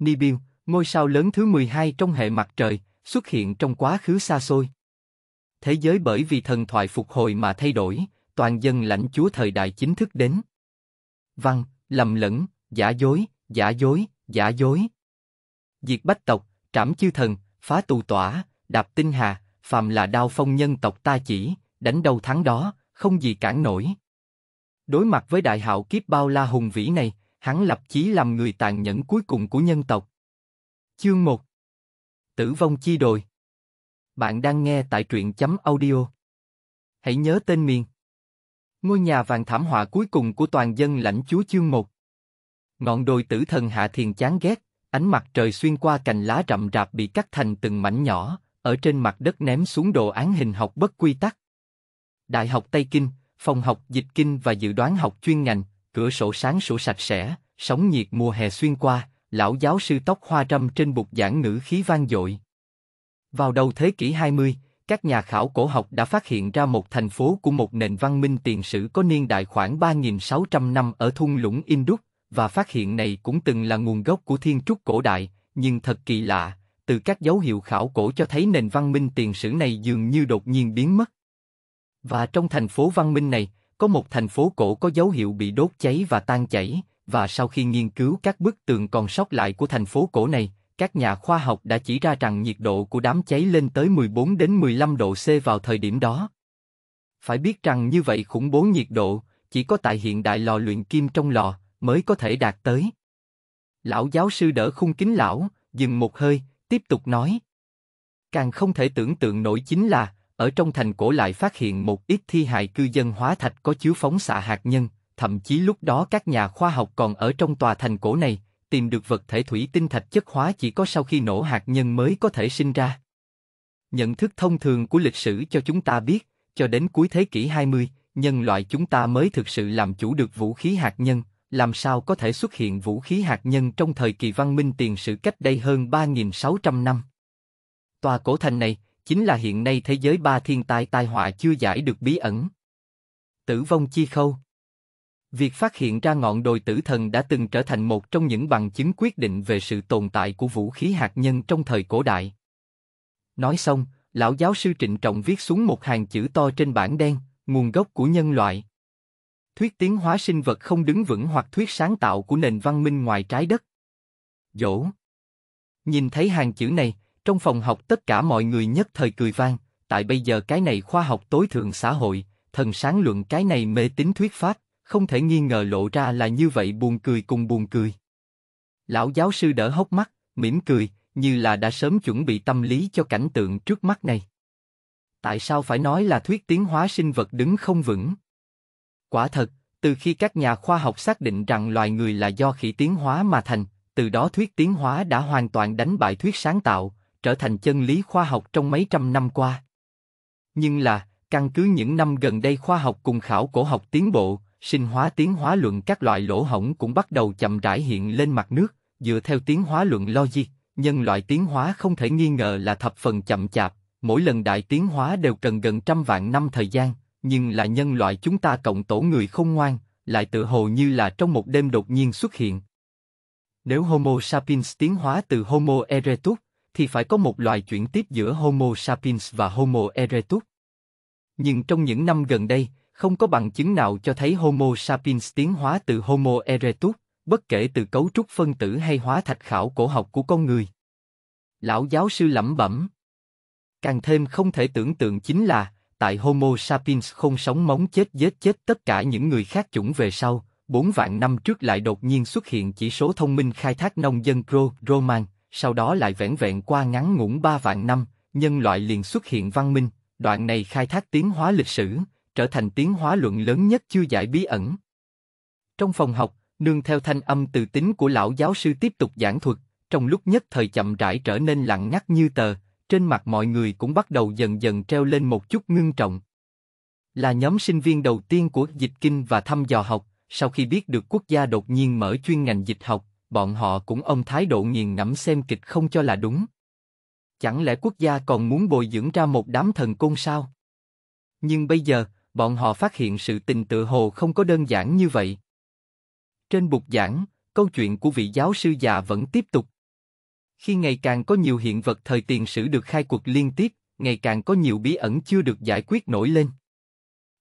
Nibiu, ngôi sao lớn thứ 12 trong hệ mặt trời, xuất hiện trong quá khứ xa xôi. Thế giới bởi vì thần thoại phục hồi mà thay đổi, toàn dân lãnh chúa thời đại chính thức đến. Văn, lầm lẫn, giả dối, giả dối, giả dối. Diệt bách tộc, trảm chư thần, phá tù tỏa, đạp tinh hà, phàm là đao phong nhân tộc ta chỉ, đánh đầu thắng đó, không gì cản nổi. Đối mặt với đại hạo kiếp bao la hùng vĩ này, hắn lập chí làm người tàn nhẫn cuối cùng của nhân tộc. Chương 1 Tử vong chi đồi Bạn đang nghe tại truyện chấm audio. Hãy nhớ tên miền. Ngôi nhà vàng thảm họa cuối cùng của toàn dân lãnh chúa chương 1 Ngọn đồi tử thần hạ thiền chán ghét, ánh mặt trời xuyên qua cành lá rậm rạp bị cắt thành từng mảnh nhỏ, ở trên mặt đất ném xuống đồ án hình học bất quy tắc. Đại học Tây Kinh, phòng học dịch kinh và dự đoán học chuyên ngành, cửa sổ sáng sủa sạch sẽ, sóng nhiệt mùa hè xuyên qua, lão giáo sư tóc hoa râm trên bục giảng ngữ khí vang dội. Vào đầu thế kỷ 20, các nhà khảo cổ học đã phát hiện ra một thành phố của một nền văn minh tiền sử có niên đại khoảng 3.600 năm ở thung lũng Indus, và phát hiện này cũng từng là nguồn gốc của thiên trúc cổ đại, nhưng thật kỳ lạ, từ các dấu hiệu khảo cổ cho thấy nền văn minh tiền sử này dường như đột nhiên biến mất. Và trong thành phố văn minh này, có một thành phố cổ có dấu hiệu bị đốt cháy và tan chảy, và sau khi nghiên cứu các bức tường còn sót lại của thành phố cổ này, các nhà khoa học đã chỉ ra rằng nhiệt độ của đám cháy lên tới 14 đến 15 độ C vào thời điểm đó. Phải biết rằng như vậy khủng bố nhiệt độ, chỉ có tại hiện đại lò luyện kim trong lò mới có thể đạt tới. Lão giáo sư đỡ khung kính lão, dừng một hơi, tiếp tục nói. Càng không thể tưởng tượng nổi chính là, ở trong thành cổ lại phát hiện một ít thi hài cư dân hóa thạch có chứa phóng xạ hạt nhân, thậm chí lúc đó các nhà khoa học còn ở trong tòa thành cổ này, tìm được vật thể thủy tinh thạch chất hóa chỉ có sau khi nổ hạt nhân mới có thể sinh ra. Nhận thức thông thường của lịch sử cho chúng ta biết, cho đến cuối thế kỷ 20, nhân loại chúng ta mới thực sự làm chủ được vũ khí hạt nhân, làm sao có thể xuất hiện vũ khí hạt nhân trong thời kỳ văn minh tiền sử cách đây hơn 3.600 năm. Tòa cổ thành này, chính là hiện nay thế giới ba thiên tai tai họa chưa giải được bí ẩn. Tử vong chi khâu Việc phát hiện ra ngọn đồi tử thần đã từng trở thành một trong những bằng chứng quyết định về sự tồn tại của vũ khí hạt nhân trong thời cổ đại. Nói xong, lão giáo sư trịnh trọng viết xuống một hàng chữ to trên bảng đen, nguồn gốc của nhân loại. Thuyết tiến hóa sinh vật không đứng vững hoặc thuyết sáng tạo của nền văn minh ngoài trái đất. Dỗ. Nhìn thấy hàng chữ này, trong phòng học tất cả mọi người nhất thời cười vang, tại bây giờ cái này khoa học tối thượng xã hội, thần sáng luận cái này mê tín thuyết pháp, không thể nghi ngờ lộ ra là như vậy buồn cười cùng buồn cười. Lão giáo sư đỡ hốc mắt, mỉm cười, như là đã sớm chuẩn bị tâm lý cho cảnh tượng trước mắt này. Tại sao phải nói là thuyết tiến hóa sinh vật đứng không vững? Quả thật, từ khi các nhà khoa học xác định rằng loài người là do khỉ tiến hóa mà thành, từ đó thuyết tiến hóa đã hoàn toàn đánh bại thuyết sáng tạo, trở thành chân lý khoa học trong mấy trăm năm qua. Nhưng là, căn cứ những năm gần đây khoa học cùng khảo cổ học tiến bộ, sinh hóa tiến hóa luận các loại lỗ hổng cũng bắt đầu chậm rãi hiện lên mặt nước, dựa theo tiến hóa luận logic, nhân loại tiến hóa không thể nghi ngờ là thập phần chậm chạp, mỗi lần đại tiến hóa đều cần gần trăm vạn năm thời gian, nhưng là nhân loại chúng ta cộng tổ người không ngoan, lại tự hồ như là trong một đêm đột nhiên xuất hiện. Nếu Homo sapiens tiến hóa từ Homo erectus, thì phải có một loài chuyển tiếp giữa Homo sapiens và Homo erectus. Nhưng trong những năm gần đây, không có bằng chứng nào cho thấy Homo sapiens tiến hóa từ Homo erectus, bất kể từ cấu trúc phân tử hay hóa thạch khảo cổ học của con người. Lão giáo sư lẩm bẩm. Càng thêm không thể tưởng tượng chính là, tại Homo sapiens không sống móng chết giết chết tất cả những người khác chủng về sau, 4 vạn năm trước lại đột nhiên xuất hiện chỉ số thông minh khai thác nông dân Pro-Roman, sau đó lại vẹn vẹn qua ngắn ngủn ba vạn năm, nhân loại liền xuất hiện văn minh, đoạn này khai thác tiến hóa lịch sử, trở thành tiến hóa luận lớn nhất chưa giải bí ẩn. Trong phòng học, nương theo thanh âm từ tính của lão giáo sư tiếp tục giảng thuật, trong lúc nhất thời chậm rãi trở nên lặng ngắt như tờ, trên mặt mọi người cũng bắt đầu dần dần treo lên một chút ngưng trọng. Là nhóm sinh viên đầu tiên của dịch kinh và thăm dò học, sau khi biết được quốc gia đột nhiên mở chuyên ngành dịch học, bọn họ cũng ông thái độ nghiền ngẫm xem kịch không cho là đúng. Chẳng lẽ quốc gia còn muốn bồi dưỡng ra một đám thần côn sao? Nhưng bây giờ, bọn họ phát hiện sự tình tự hồ không có đơn giản như vậy. Trên bục giảng, câu chuyện của vị giáo sư già vẫn tiếp tục. Khi ngày càng có nhiều hiện vật thời tiền sử được khai cuộc liên tiếp, ngày càng có nhiều bí ẩn chưa được giải quyết nổi lên.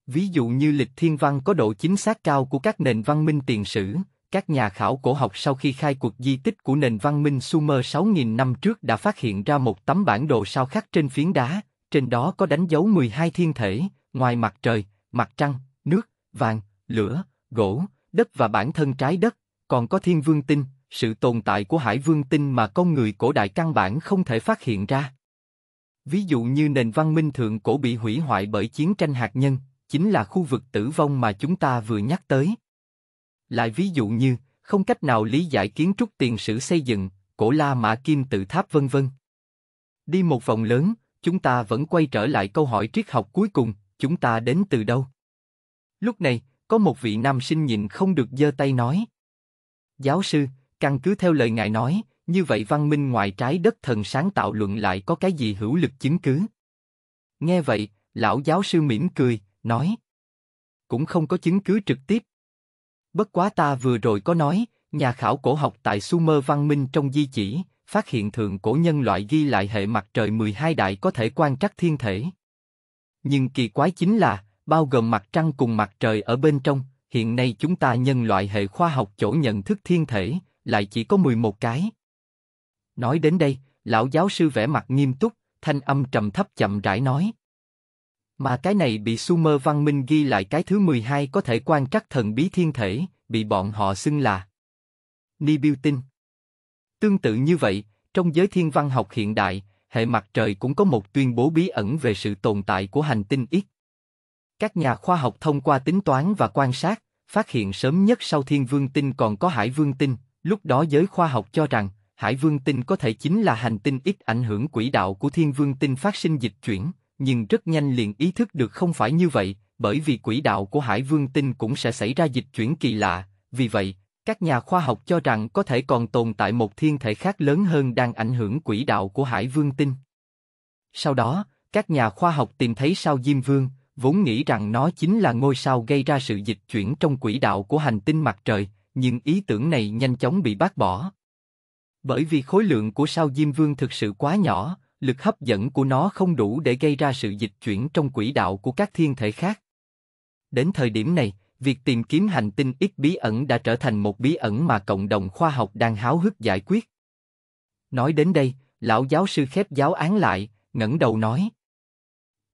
Ví dụ như lịch thiên văn có độ chính xác cao của các nền văn minh tiền sử, các nhà khảo cổ học sau khi khai cuộc di tích của nền văn minh Sumer 6.000 năm trước đã phát hiện ra một tấm bản đồ sao khắc trên phiến đá, trên đó có đánh dấu 12 thiên thể, ngoài mặt trời, mặt trăng, nước, vàng, lửa, gỗ, đất và bản thân trái đất, còn có thiên vương tinh, sự tồn tại của hải vương tinh mà con người cổ đại căn bản không thể phát hiện ra. Ví dụ như nền văn minh thượng cổ bị hủy hoại bởi chiến tranh hạt nhân, chính là khu vực tử vong mà chúng ta vừa nhắc tới. Lại ví dụ như, không cách nào lý giải kiến trúc tiền sử xây dựng, cổ La Mã Kim tự tháp vân vân. Đi một vòng lớn, chúng ta vẫn quay trở lại câu hỏi triết học cuối cùng, chúng ta đến từ đâu? Lúc này, có một vị nam sinh nhìn không được giơ tay nói. Giáo sư, căn cứ theo lời ngài nói, như vậy văn minh ngoài trái đất thần sáng tạo luận lại có cái gì hữu lực chứng cứ? Nghe vậy, lão giáo sư mỉm cười, nói. Cũng không có chứng cứ trực tiếp, Bất quá ta vừa rồi có nói, nhà khảo cổ học tại Sumer văn minh trong di chỉ, phát hiện thượng cổ nhân loại ghi lại hệ mặt trời 12 đại có thể quan trắc thiên thể. Nhưng kỳ quái chính là, bao gồm mặt trăng cùng mặt trời ở bên trong, hiện nay chúng ta nhân loại hệ khoa học chỗ nhận thức thiên thể, lại chỉ có 11 cái. Nói đến đây, lão giáo sư vẻ mặt nghiêm túc, thanh âm trầm thấp chậm rãi nói. Mà cái này bị Sumer văn minh ghi lại cái thứ 12 có thể quan trắc thần bí thiên thể, bị bọn họ xưng là Nibiltin. Tương tự như vậy, trong giới thiên văn học hiện đại, hệ mặt trời cũng có một tuyên bố bí ẩn về sự tồn tại của hành tinh X. Các nhà khoa học thông qua tính toán và quan sát, phát hiện sớm nhất sau thiên vương tinh còn có hải vương tinh, lúc đó giới khoa học cho rằng hải vương tinh có thể chính là hành tinh X ảnh hưởng quỹ đạo của thiên vương tinh phát sinh dịch chuyển, nhưng rất nhanh liền ý thức được không phải như vậy, bởi vì quỹ đạo của Hải Vương Tinh cũng sẽ xảy ra dịch chuyển kỳ lạ, vì vậy, các nhà khoa học cho rằng có thể còn tồn tại một thiên thể khác lớn hơn đang ảnh hưởng quỹ đạo của Hải Vương Tinh. Sau đó, các nhà khoa học tìm thấy sao Diêm Vương, vốn nghĩ rằng nó chính là ngôi sao gây ra sự dịch chuyển trong quỹ đạo của hành tinh mặt trời, nhưng ý tưởng này nhanh chóng bị bác bỏ. Bởi vì khối lượng của sao Diêm Vương thực sự quá nhỏ, lực hấp dẫn của nó không đủ để gây ra sự dịch chuyển trong quỹ đạo của các thiên thể khác. Đến thời điểm này, việc tìm kiếm hành tinh ít bí ẩn đã trở thành một bí ẩn mà cộng đồng khoa học đang háo hức giải quyết. Nói đến đây, lão giáo sư khép giáo án lại, ngẩng đầu nói.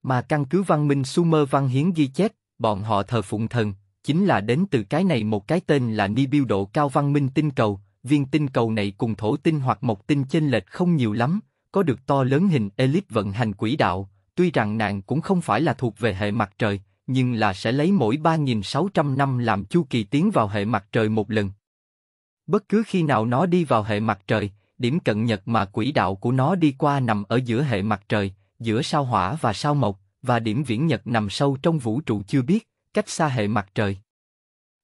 Mà căn cứ văn minh Sumer văn hiến ghi chép, bọn họ thờ phụng thần, chính là đến từ cái này một cái tên là Nibiu độ cao văn minh tinh cầu, viên tinh cầu này cùng thổ tinh hoặc mộc tinh chênh lệch không nhiều lắm, có được to lớn hình elip vận hành quỹ đạo, tuy rằng nàng cũng không phải là thuộc về hệ mặt trời, nhưng là sẽ lấy mỗi 3.600 năm làm chu kỳ tiến vào hệ mặt trời một lần. Bất cứ khi nào nó đi vào hệ mặt trời, điểm cận nhật mà quỹ đạo của nó đi qua nằm ở giữa hệ mặt trời, giữa sao hỏa và sao mộc, và điểm viễn nhật nằm sâu trong vũ trụ chưa biết, cách xa hệ mặt trời.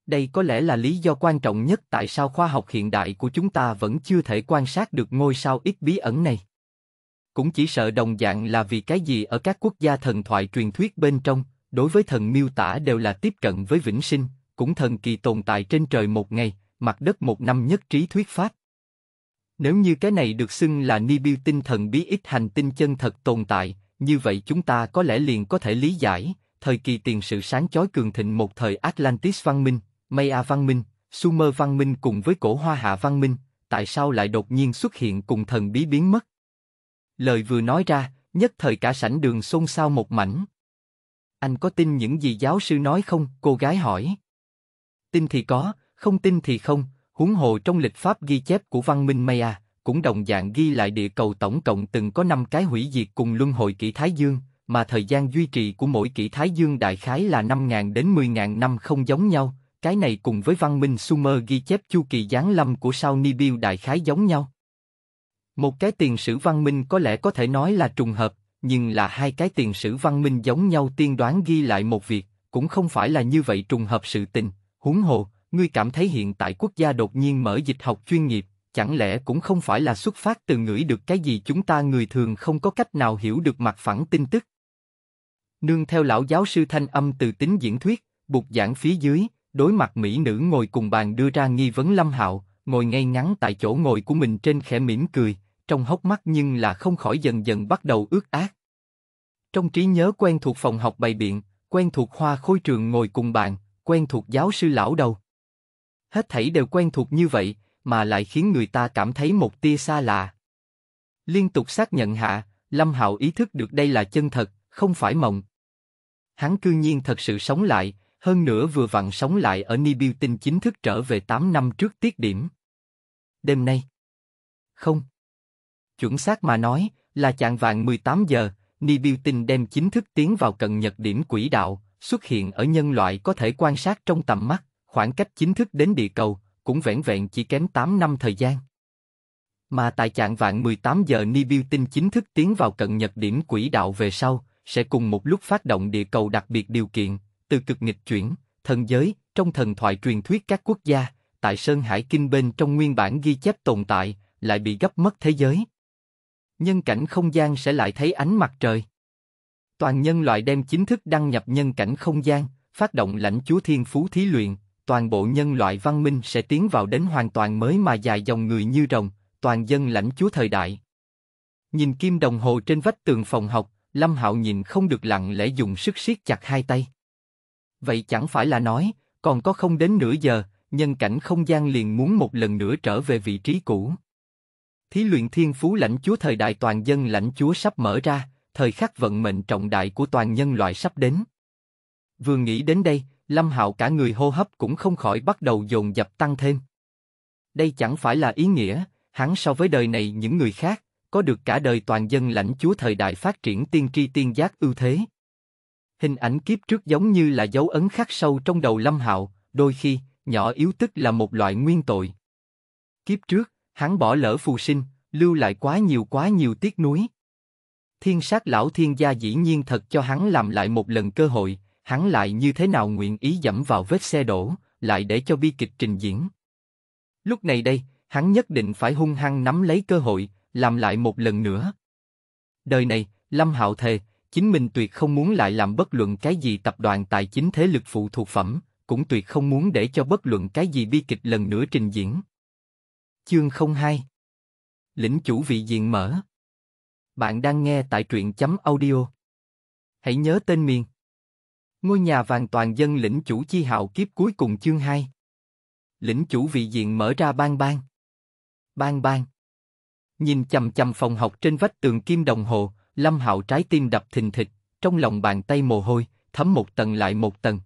Đây có lẽ là lý do quan trọng nhất tại sao khoa học hiện đại của chúng ta vẫn chưa thể quan sát được ngôi sao ít bí ẩn này cũng chỉ sợ đồng dạng là vì cái gì ở các quốc gia thần thoại truyền thuyết bên trong, đối với thần miêu tả đều là tiếp cận với vĩnh sinh, cũng thần kỳ tồn tại trên trời một ngày, mặt đất một năm nhất trí thuyết pháp. Nếu như cái này được xưng là Nibiu tinh thần bí ít hành tinh chân thật tồn tại, như vậy chúng ta có lẽ liền có thể lý giải, thời kỳ tiền sự sáng chói cường thịnh một thời Atlantis văn minh, Maya văn minh, Sumer văn minh cùng với cổ Hoa Hạ văn minh, tại sao lại đột nhiên xuất hiện cùng thần bí biến mất? Lời vừa nói ra, nhất thời cả sảnh đường xôn xao một mảnh. Anh có tin những gì giáo sư nói không? Cô gái hỏi. Tin thì có, không tin thì không, huống hồ trong lịch pháp ghi chép của văn minh Maya, cũng đồng dạng ghi lại địa cầu tổng cộng từng có 5 cái hủy diệt cùng luân hồi kỷ Thái Dương, mà thời gian duy trì của mỗi kỷ Thái Dương đại khái là 5.000 đến 10.000 năm không giống nhau, cái này cùng với văn minh Sumer ghi chép chu kỳ giáng lâm của sao Nibiu đại khái giống nhau. Một cái tiền sử văn minh có lẽ có thể nói là trùng hợp, nhưng là hai cái tiền sử văn minh giống nhau tiên đoán ghi lại một việc, cũng không phải là như vậy trùng hợp sự tình. Huống hồ, ngươi cảm thấy hiện tại quốc gia đột nhiên mở dịch học chuyên nghiệp, chẳng lẽ cũng không phải là xuất phát từ ngửi được cái gì chúng ta người thường không có cách nào hiểu được mặt phẳng tin tức. Nương theo lão giáo sư thanh âm từ tính diễn thuyết, bục giảng phía dưới, đối mặt mỹ nữ ngồi cùng bàn đưa ra nghi vấn Lâm Hạo, ngồi ngay ngắn tại chỗ ngồi của mình trên khẽ mỉm cười, trong hốc mắt nhưng là không khỏi dần dần bắt đầu ướt át. Trong trí nhớ quen thuộc phòng học bày biện, quen thuộc hoa khôi trường ngồi cùng bạn, quen thuộc giáo sư lão đầu. Hết thảy đều quen thuộc như vậy, mà lại khiến người ta cảm thấy một tia xa lạ. Liên tục xác nhận hạ, Lâm Hạo ý thức được đây là chân thật, không phải mộng. Hắn cư nhiên thật sự sống lại, hơn nữa vừa vặn sống lại ở Nibiu tin chính thức trở về 8 năm trước tiết điểm. Đêm nay. Không, Chuẩn xác mà nói, là chạng vàng 18 giờ, Nibeltin đem chính thức tiến vào cận nhật điểm quỹ đạo, xuất hiện ở nhân loại có thể quan sát trong tầm mắt, khoảng cách chính thức đến địa cầu, cũng vẹn vẹn chỉ kém 8 năm thời gian. Mà tại chạng vạn 18 giờ Nibeltin chính thức tiến vào cận nhật điểm quỹ đạo về sau, sẽ cùng một lúc phát động địa cầu đặc biệt điều kiện, từ cực nghịch chuyển, thần giới, trong thần thoại truyền thuyết các quốc gia, tại Sơn Hải Kinh bên trong nguyên bản ghi chép tồn tại, lại bị gấp mất thế giới nhân cảnh không gian sẽ lại thấy ánh mặt trời. Toàn nhân loại đem chính thức đăng nhập nhân cảnh không gian, phát động lãnh chúa thiên phú thí luyện, toàn bộ nhân loại văn minh sẽ tiến vào đến hoàn toàn mới mà dài dòng người như rồng, toàn dân lãnh chúa thời đại. Nhìn kim đồng hồ trên vách tường phòng học, Lâm Hạo nhìn không được lặng lẽ dùng sức siết chặt hai tay. Vậy chẳng phải là nói, còn có không đến nửa giờ, nhân cảnh không gian liền muốn một lần nữa trở về vị trí cũ. Thí luyện thiên phú lãnh chúa thời đại toàn dân lãnh chúa sắp mở ra, thời khắc vận mệnh trọng đại của toàn nhân loại sắp đến. Vừa nghĩ đến đây, Lâm Hạo cả người hô hấp cũng không khỏi bắt đầu dồn dập tăng thêm. Đây chẳng phải là ý nghĩa, hắn so với đời này những người khác, có được cả đời toàn dân lãnh chúa thời đại phát triển tiên tri tiên giác ưu thế. Hình ảnh kiếp trước giống như là dấu ấn khắc sâu trong đầu Lâm Hạo, đôi khi, nhỏ yếu tức là một loại nguyên tội. Kiếp trước, Hắn bỏ lỡ phù sinh, lưu lại quá nhiều quá nhiều tiếc nuối. Thiên sát lão thiên gia dĩ nhiên thật cho hắn làm lại một lần cơ hội, hắn lại như thế nào nguyện ý dẫm vào vết xe đổ, lại để cho bi kịch trình diễn. Lúc này đây, hắn nhất định phải hung hăng nắm lấy cơ hội, làm lại một lần nữa. Đời này, Lâm Hạo thề, chính mình tuyệt không muốn lại làm bất luận cái gì tập đoàn tài chính thế lực phụ thuộc phẩm, cũng tuyệt không muốn để cho bất luận cái gì bi kịch lần nữa trình diễn chương 02 Lĩnh chủ vị diện mở Bạn đang nghe tại truyện chấm audio Hãy nhớ tên miền Ngôi nhà vàng toàn dân lĩnh chủ chi hạo kiếp cuối cùng chương 2 Lĩnh chủ vị diện mở ra bang bang Bang bang Nhìn chầm chầm phòng học trên vách tường kim đồng hồ Lâm hạo trái tim đập thình thịch Trong lòng bàn tay mồ hôi Thấm một tầng lại một tầng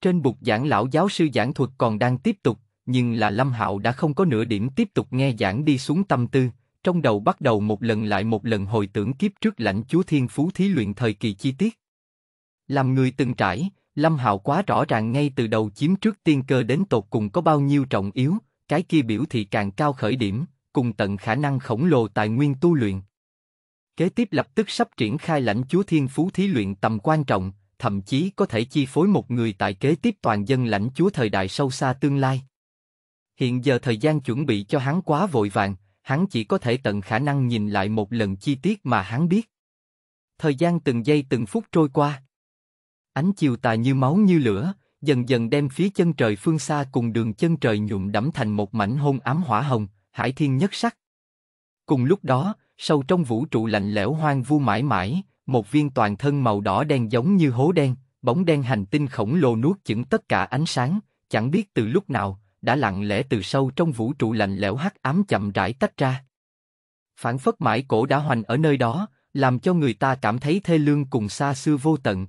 Trên bục giảng lão giáo sư giảng thuật còn đang tiếp tục nhưng là Lâm Hạo đã không có nửa điểm tiếp tục nghe giảng đi xuống tâm tư, trong đầu bắt đầu một lần lại một lần hồi tưởng kiếp trước lãnh chúa thiên phú thí luyện thời kỳ chi tiết. Làm người từng trải, Lâm Hạo quá rõ ràng ngay từ đầu chiếm trước tiên cơ đến tột cùng có bao nhiêu trọng yếu, cái kia biểu thị càng cao khởi điểm, cùng tận khả năng khổng lồ tài nguyên tu luyện. Kế tiếp lập tức sắp triển khai lãnh chúa thiên phú thí luyện tầm quan trọng, thậm chí có thể chi phối một người tại kế tiếp toàn dân lãnh chúa thời đại sâu xa tương lai. Hiện giờ thời gian chuẩn bị cho hắn quá vội vàng, hắn chỉ có thể tận khả năng nhìn lại một lần chi tiết mà hắn biết. Thời gian từng giây từng phút trôi qua. Ánh chiều tà như máu như lửa, dần dần đem phía chân trời phương xa cùng đường chân trời nhuộm đẫm thành một mảnh hôn ám hỏa hồng, hải thiên nhất sắc. Cùng lúc đó, sâu trong vũ trụ lạnh lẽo hoang vu mãi mãi, một viên toàn thân màu đỏ đen giống như hố đen, bóng đen hành tinh khổng lồ nuốt chửng tất cả ánh sáng, chẳng biết từ lúc nào, đã lặng lẽ từ sâu trong vũ trụ lạnh lẽo hắc ám chậm rãi tách ra. Phản phất mãi cổ đã hoành ở nơi đó, làm cho người ta cảm thấy thê lương cùng xa xưa vô tận.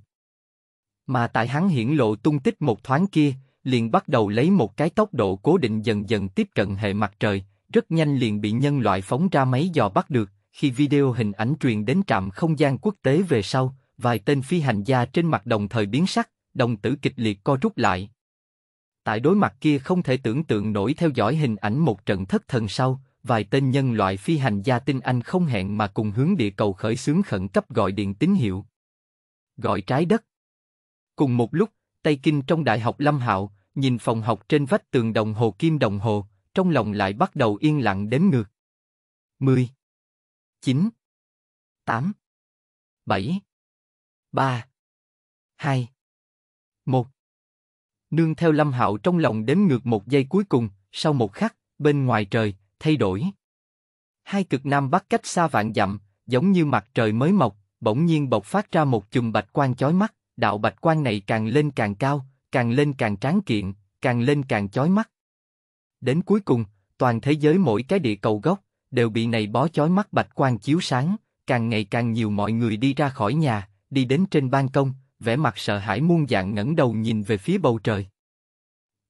Mà tại hắn hiển lộ tung tích một thoáng kia, liền bắt đầu lấy một cái tốc độ cố định dần dần tiếp cận hệ mặt trời, rất nhanh liền bị nhân loại phóng ra máy dò bắt được. Khi video hình ảnh truyền đến trạm không gian quốc tế về sau, vài tên phi hành gia trên mặt đồng thời biến sắc, đồng tử kịch liệt co rút lại tại đối mặt kia không thể tưởng tượng nổi theo dõi hình ảnh một trận thất thần sau, vài tên nhân loại phi hành gia tinh Anh không hẹn mà cùng hướng địa cầu khởi xướng khẩn cấp gọi điện tín hiệu. Gọi trái đất. Cùng một lúc, Tây Kinh trong Đại học Lâm Hạo, nhìn phòng học trên vách tường đồng hồ kim đồng hồ, trong lòng lại bắt đầu yên lặng đếm ngược. mười chín tám bảy ba hai một nương theo Lâm Hạo trong lòng đếm ngược một giây cuối cùng, sau một khắc, bên ngoài trời, thay đổi. Hai cực Nam Bắc cách xa vạn dặm, giống như mặt trời mới mọc, bỗng nhiên bộc phát ra một chùm bạch quang chói mắt, đạo bạch quang này càng lên càng cao, càng lên càng tráng kiện, càng lên càng chói mắt. Đến cuối cùng, toàn thế giới mỗi cái địa cầu gốc, đều bị này bó chói mắt bạch quang chiếu sáng, càng ngày càng nhiều mọi người đi ra khỏi nhà, đi đến trên ban công, vẻ mặt sợ hãi muôn dạng ngẩng đầu nhìn về phía bầu trời.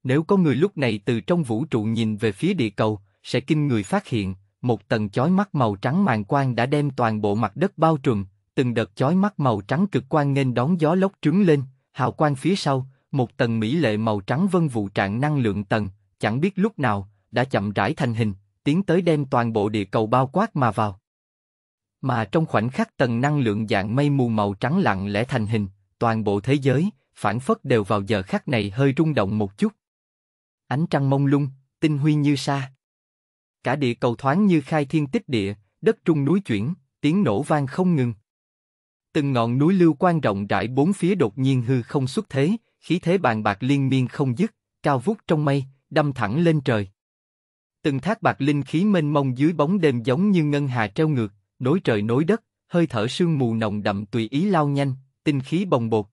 Nếu có người lúc này từ trong vũ trụ nhìn về phía địa cầu, sẽ kinh người phát hiện, một tầng chói mắt màu trắng màng quang đã đem toàn bộ mặt đất bao trùm, từng đợt chói mắt màu trắng cực quang nên đón gió lốc trướng lên, hào quang phía sau, một tầng mỹ lệ màu trắng vân vụ trạng năng lượng tầng, chẳng biết lúc nào, đã chậm rãi thành hình, tiến tới đem toàn bộ địa cầu bao quát mà vào. Mà trong khoảnh khắc tầng năng lượng dạng mây mù màu trắng lặng lẽ thành hình, toàn bộ thế giới, phản phất đều vào giờ khắc này hơi rung động một chút. Ánh trăng mông lung, tinh huy như sa. Cả địa cầu thoáng như khai thiên tích địa, đất trung núi chuyển, tiếng nổ vang không ngừng. Từng ngọn núi lưu quan rộng rãi bốn phía đột nhiên hư không xuất thế, khí thế bàn bạc liên miên không dứt, cao vút trong mây, đâm thẳng lên trời. Từng thác bạc linh khí mênh mông dưới bóng đêm giống như ngân hà treo ngược, nối trời nối đất, hơi thở sương mù nồng đậm tùy ý lao nhanh, tinh khí bồng bột.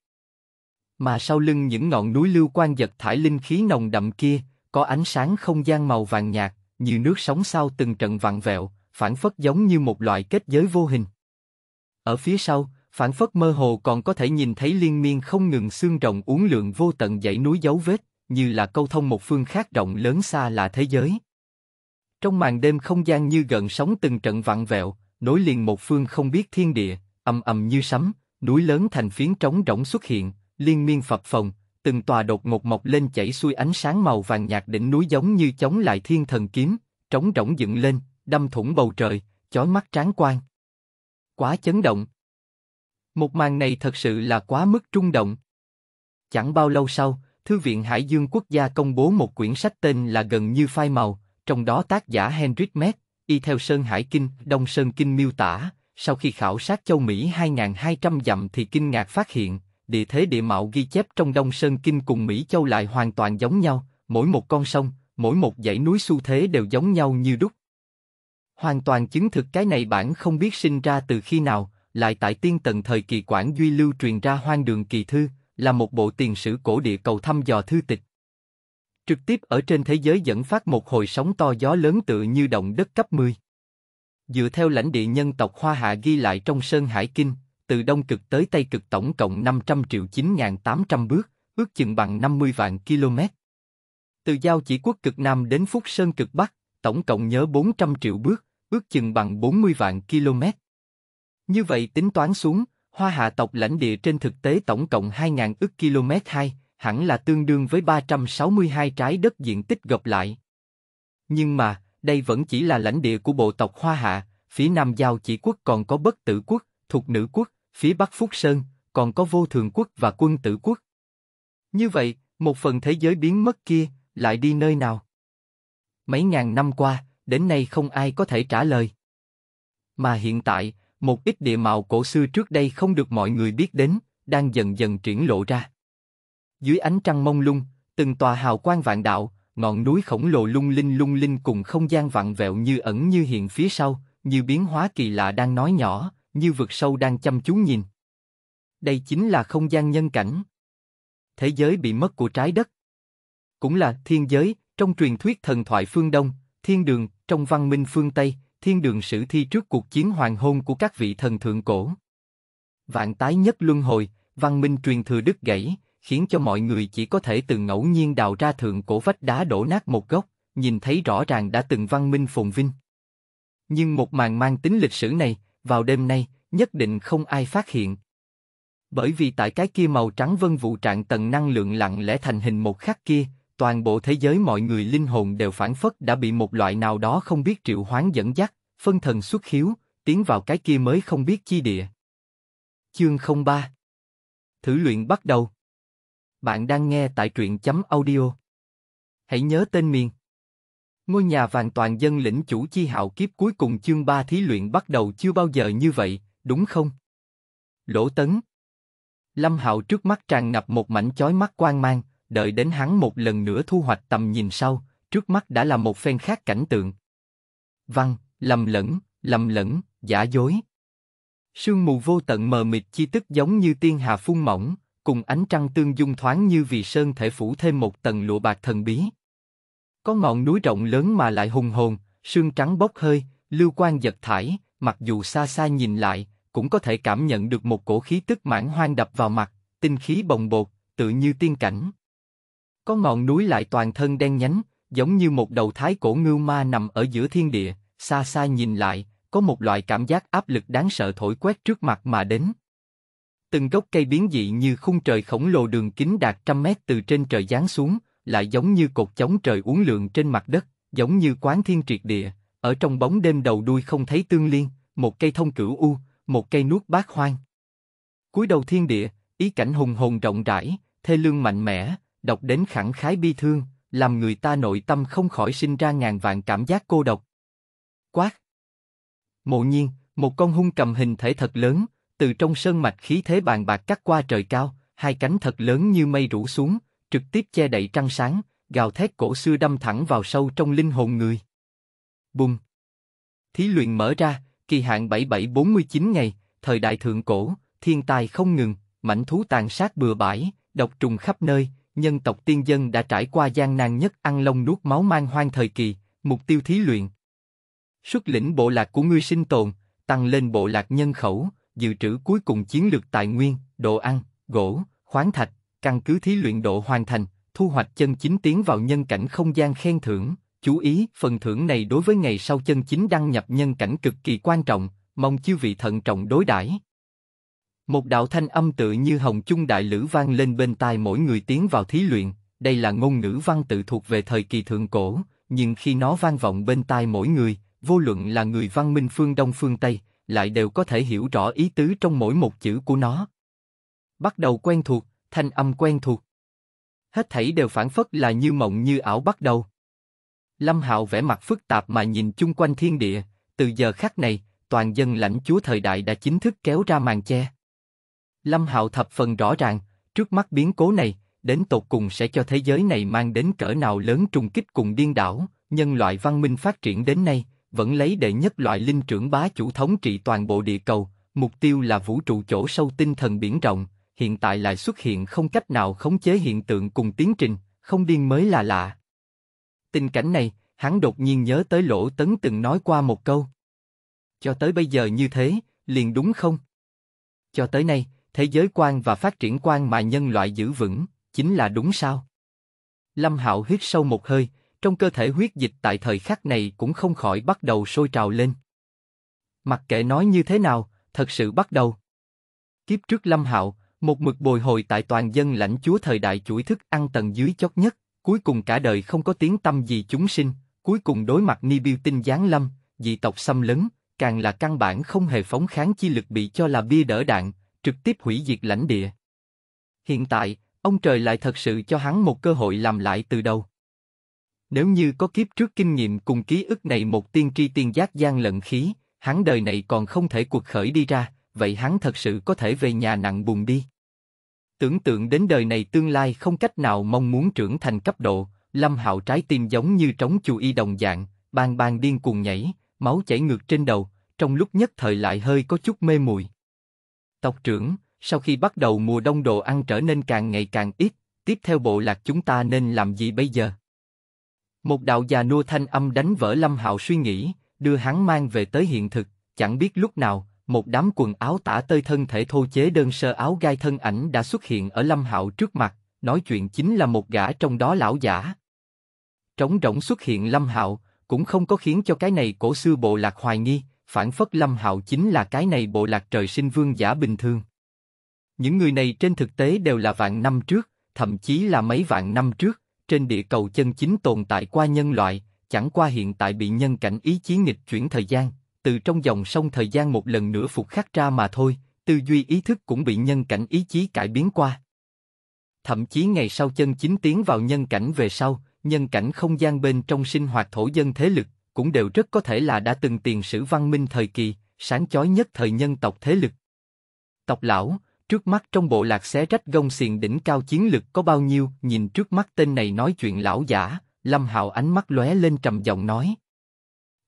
Mà sau lưng những ngọn núi lưu quan giật thải linh khí nồng đậm kia, có ánh sáng không gian màu vàng nhạt, như nước sóng sau từng trận vặn vẹo, phản phất giống như một loại kết giới vô hình. Ở phía sau, phản phất mơ hồ còn có thể nhìn thấy liên miên không ngừng xương rồng uốn lượn vô tận dãy núi dấu vết, như là câu thông một phương khác rộng lớn xa là thế giới. Trong màn đêm không gian như gần sóng từng trận vặn vẹo, nối liền một phương không biết thiên địa, ầm ầm như sấm, núi lớn thành phiến trống rỗng xuất hiện, liên miên phập phồng, từng tòa đột ngột mọc lên chảy xuôi ánh sáng màu vàng nhạt đỉnh núi giống như chống lại thiên thần kiếm, trống rỗng dựng lên, đâm thủng bầu trời, chói mắt tráng quan. Quá chấn động. Một màn này thật sự là quá mức trung động. Chẳng bao lâu sau, Thư viện Hải Dương Quốc gia công bố một quyển sách tên là Gần như phai màu, trong đó tác giả Hendrik Mett, y theo Sơn Hải Kinh, Đông Sơn Kinh miêu tả, sau khi khảo sát châu Mỹ 2.200 dặm thì kinh ngạc phát hiện, địa thế địa mạo ghi chép trong Đông Sơn Kinh cùng Mỹ châu lại hoàn toàn giống nhau, mỗi một con sông, mỗi một dãy núi xu thế đều giống nhau như đúc. Hoàn toàn chứng thực cái này bản không biết sinh ra từ khi nào, lại tại tiên tần thời kỳ quản duy lưu truyền ra hoang đường kỳ thư, là một bộ tiền sử cổ địa cầu thăm dò thư tịch. Trực tiếp ở trên thế giới dẫn phát một hồi sóng to gió lớn tựa như động đất cấp 10. Dựa theo lãnh địa nhân tộc Hoa Hạ ghi lại trong Sơn Hải Kinh, từ Đông Cực tới Tây Cực tổng cộng 500 triệu 9.800 bước, ước chừng bằng 50 vạn km. Từ giao chỉ quốc cực Nam đến Phúc Sơn cực Bắc, tổng cộng nhớ 400 triệu bước, ước chừng bằng 40 vạn km. Như vậy tính toán xuống, Hoa Hạ tộc lãnh địa trên thực tế tổng cộng 2.000 ước km 2, hẳn là tương đương với 362 trái đất diện tích gộp lại. Nhưng mà, đây vẫn chỉ là lãnh địa của bộ tộc Hoa Hạ, phía nam giao chỉ quốc còn có bất tử quốc, thuộc nữ quốc, phía bắc Phúc Sơn, còn có vô thường quốc và quân tử quốc. Như vậy, một phần thế giới biến mất kia, lại đi nơi nào? Mấy ngàn năm qua, đến nay không ai có thể trả lời. Mà hiện tại, một ít địa mạo cổ xưa trước đây không được mọi người biết đến, đang dần dần triển lộ ra. Dưới ánh trăng mông lung, từng tòa hào quang vạn đạo, ngọn núi khổng lồ lung linh lung linh cùng không gian vặn vẹo như ẩn như hiện phía sau, như biến hóa kỳ lạ đang nói nhỏ, như vực sâu đang chăm chú nhìn. Đây chính là không gian nhân cảnh. Thế giới bị mất của trái đất. Cũng là thiên giới, trong truyền thuyết thần thoại phương Đông, thiên đường, trong văn minh phương Tây, thiên đường sử thi trước cuộc chiến hoàng hôn của các vị thần thượng cổ. Vạn tái nhất luân hồi, văn minh truyền thừa đứt gãy, khiến cho mọi người chỉ có thể từ ngẫu nhiên đào ra thượng cổ vách đá đổ nát một góc, nhìn thấy rõ ràng đã từng văn minh phồn vinh. Nhưng một màn mang tính lịch sử này, vào đêm nay, nhất định không ai phát hiện. Bởi vì tại cái kia màu trắng vân vụ trạng tầng năng lượng lặng lẽ thành hình một khắc kia, toàn bộ thế giới mọi người linh hồn đều phản phất đã bị một loại nào đó không biết triệu hoán dẫn dắt, phân thần xuất khiếu, tiến vào cái kia mới không biết chi địa. Chương 03 Thử luyện bắt đầu bạn đang nghe tại truyện chấm audio. Hãy nhớ tên miền. Ngôi nhà vàng toàn dân lĩnh chủ chi hạo kiếp cuối cùng chương 3 thí luyện bắt đầu chưa bao giờ như vậy, đúng không? Lỗ tấn. Lâm Hạo trước mắt tràn ngập một mảnh chói mắt quang mang, đợi đến hắn một lần nữa thu hoạch tầm nhìn sau, trước mắt đã là một phen khác cảnh tượng. Văn, lầm lẫn, lầm lẫn, giả dối. Sương mù vô tận mờ mịt chi tức giống như tiên hà phun mỏng, cùng ánh trăng tương dung thoáng như vì sơn thể phủ thêm một tầng lụa bạc thần bí. Có ngọn núi rộng lớn mà lại hùng hồn, sương trắng bốc hơi, lưu quang giật thải, mặc dù xa xa nhìn lại, cũng có thể cảm nhận được một cổ khí tức mãn hoang đập vào mặt, tinh khí bồng bột, tự như tiên cảnh. Có ngọn núi lại toàn thân đen nhánh, giống như một đầu thái cổ ngưu ma nằm ở giữa thiên địa, xa xa nhìn lại, có một loại cảm giác áp lực đáng sợ thổi quét trước mặt mà đến từng gốc cây biến dị như khung trời khổng lồ đường kính đạt trăm mét từ trên trời giáng xuống, lại giống như cột chống trời uốn lượn trên mặt đất, giống như quán thiên triệt địa, ở trong bóng đêm đầu đuôi không thấy tương liên, một cây thông cửu u, một cây nuốt bát hoang. Cuối đầu thiên địa, ý cảnh hùng hồn rộng rãi, thê lương mạnh mẽ, đọc đến khẳng khái bi thương, làm người ta nội tâm không khỏi sinh ra ngàn vạn cảm giác cô độc. Quát! Mộ nhiên, một con hung cầm hình thể thật lớn, từ trong sơn mạch khí thế bàn bạc cắt qua trời cao, hai cánh thật lớn như mây rủ xuống, trực tiếp che đậy trăng sáng, gào thét cổ xưa đâm thẳng vào sâu trong linh hồn người. Bùng! Thí luyện mở ra, kỳ hạn 7749 ngày, thời đại thượng cổ, thiên tài không ngừng, mảnh thú tàn sát bừa bãi, độc trùng khắp nơi, nhân tộc tiên dân đã trải qua gian nan nhất ăn lông nuốt máu mang hoang thời kỳ, mục tiêu thí luyện. Xuất lĩnh bộ lạc của ngươi sinh tồn, tăng lên bộ lạc nhân khẩu, dự trữ cuối cùng chiến lược tài nguyên, đồ ăn, gỗ, khoáng thạch, căn cứ thí luyện độ hoàn thành, thu hoạch chân chính tiến vào nhân cảnh không gian khen thưởng. Chú ý, phần thưởng này đối với ngày sau chân chính đăng nhập nhân cảnh cực kỳ quan trọng, mong chư vị thận trọng đối đãi. Một đạo thanh âm tự như hồng trung đại lữ vang lên bên tai mỗi người tiến vào thí luyện, đây là ngôn ngữ văn tự thuộc về thời kỳ thượng cổ, nhưng khi nó vang vọng bên tai mỗi người, vô luận là người văn minh phương Đông phương Tây, lại đều có thể hiểu rõ ý tứ trong mỗi một chữ của nó. Bắt đầu quen thuộc, thanh âm quen thuộc. Hết thảy đều phản phất là như mộng như ảo bắt đầu. Lâm Hạo vẻ mặt phức tạp mà nhìn chung quanh thiên địa, từ giờ khắc này, toàn dân lãnh chúa thời đại đã chính thức kéo ra màn che. Lâm Hạo thập phần rõ ràng, trước mắt biến cố này, đến tột cùng sẽ cho thế giới này mang đến cỡ nào lớn trùng kích cùng điên đảo, nhân loại văn minh phát triển đến nay, vẫn lấy đệ nhất loại linh trưởng bá chủ thống trị toàn bộ địa cầu, mục tiêu là vũ trụ chỗ sâu tinh thần biển rộng, hiện tại lại xuất hiện không cách nào khống chế hiện tượng cùng tiến trình, không điên mới là lạ. Tình cảnh này, hắn đột nhiên nhớ tới lỗ tấn từng nói qua một câu. Cho tới bây giờ như thế, liền đúng không? Cho tới nay, thế giới quan và phát triển quan mà nhân loại giữ vững, chính là đúng sao? Lâm Hạo hít sâu một hơi, trong cơ thể huyết dịch tại thời khắc này cũng không khỏi bắt đầu sôi trào lên. Mặc kệ nói như thế nào, thật sự bắt đầu. Kiếp trước Lâm Hạo, một mực bồi hồi tại toàn dân lãnh chúa thời đại chuỗi thức ăn tầng dưới chót nhất, cuối cùng cả đời không có tiếng tâm gì chúng sinh, cuối cùng đối mặt ni biêu tinh giáng lâm, dị tộc xâm lấn, càng là căn bản không hề phóng kháng chi lực bị cho là bia đỡ đạn, trực tiếp hủy diệt lãnh địa. Hiện tại, ông trời lại thật sự cho hắn một cơ hội làm lại từ đầu. Nếu như có kiếp trước kinh nghiệm cùng ký ức này một tiên tri tiên giác gian lận khí, hắn đời này còn không thể cuộc khởi đi ra, vậy hắn thật sự có thể về nhà nặng buồn đi. Tưởng tượng đến đời này tương lai không cách nào mong muốn trưởng thành cấp độ, Lâm Hạo trái tim giống như trống chù y đồng dạng, bang bang điên cuồng nhảy, máu chảy ngược trên đầu, trong lúc nhất thời lại hơi có chút mê muội. Tộc trưởng, sau khi bắt đầu mùa đông đồ ăn trở nên càng ngày càng ít, tiếp theo bộ lạc chúng ta nên làm gì bây giờ? Một đạo già nua thanh âm đánh vỡ Lâm Hạo suy nghĩ, đưa hắn mang về tới hiện thực, chẳng biết lúc nào, một đám quần áo tả tơi thân thể thô chế đơn sơ áo gai thân ảnh đã xuất hiện ở Lâm Hạo trước mặt, nói chuyện chính là một gã trong đó lão giả. Trống rỗng xuất hiện Lâm Hạo, cũng không có khiến cho cái này cổ xưa bộ lạc hoài nghi, phản phất Lâm Hạo chính là cái này bộ lạc trời sinh vương giả bình thường. Những người này trên thực tế đều là vạn năm trước, thậm chí là mấy vạn năm trước, trên địa cầu chân chính tồn tại qua nhân loại, chẳng qua hiện tại bị nhân cảnh ý chí nghịch chuyển thời gian, từ trong dòng sông thời gian một lần nữa phục khắc ra mà thôi, tư duy ý thức cũng bị nhân cảnh ý chí cải biến qua. Thậm chí ngày sau chân chính tiến vào nhân cảnh về sau, nhân cảnh không gian bên trong sinh hoạt thổ dân thế lực, cũng đều rất có thể là đã từng tiền sử văn minh thời kỳ, sáng chói nhất thời nhân tộc thế lực. Tộc lão, trước mắt trong bộ lạc xé rách gông xiềng đỉnh cao chiến lực có bao nhiêu, nhìn trước mắt tên này nói chuyện lão giả, Lâm Hạo ánh mắt lóe lên trầm giọng nói.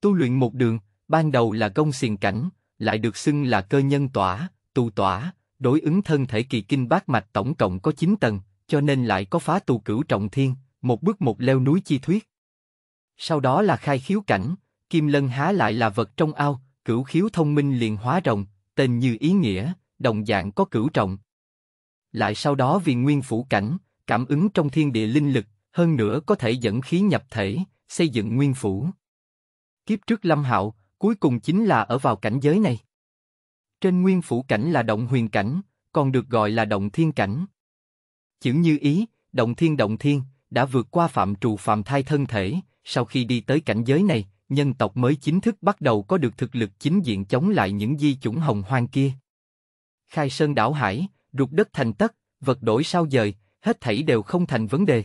Tu luyện một đường, ban đầu là gông xiềng cảnh, lại được xưng là cơ nhân tỏa, tu tỏa, đối ứng thân thể kỳ kinh bát mạch tổng cộng có 9 tầng, cho nên lại có phá tu cửu trọng thiên, một bước một leo núi chi thuyết. Sau đó là khai khiếu cảnh, kim lân há lại là vật trong ao, cửu khiếu thông minh liền hóa rồng, tên như ý nghĩa, đồng dạng có cửu trọng. Lại sau đó vì nguyên phủ cảnh, cảm ứng trong thiên địa linh lực, hơn nữa có thể dẫn khí nhập thể, xây dựng nguyên phủ. Kiếp trước Lâm Hạo, cuối cùng chính là ở vào cảnh giới này. Trên nguyên phủ cảnh là động huyền cảnh, còn được gọi là động thiên cảnh. Chữ như ý, động thiên động thiên, đã vượt qua phạm trù phạm thai thân thể, sau khi đi tới cảnh giới này, nhân tộc mới chính thức bắt đầu có được thực lực chính diện chống lại những di chủng hồng hoang kia khai sơn đảo hải, ruột đất thành tất, vật đổi sao dời, hết thảy đều không thành vấn đề.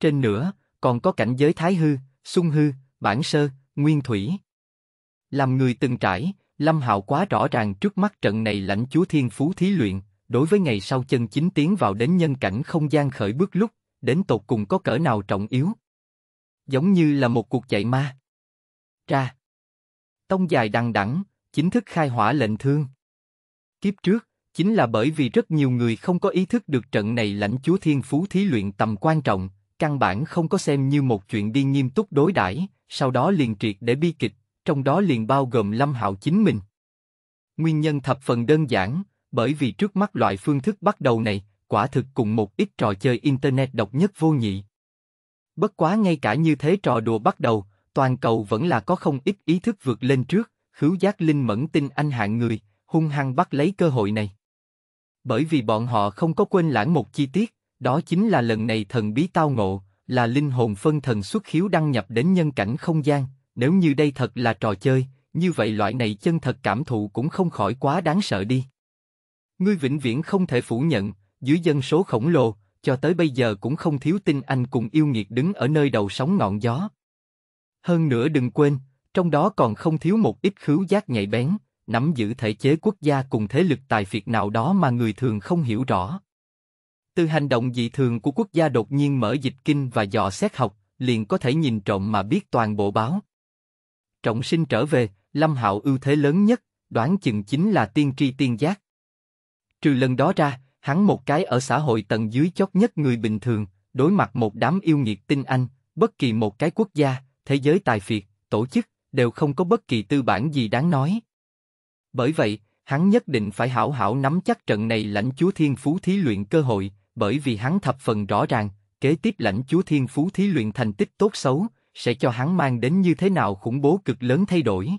Trên nữa, còn có cảnh giới thái hư, sung hư, bản sơ, nguyên thủy. Làm người từng trải, Lâm Hạo quá rõ ràng trước mắt trận này lãnh chúa thiên phú thí luyện, đối với ngày sau chân chính tiến vào đến nhân cảnh không gian khởi bước lúc, đến tột cùng có cỡ nào trọng yếu. Giống như là một cuộc chạy ma. Ra. Tông dài đằng đẵng, chính thức khai hỏa lệnh thương. Kiếp trước, chính là bởi vì rất nhiều người không có ý thức được trận này lãnh chúa thiên phú thí luyện tầm quan trọng, căn bản không có xem như một chuyện đi nghiêm túc đối đãi, sau đó liền triệt để bi kịch, trong đó liền bao gồm Lâm Hạo chính mình. Nguyên nhân thập phần đơn giản, bởi vì trước mắt loại phương thức bắt đầu này, quả thực cùng một ít trò chơi internet độc nhất vô nhị. Bất quá ngay cả như thế trò đùa bắt đầu, toàn cầu vẫn là có không ít ý thức vượt lên trước, khứu giác linh mẫn tin anh hạng người, hung hăng bắt lấy cơ hội này. Bởi vì bọn họ không có quên lãng một chi tiết, đó chính là lần này thần bí tao ngộ, là linh hồn phân thần xuất khiếu đăng nhập đến nhân cảnh không gian, nếu như đây thật là trò chơi, như vậy loại này chân thật cảm thụ cũng không khỏi quá đáng sợ đi. Ngươi vĩnh viễn không thể phủ nhận, dưới dân số khổng lồ, cho tới bây giờ cũng không thiếu tin anh cùng yêu nghiệt đứng ở nơi đầu sóng ngọn gió. Hơn nữa đừng quên, trong đó còn không thiếu một ít khứu giác nhạy bén, nắm giữ thể chế quốc gia cùng thế lực tài phiệt nào đó mà người thường không hiểu rõ. Từ hành động dị thường của quốc gia đột nhiên mở dịch kinh và dò xét học, liền có thể nhìn trộm mà biết toàn bộ báo. Trọng sinh trở về, Lâm Hạo ưu thế lớn nhất, đoán chừng chính là tiên tri tiên giác. Trừ lần đó ra, hắn một cái ở xã hội tầng dưới chót nhất người bình thường, đối mặt một đám yêu nghiệt tinh anh, bất kỳ một cái quốc gia, thế giới tài phiệt, tổ chức, đều không có bất kỳ tư bản gì đáng nói. Bởi vậy, hắn nhất định phải hảo hảo nắm chắc trận này lãnh chúa thiên phú thí luyện cơ hội, bởi vì hắn thập phần rõ ràng, kế tiếp lãnh chúa thiên phú thí luyện thành tích tốt xấu, sẽ cho hắn mang đến như thế nào khủng bố cực lớn thay đổi.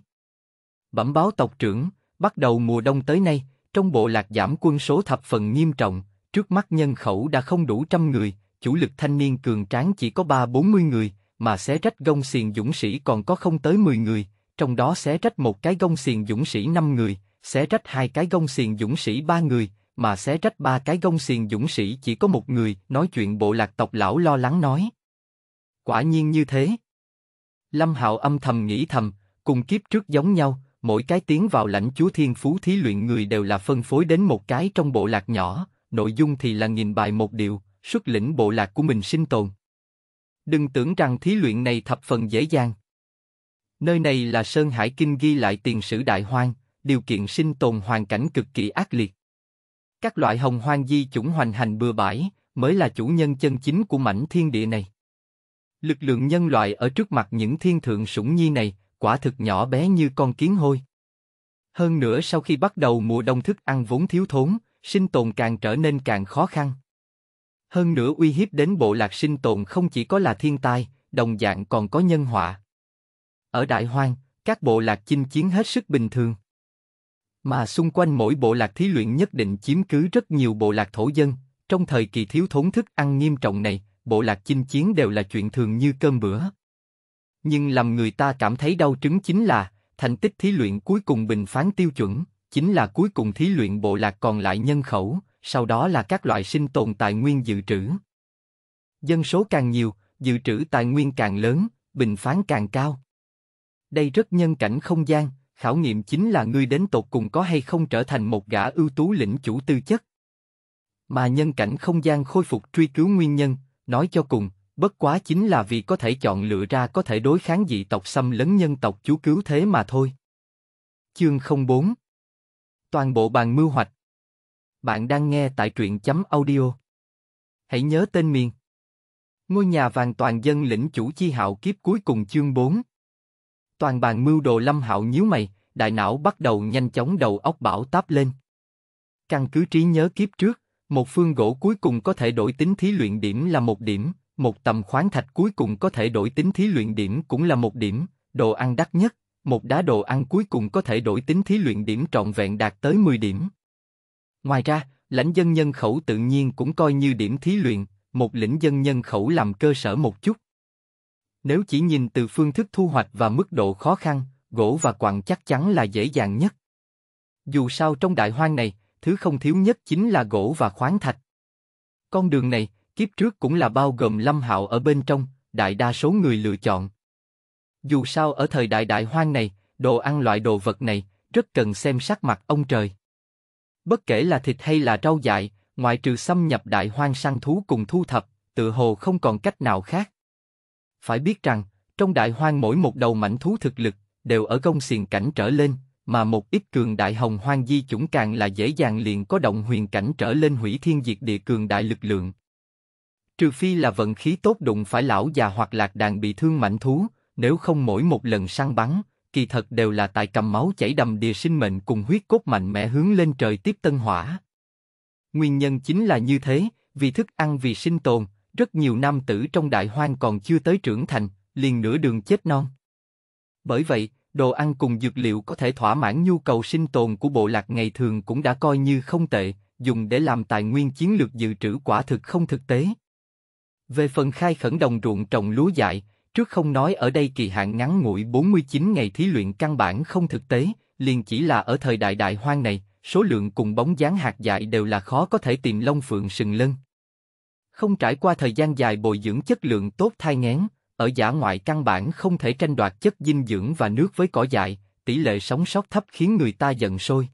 Bẩm báo tộc trưởng, bắt đầu mùa đông tới nay, trong bộ lạc giảm quân số thập phần nghiêm trọng, trước mắt nhân khẩu đã không đủ trăm người, chủ lực thanh niên cường tráng chỉ có ba bốn mươi người, mà xé rách gông xiềng dũng sĩ còn có không tới mười người, trong đó xé rách một cái gông xiềng dũng sĩ 5 người, xé rách hai cái gông xiềng dũng sĩ 3 người, mà xé rách ba cái gông xiềng dũng sĩ chỉ có một người, nói chuyện bộ lạc tộc lão lo lắng nói. Quả nhiên như thế. Lâm Hạo âm thầm nghĩ thầm, cùng kiếp trước giống nhau, mỗi cái tiến vào lãnh chúa thiên phú thí luyện người đều là phân phối đến một cái trong bộ lạc nhỏ, nội dung thì là nghìn bài một điều, xuất lĩnh bộ lạc của mình sinh tồn. Đừng tưởng rằng thí luyện này thập phần dễ dàng. Nơi này là Sơn Hải Kinh ghi lại tiền sử đại hoang, điều kiện sinh tồn hoàn cảnh cực kỳ ác liệt. Các loại hồng hoang di chủng hoành hành bừa bãi, mới là chủ nhân chân chính của mảnh thiên địa này. Lực lượng nhân loại ở trước mặt những thiên thượng sủng nhi này, quả thực nhỏ bé như con kiến hôi. Hơn nữa sau khi bắt đầu mùa đông thức ăn vốn thiếu thốn, sinh tồn càng trở nên càng khó khăn. Hơn nữa uy hiếp đến bộ lạc sinh tồn không chỉ có là thiên tai, đồng dạng còn có nhân họa. Ở Đại Hoang, các bộ lạc chinh chiến hết sức bình thường. Mà xung quanh mỗi bộ lạc thí luyện nhất định chiếm cứ rất nhiều bộ lạc thổ dân, trong thời kỳ thiếu thốn thức ăn nghiêm trọng này, bộ lạc chinh chiến đều là chuyện thường như cơm bữa. Nhưng làm người ta cảm thấy đau trứng chính là, thành tích thí luyện cuối cùng bình phán tiêu chuẩn, chính là cuối cùng thí luyện bộ lạc còn lại nhân khẩu, sau đó là các loại sinh tồn tài nguyên dự trữ. Dân số càng nhiều, dự trữ tài nguyên càng lớn, bình phán càng cao. Đây rất nhân cảnh không gian, khảo nghiệm chính là ngươi đến tột cùng có hay không trở thành một gã ưu tú lĩnh chủ tư chất. Mà nhân cảnh không gian khôi phục truy cứu nguyên nhân, nói cho cùng, bất quá chính là vì có thể chọn lựa ra có thể đối kháng dị tộc xâm lấn nhân tộc chú cứu thế mà thôi. Chương 04 Toàn bộ bàn mưu hoạch Bạn đang nghe tại truyện chấm audio. Hãy nhớ tên miền. Ngôi nhà vàng toàn dân lĩnh chủ chi hạo kiếp cuối cùng chương 4 toàn bàn mưu đồ lâm hạo nhíu mày, đại não bắt đầu nhanh chóng đầu óc bảo táp lên. Căn cứ trí nhớ kiếp trước, một phương gỗ cuối cùng có thể đổi tính thí luyện điểm là một điểm, một tầm khoáng thạch cuối cùng có thể đổi tính thí luyện điểm cũng là một điểm, đồ ăn đắt nhất, một đá đồ ăn cuối cùng có thể đổi tính thí luyện điểm trọn vẹn đạt tới 10 điểm. Ngoài ra, lãnh dân nhân khẩu tự nhiên cũng coi như điểm thí luyện, một lĩnh dân nhân khẩu làm cơ sở một chút. Nếu chỉ nhìn từ phương thức thu hoạch và mức độ khó khăn, gỗ và quặng chắc chắn là dễ dàng nhất. Dù sao trong đại hoang này, thứ không thiếu nhất chính là gỗ và khoáng thạch. Con đường này, kiếp trước cũng là bao gồm Lâm Hạo ở bên trong, đại đa số người lựa chọn. Dù sao ở thời đại đại hoang này, đồ ăn loại đồ vật này rất cần xem sắc mặt ông trời. Bất kể là thịt hay là rau dại, ngoại trừ xâm nhập đại hoang săn thú cùng thu thập, tự hồ không còn cách nào khác. Phải biết rằng, trong đại hoang mỗi một đầu mảnh thú thực lực, đều ở công xiền cảnh trở lên, mà một ít cường đại hồng hoang di chủng càng là dễ dàng liền có động huyền cảnh trở lên hủy thiên diệt địa cường đại lực lượng. Trừ phi là vận khí tốt đụng phải lão già hoặc lạc đàn bị thương mạnh thú, nếu không mỗi một lần săn bắn, kỳ thật đều là tại cầm máu chảy đầm đìa sinh mệnh cùng huyết cốt mạnh mẽ hướng lên trời tiếp tân hỏa. Nguyên nhân chính là như thế, vì thức ăn vì sinh tồn, rất nhiều nam tử trong đại hoang còn chưa tới trưởng thành, liền nửa đường chết non. Bởi vậy, đồ ăn cùng dược liệu có thể thỏa mãn nhu cầu sinh tồn của bộ lạc ngày thường cũng đã coi như không tệ, dùng để làm tài nguyên chiến lược dự trữ quả thực không thực tế. Về phần khai khẩn đồng ruộng trồng lúa dại, trước không nói ở đây kỳ hạn ngắn ngủi 49 ngày thí luyện căn bản không thực tế, liền chỉ là ở thời đại đại hoang này, số lượng cùng bóng dáng hạt dại đều là khó có thể tìm long phượng sừng lân. Không trải qua thời gian dài bồi dưỡng chất lượng tốt thai ngén, ở giả ngoại căn bản không thể tranh đoạt chất dinh dưỡng và nước với cỏ dại, tỷ lệ sống sót thấp khiến người ta giận sôi.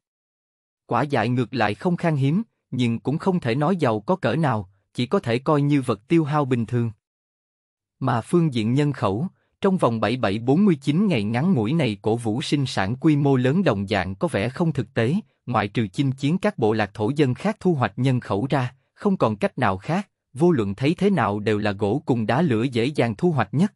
Quả dại ngược lại không khan hiếm, nhưng cũng không thể nói giàu có cỡ nào, chỉ có thể coi như vật tiêu hao bình thường. Mà phương diện nhân khẩu, trong vòng 7749 ngày ngắn ngủi này cổ vũ sinh sản quy mô lớn đồng dạng có vẻ không thực tế, ngoại trừ chinh chiến các bộ lạc thổ dân khác thu hoạch nhân khẩu ra, không còn cách nào khác, vô luận thấy thế nào đều là gỗ cùng đá lửa dễ dàng thu hoạch nhất.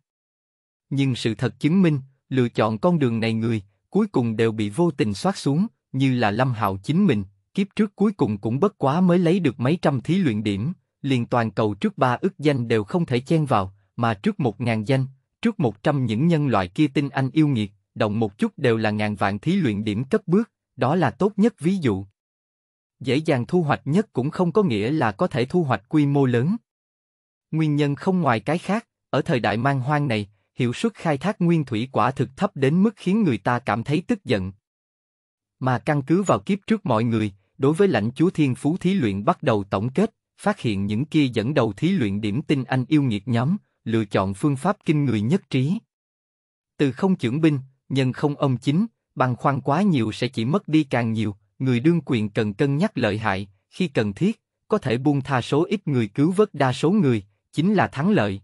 Nhưng sự thật chứng minh, lựa chọn con đường này người, cuối cùng đều bị vô tình xoát xuống, như là Lâm Hạo chính mình, kiếp trước cuối cùng cũng bất quá mới lấy được mấy trăm thí luyện điểm, liền toàn cầu trước ba ức danh đều không thể chen vào, mà trước một ngàn danh, trước một trăm những nhân loại kia tinh anh yêu nghiệt, động một chút đều là ngàn vạn thí luyện điểm cấp bước, đó là tốt nhất ví dụ dễ dàng thu hoạch nhất cũng không có nghĩa là có thể thu hoạch quy mô lớn. Nguyên nhân không ngoài cái khác, ở thời đại man hoang này, hiệu suất khai thác nguyên thủy quả thực thấp đến mức khiến người ta cảm thấy tức giận. Mà căn cứ vào kiếp trước mọi người, đối với lãnh chúa thiên phú thí luyện bắt đầu tổng kết, phát hiện những kia dẫn đầu thí luyện điểm tinh anh yêu nghiệt nhóm, lựa chọn phương pháp kinh người nhất trí. Từ không trưởng binh, nhân không ông chính, bằng khoan quá nhiều sẽ chỉ mất đi càng nhiều, người đương quyền cần cân nhắc lợi hại, khi cần thiết, có thể buông tha số ít người cứu vớt đa số người, chính là thắng lợi.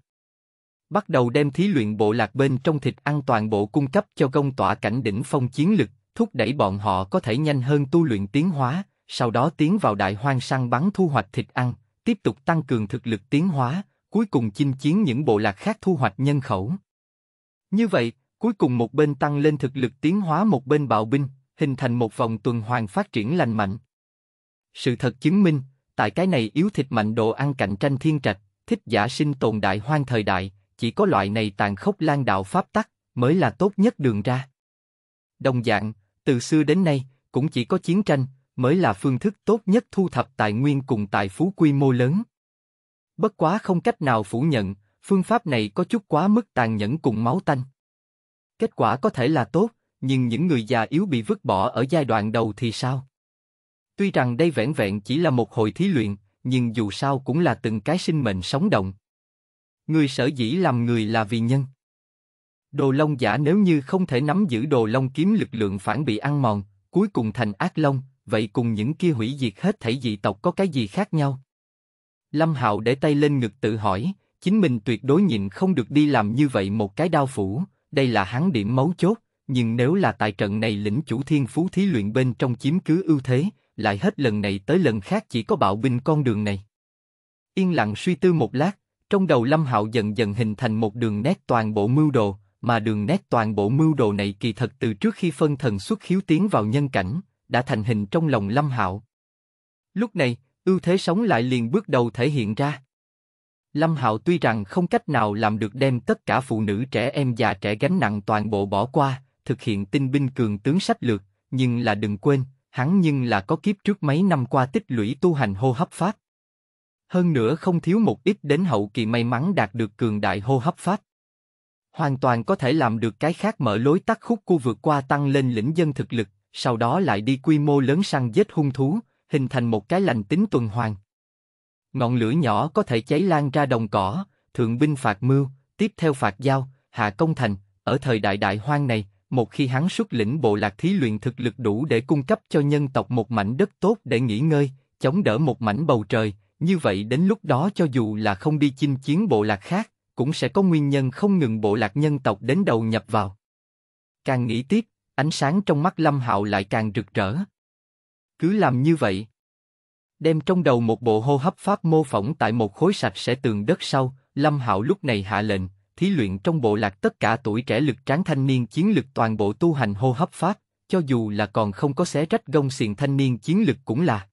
Bắt đầu đem thí luyện bộ lạc bên trong thịt ăn toàn bộ cung cấp cho công tỏa cảnh đỉnh phong chiến lực, thúc đẩy bọn họ có thể nhanh hơn tu luyện tiến hóa, sau đó tiến vào đại hoang săn bắn thu hoạch thịt ăn, tiếp tục tăng cường thực lực tiến hóa, cuối cùng chinh chiến những bộ lạc khác thu hoạch nhân khẩu. Như vậy, cuối cùng một bên tăng lên thực lực tiến hóa một bên bạo binh, hình thành một vòng tuần hoàn phát triển lành mạnh. Sự thật chứng minh, tại cái này yếu thịt mạnh độ ăn cạnh tranh thiên trạch, thích giả sinh tồn đại hoang thời đại, chỉ có loại này tàn khốc lan đạo pháp tắc mới là tốt nhất đường ra. Đồng dạng, từ xưa đến nay, cũng chỉ có chiến tranh mới là phương thức tốt nhất thu thập tài nguyên cùng tài phú quy mô lớn. Bất quá không cách nào phủ nhận, phương pháp này có chút quá mức tàn nhẫn cùng máu tanh. Kết quả có thể là tốt, nhưng những người già yếu bị vứt bỏ ở giai đoạn đầu thì sao? Tuy rằng đây vẻn vẹn chỉ là một hồi thí luyện, nhưng dù sao cũng là từng cái sinh mệnh sống động. Người sở dĩ làm người là vì nhân. Đồ long giả nếu như không thể nắm giữ đồ long kiếm lực lượng phản bị ăn mòn, cuối cùng thành ác long, vậy cùng những kia hủy diệt hết thảy dị tộc có cái gì khác nhau? Lâm Hạo để tay lên ngực tự hỏi, chính mình tuyệt đối nhịn không được đi làm như vậy một cái đau phủ, đây là hắn điểm mấu chốt, nhưng nếu là tại trận này lĩnh chủ thiên phú thí luyện bên trong chiếm cứ ưu thế, lại hết lần này tới lần khác chỉ có bạo binh con đường này. Yên lặng suy tư một lát, trong đầu Lâm Hạo dần dần hình thành một đường nét toàn bộ mưu đồ, mà đường nét toàn bộ mưu đồ này kỳ thật từ trước khi phân thần xuất khiếu tiến vào nhân cảnh, đã thành hình trong lòng Lâm Hạo. Lúc này, ưu thế sống lại liền bước đầu thể hiện ra. Lâm Hạo tuy rằng không cách nào làm được đem tất cả phụ nữ trẻ em già trẻ gánh nặng toàn bộ bỏ qua, thực hiện tinh binh cường tướng sách lược, nhưng là đừng quên, hắn nhưng là có kiếp trước mấy năm qua tích lũy tu hành hô hấp pháp. Hơn nữa không thiếu một ít đến hậu kỳ may mắn đạt được cường đại hô hấp pháp. Hoàn toàn có thể làm được cái khác mở lối tắt khúc khu vượt qua tăng lên lĩnh dân thực lực, sau đó lại đi quy mô lớn săn giết hung thú, hình thành một cái lành tính tuần hoàn. Ngọn lửa nhỏ có thể cháy lan ra đồng cỏ, thượng binh phạt mưu, tiếp theo phạt giao, hạ công thành, ở thời đại đại hoang này, một khi hắn xuất lĩnh bộ lạc thí luyện thực lực đủ để cung cấp cho nhân tộc một mảnh đất tốt để nghỉ ngơi, chống đỡ một mảnh bầu trời, như vậy đến lúc đó cho dù là không đi chinh chiến bộ lạc khác, cũng sẽ có nguyên nhân không ngừng bộ lạc nhân tộc đến đầu nhập vào. Càng nghĩ tiếp, ánh sáng trong mắt Lâm Hạo lại càng rực rỡ. Cứ làm như vậy. Đem trong đầu một bộ hô hấp pháp mô phỏng tại một khối sạch sẽ tường đất sau, Lâm Hạo lúc này hạ lệnh, thí luyện trong bộ lạc tất cả tuổi trẻ lực tráng thanh niên chiến lực toàn bộ tu hành hô hấp pháp, cho dù là còn không có xé rách gông xiềng thanh niên chiến lực cũng là.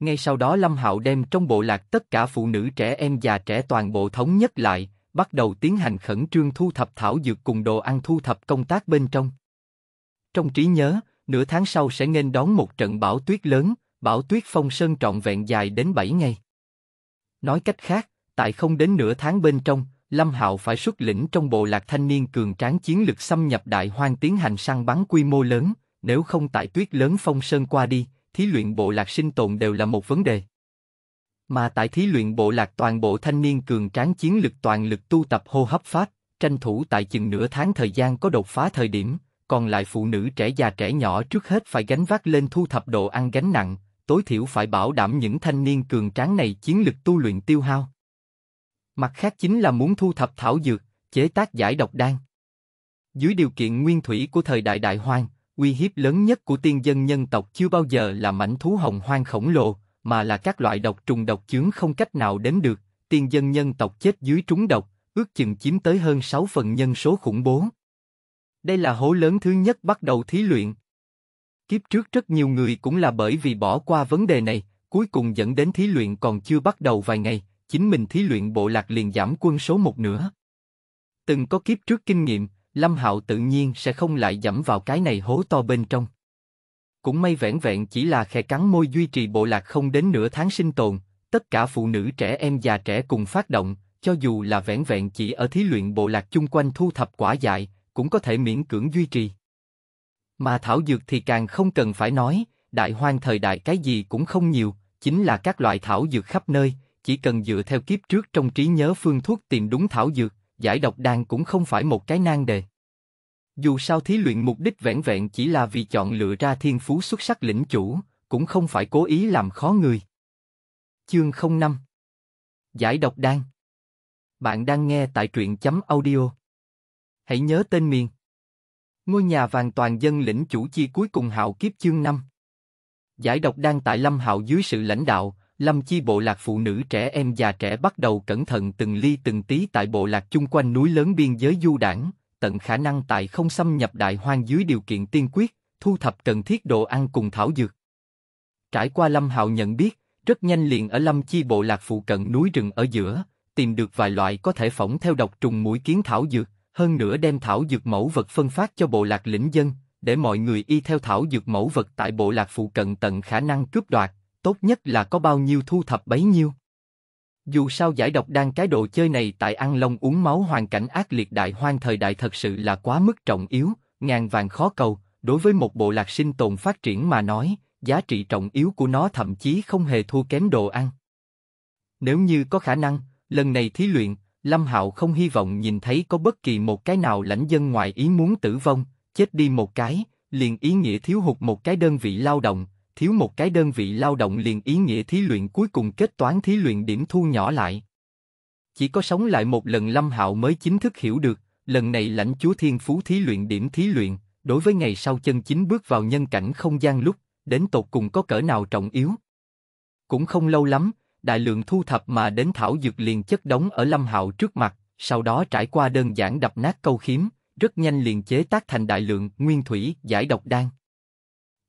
Ngay sau đó Lâm Hạo đem trong bộ lạc tất cả phụ nữ trẻ em già trẻ toàn bộ thống nhất lại, bắt đầu tiến hành khẩn trương thu thập thảo dược cùng đồ ăn thu thập công tác bên trong. Trong trí nhớ, nửa tháng sau sẽ nên đón một trận bão tuyết lớn, bão tuyết phong sơn trọn vẹn dài đến 7 ngày. Nói cách khác, tại không đến nửa tháng bên trong, Lâm Hạo phải xuất lĩnh trong bộ lạc thanh niên cường tráng chiến lực xâm nhập đại hoang tiến hành săn bắn quy mô lớn, nếu không tại tuyết lớn phong sơn qua đi, thí luyện bộ lạc sinh tồn đều là một vấn đề. Mà tại thí luyện bộ lạc toàn bộ thanh niên cường tráng chiến lực toàn lực tu tập hô hấp pháp, tranh thủ tại chừng nửa tháng thời gian có đột phá thời điểm, còn lại phụ nữ trẻ già trẻ nhỏ trước hết phải gánh vác lên thu thập đồ ăn gánh nặng, tối thiểu phải bảo đảm những thanh niên cường tráng này chiến lực tu luyện tiêu hao, Mặt khác chính là muốn thu thập thảo dược, chế tác giải độc đan. Dưới điều kiện nguyên thủy của thời đại đại hoang, uy hiếp lớn nhất của tiên dân nhân tộc chưa bao giờ là mảnh thú hồng hoang khổng lồ, mà là các loại độc trùng độc chướng không cách nào đến được, tiên dân nhân tộc chết dưới trúng độc, ước chừng chiếm tới hơn 6 phần nhân số khủng bố. Đây là hố lớn thứ nhất bắt đầu thí luyện. Kiếp trước rất nhiều người cũng là bởi vì bỏ qua vấn đề này, cuối cùng dẫn đến thí luyện còn chưa bắt đầu vài ngày, chính mình thí luyện bộ lạc liền giảm quân số một nửa. Từng có kiếp trước kinh nghiệm, Lâm Hạo tự nhiên sẽ không lại dẫm vào cái này hố to bên trong. Cũng may vẻn vẹn chỉ là khe cắn môi duy trì bộ lạc không đến nửa tháng sinh tồn, tất cả phụ nữ trẻ em già trẻ cùng phát động, cho dù là vẻn vẹn chỉ ở thí luyện bộ lạc chung quanh thu thập quả dại, cũng có thể miễn cưỡng duy trì. Mà thảo dược thì càng không cần phải nói, đại hoang thời đại cái gì cũng không nhiều, chính là các loại thảo dược khắp nơi, chỉ cần dựa theo kiếp trước trong trí nhớ phương thuốc tìm đúng thảo dược, giải độc đan cũng không phải một cái nan đề. Dù sao thí luyện mục đích vẹn vẹn chỉ là vì chọn lựa ra thiên phú xuất sắc lĩnh chủ, cũng không phải cố ý làm khó người. Chương 05 Giải độc đan Bạn đang nghe tại truyện chấm audio. Hãy nhớ tên miền. Ngôi nhà vàng toàn dân lĩnh chủ chi cuối cùng hạo kiếp chương 5 Giải độc đan tại Lâm Hạo dưới sự lãnh đạo, Lâm Chi bộ lạc phụ nữ trẻ em già trẻ bắt đầu cẩn thận từng ly từng tí tại bộ lạc chung quanh núi lớn biên giới du đảng, tận khả năng tại không xâm nhập đại hoang dưới điều kiện tiên quyết, thu thập cần thiết đồ ăn cùng thảo dược. Trải qua Lâm Hạo nhận biết, rất nhanh liền ở Lâm Chi bộ lạc phụ cận núi rừng ở giữa, tìm được vài loại có thể phỏng theo độc trùng mũi kiến thảo dược, hơn nữa đem thảo dược mẫu vật phân phát cho bộ lạc lĩnh dân, để mọi người y theo thảo dược mẫu vật tại bộ lạc phụ cận tận khả năng cướp đoạt, tốt nhất là có bao nhiêu thu thập bấy nhiêu. Dù sao giải độc đang cái độ chơi này tại ăn lông uống máu hoàn cảnh ác liệt đại hoang thời đại thật sự là quá mức trọng yếu, ngàn vàng khó cầu, đối với một bộ lạc sinh tồn phát triển mà nói, giá trị trọng yếu của nó thậm chí không hề thua kém đồ ăn. Nếu như có khả năng, lần này thí luyện, Lâm Hạo không hy vọng nhìn thấy có bất kỳ một cái nào lãnh dân ngoài ý muốn tử vong, chết đi một cái, liền ý nghĩa thiếu hụt một cái đơn vị lao động, thiếu một cái đơn vị lao động liền ý nghĩa thí luyện cuối cùng kết toán thí luyện điểm thu nhỏ lại. Chỉ có sống lại một lần Lâm Hạo mới chính thức hiểu được, lần này lãnh chúa thiên phú thí luyện điểm thí luyện, đối với ngày sau chân chính bước vào nhân cảnh không gian lúc, đến tột cùng có cỡ nào trọng yếu. Cũng không lâu lắm, đại lượng thu thập mà đến thảo dược liền chất đóng ở Lâm Hạo trước mặt, sau đó trải qua đơn giản đập nát câu khiếm, rất nhanh liền chế tác thành đại lượng nguyên thủy giải độc đan.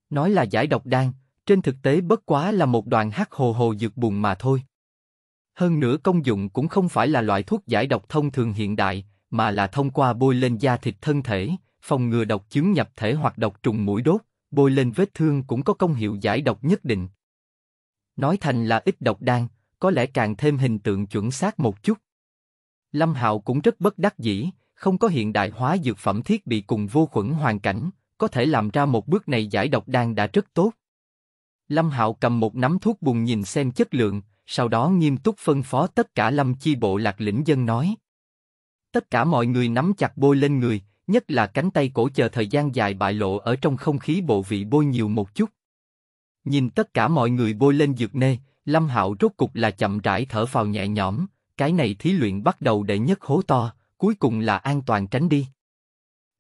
Nói là giải độc đan, trên thực tế bất quá là một đoàn hắc hồ hồ dược bùn mà thôi. Hơn nữa công dụng cũng không phải là loại thuốc giải độc thông thường hiện đại, mà là thông qua bôi lên da thịt thân thể, phòng ngừa độc chứng nhập thể hoặc độc trùng mũi đốt, bôi lên vết thương cũng có công hiệu giải độc nhất định. Nói thành là ít độc đan, có lẽ càng thêm hình tượng chuẩn xác một chút. Lâm Hạo cũng rất bất đắc dĩ, không có hiện đại hóa dược phẩm thiết bị cùng vô khuẩn hoàn cảnh, có thể làm ra một bước này giải độc đan đã rất tốt. Lâm Hạo cầm một nắm thuốc bùn nhìn xem chất lượng, sau đó nghiêm túc phân phó tất cả lâm chi bộ lạc lĩnh dân nói. Tất cả mọi người nắm chặt bôi lên người, nhất là cánh tay cổ chờ thời gian dài bại lộ ở trong không khí bộ vị bôi nhiều một chút. Nhìn tất cả mọi người bôi lên dược nê, Lâm Hạo rốt cục là chậm rãi thở vào nhẹ nhõm, cái này thí luyện bắt đầu đệ nhất hố to, cuối cùng là an toàn tránh đi.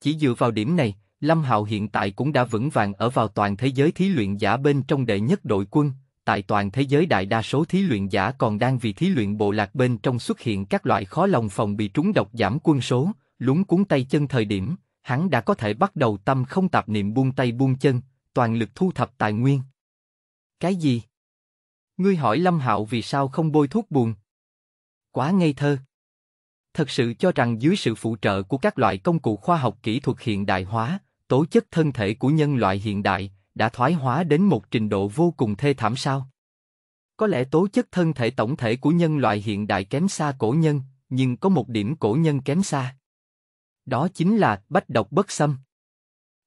Chỉ dựa vào điểm này, Lâm Hạo hiện tại cũng đã vững vàng ở vào toàn thế giới thí luyện giả bên trong đệ nhất đội quân, tại toàn thế giới đại đa số thí luyện giả còn đang vì thí luyện bộ lạc bên trong xuất hiện các loại khó lòng phòng bị trúng độc giảm quân số, lúng cuốn tay chân thời điểm, hắn đã có thể bắt đầu tâm không tạp niệm buông tay buông chân, toàn lực thu thập tài nguyên. Cái gì? Ngươi hỏi Lâm Hạo vì sao không bôi thuốc buồn? Quá ngây thơ. Thật sự cho rằng dưới sự phụ trợ của các loại công cụ khoa học kỹ thuật hiện đại hóa, tố chất thân thể của nhân loại hiện đại đã thoái hóa đến một trình độ vô cùng thê thảm sao? Có lẽ tố chất thân thể tổng thể của nhân loại hiện đại kém xa cổ nhân, nhưng có một điểm cổ nhân kém xa. Đó chính là bách độc bất xâm.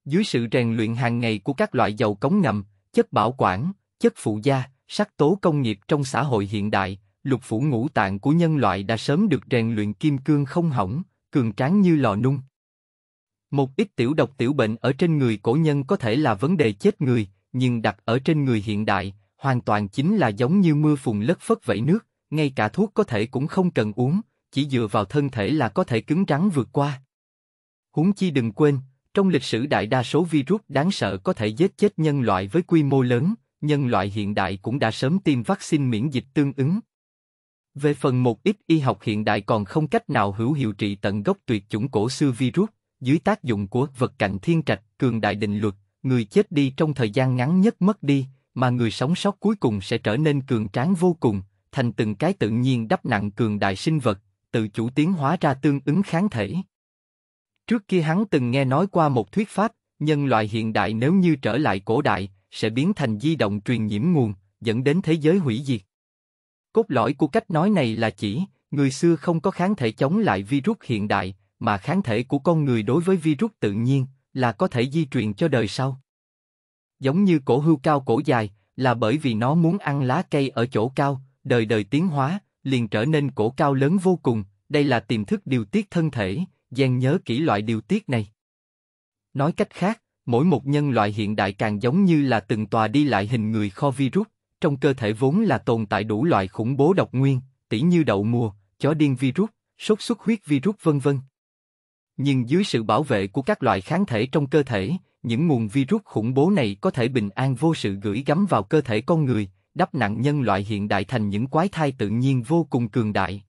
Dưới sự rèn luyện hàng ngày của các loại dầu cống ngầm, chất bảo quản, chất phụ gia, sắc tố công nghiệp trong xã hội hiện đại, lục phủ ngũ tạng của nhân loại đã sớm được rèn luyện kim cương không hỏng, cường tráng như lò nung. Một ít tiểu độc tiểu bệnh ở trên người cổ nhân có thể là vấn đề chết người, nhưng đặt ở trên người hiện đại, hoàn toàn chính là giống như mưa phùn lất phất vẫy nước, ngay cả thuốc có thể cũng không cần uống, chỉ dựa vào thân thể là có thể cứng rắn vượt qua. Huống chi đừng quên, trong lịch sử đại đa số virus đáng sợ có thể giết chết nhân loại với quy mô lớn, nhân loại hiện đại cũng đã sớm tiêm vaccine miễn dịch tương ứng. Về phần một ít y học hiện đại còn không cách nào hữu hiệu trị tận gốc tuyệt chủng cổ xưa virus, dưới tác dụng của vật cạnh thiên trạch, cường đại định luật, người chết đi trong thời gian ngắn nhất mất đi, mà người sống sót cuối cùng sẽ trở nên cường tráng vô cùng, thành từng cái tự nhiên đắp nặng cường đại sinh vật, tự chủ tiến hóa ra tương ứng kháng thể. Trước kia hắn từng nghe nói qua một thuyết pháp, nhân loại hiện đại nếu như trở lại cổ đại, sẽ biến thành di động truyền nhiễm nguồn, dẫn đến thế giới hủy diệt. Cốt lõi của cách nói này là chỉ, người xưa không có kháng thể chống lại virus hiện đại, mà kháng thể của con người đối với virus tự nhiên là có thể di truyền cho đời sau. Giống như cổ hưu cao cổ dài, là bởi vì nó muốn ăn lá cây ở chỗ cao, đời đời tiến hóa, liền trở nên cổ cao lớn vô cùng, đây là tiềm thức điều tiết thân thể, gian nhớ kỹ loại điều tiết này. Nói cách khác, mỗi một nhân loại hiện đại càng giống như là từng tòa đi lại hình người kho virus, trong cơ thể vốn là tồn tại đủ loại khủng bố độc nguyên, tỉ như đậu mùa, chó điên virus, sốt xuất huyết virus vân vân. Nhưng dưới sự bảo vệ của các loại kháng thể trong cơ thể, những nguồn virus khủng bố này có thể bình an vô sự gửi gắm vào cơ thể con người, đắp nặng nhân loại hiện đại thành những quái thai tự nhiên vô cùng cường đại.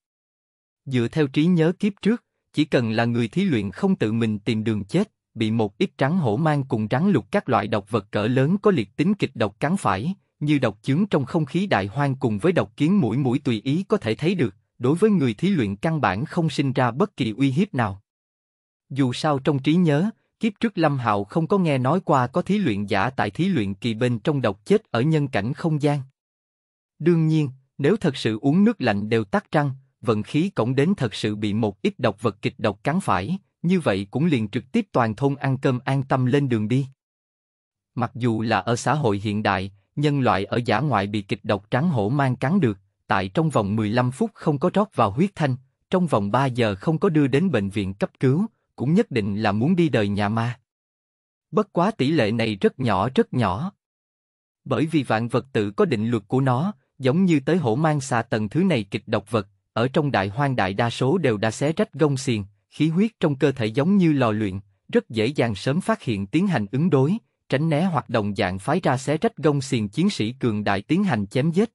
Dựa theo trí nhớ kiếp trước, chỉ cần là người thí luyện không tự mình tìm đường chết, bị một ít trắng hổ mang cùng rắn lục các loại độc vật cỡ lớn có liệt tính kịch độc cắn phải, như độc chướng trong không khí đại hoang cùng với độc kiến mũi mũi tùy ý có thể thấy được, đối với người thí luyện căn bản không sinh ra bất kỳ uy hiếp nào. Dù sao trong trí nhớ, kiếp trước Lâm Hạo không có nghe nói qua có thí luyện giả tại thí luyện kỳ bên trong độc chết ở nhân cảnh không gian. Đương nhiên, nếu thật sự uống nước lạnh đều tắt trăng vận khí cổng đến thật sự bị một ít độc vật kịch độc cắn phải, như vậy cũng liền trực tiếp toàn thôn ăn cơm an tâm lên đường đi. Mặc dù là ở xã hội hiện đại, nhân loại ở giả ngoại bị kịch độc trắng hổ mang cắn được, tại trong vòng 15 phút không có rót vào huyết thanh, trong vòng 3 giờ không có đưa đến bệnh viện cấp cứu, cũng nhất định là muốn đi đời nhà ma. Bất quá tỷ lệ này rất nhỏ rất nhỏ. Bởi vì vạn vật tự có định luật của nó, giống như tới hổ mang xà tầng thứ này kịch độc vật, ở trong đại hoang đại đa số đều đã xé rách gông xiềng, khí huyết trong cơ thể giống như lò luyện, rất dễ dàng sớm phát hiện tiến hành ứng đối, tránh né hoạt động dạng phái ra xé rách gông xiềng chiến sĩ cường đại tiến hành chém giết.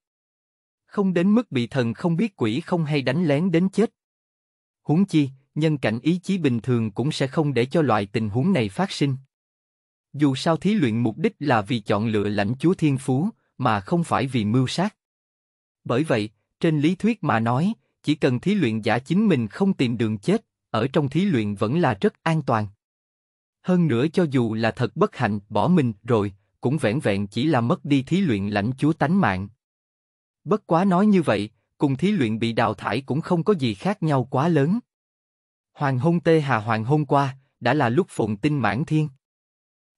Không đến mức bị thần không biết quỷ không hay đánh lén đến chết. Huống chi, nhân cảnh ý chí bình thường cũng sẽ không để cho loại tình huống này phát sinh. Dù sao thí luyện mục đích là vì chọn lựa lãnh chúa thiên phú, mà không phải vì mưu sát. Bởi vậy, trên lý thuyết mà nói, chỉ cần thí luyện giả chính mình không tìm đường chết, ở trong thí luyện vẫn là rất an toàn. Hơn nữa cho dù là thật bất hạnh bỏ mình rồi, cũng vẹn vẹn chỉ là mất đi thí luyện lãnh chúa tánh mạng. Bất quá nói như vậy, cùng thí luyện bị đào thải cũng không có gì khác nhau quá lớn. Hoàng hôn tê hà hoàng hôn qua, đã là lúc phồn tinh mãn thiên.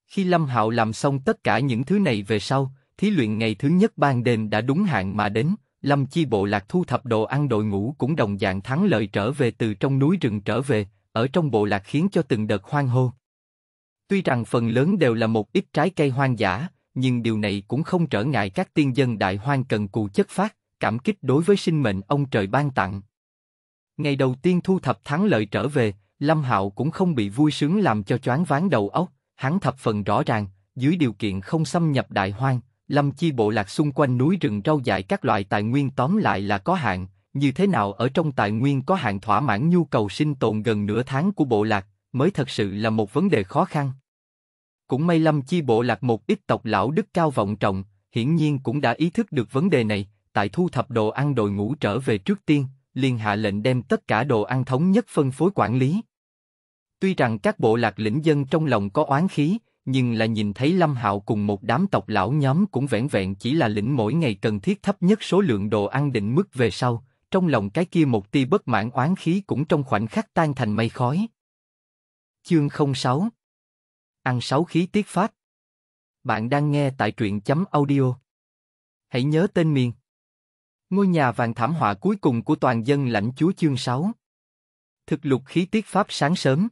Khi Lâm Hạo làm xong tất cả những thứ này về sau, thí luyện ngày thứ nhất ban đêm đã đúng hạn mà đến, Lâm Chi Bộ Lạc thu thập đồ ăn đội ngũ cũng đồng dạng thắng lợi trở về từ trong núi rừng trở về, ở trong bộ lạc khiến cho từng đợt hoang hô. Tuy rằng phần lớn đều là một ít trái cây hoang dã, nhưng điều này cũng không trở ngại các tiên dân đại hoang cần cù chất phát, cảm kích đối với sinh mệnh ông trời ban tặng. Ngày đầu tiên thu thập thắng lợi trở về, Lâm Hạo cũng không bị vui sướng làm cho choáng váng đầu óc, hắn thập phần rõ ràng, dưới điều kiện không xâm nhập đại hoang, lâm chi bộ lạc xung quanh núi rừng rau dại các loại tài nguyên tóm lại là có hạn, như thế nào ở trong tài nguyên có hạn thỏa mãn nhu cầu sinh tồn gần nửa tháng của bộ lạc, mới thật sự là một vấn đề khó khăn. Cũng may lâm chi bộ lạc một ít tộc lão đức cao vọng trọng, hiển nhiên cũng đã ý thức được vấn đề này, tại thu thập đồ ăn đội ngủ trở về trước tiên, liền hạ lệnh đem tất cả đồ ăn thống nhất phân phối quản lý. Tuy rằng các bộ lạc lĩnh dân trong lòng có oán khí, nhưng là nhìn thấy Lâm Hạo cùng một đám tộc lão nhóm cũng vẹn vẹn chỉ là lĩnh mỗi ngày cần thiết thấp nhất số lượng đồ ăn định mức về sau, trong lòng cái kia một tia bất mãn oán khí cũng trong khoảnh khắc tan thành mây khói. Chương 06 Ăn sáu khí tiết phát Bạn đang nghe tại truyện chấm audio. Hãy nhớ tên miền Ngôi nhà vàng thảm họa cuối cùng của toàn dân lãnh chúa chương 6. Thực lục khí tiết Pháp sáng sớm.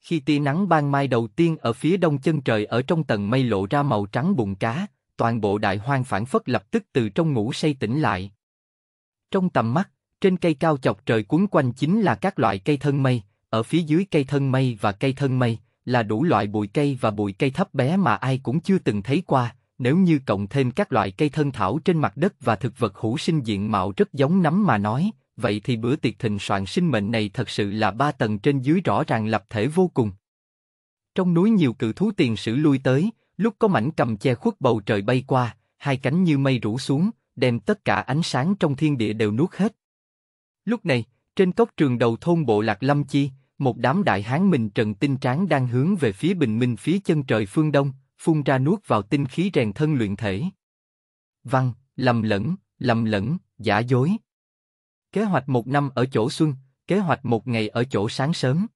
Khi tia nắng ban mai đầu tiên ở phía đông chân trời ở trong tầng mây lộ ra màu trắng bùn cá, toàn bộ đại hoang phản phất lập tức từ trong ngủ say tỉnh lại. Trong tầm mắt, trên cây cao chọc trời cuốn quanh chính là các loại cây thân mây, ở phía dưới cây thân mây và cây thân mây là đủ loại bụi cây và bụi cây thấp bé mà ai cũng chưa từng thấy qua, nếu như cộng thêm các loại cây thân thảo trên mặt đất và thực vật hữu sinh diện mạo rất giống nấm mà nói, vậy thì bữa tiệc thịnh soạn sinh mệnh này thật sự là ba tầng trên dưới rõ ràng lập thể vô cùng. Trong núi nhiều cự thú tiền sử lui tới, lúc có mảnh cầm che khuất bầu trời bay qua, hai cánh như mây rủ xuống, đem tất cả ánh sáng trong thiên địa đều nuốt hết. Lúc này, trên cốc trường đầu thôn bộ lạc Lâm Chi, một đám đại hán mình trần tinh tráng đang hướng về phía bình minh phía chân trời phương đông, phun ra nuốt vào tinh khí rèn thân luyện thể. Văn, lầm lẫn, lầm lẫn, giả dối. Kế hoạch một năm ở chỗ xuân, kế hoạch một ngày ở chỗ sáng sớm.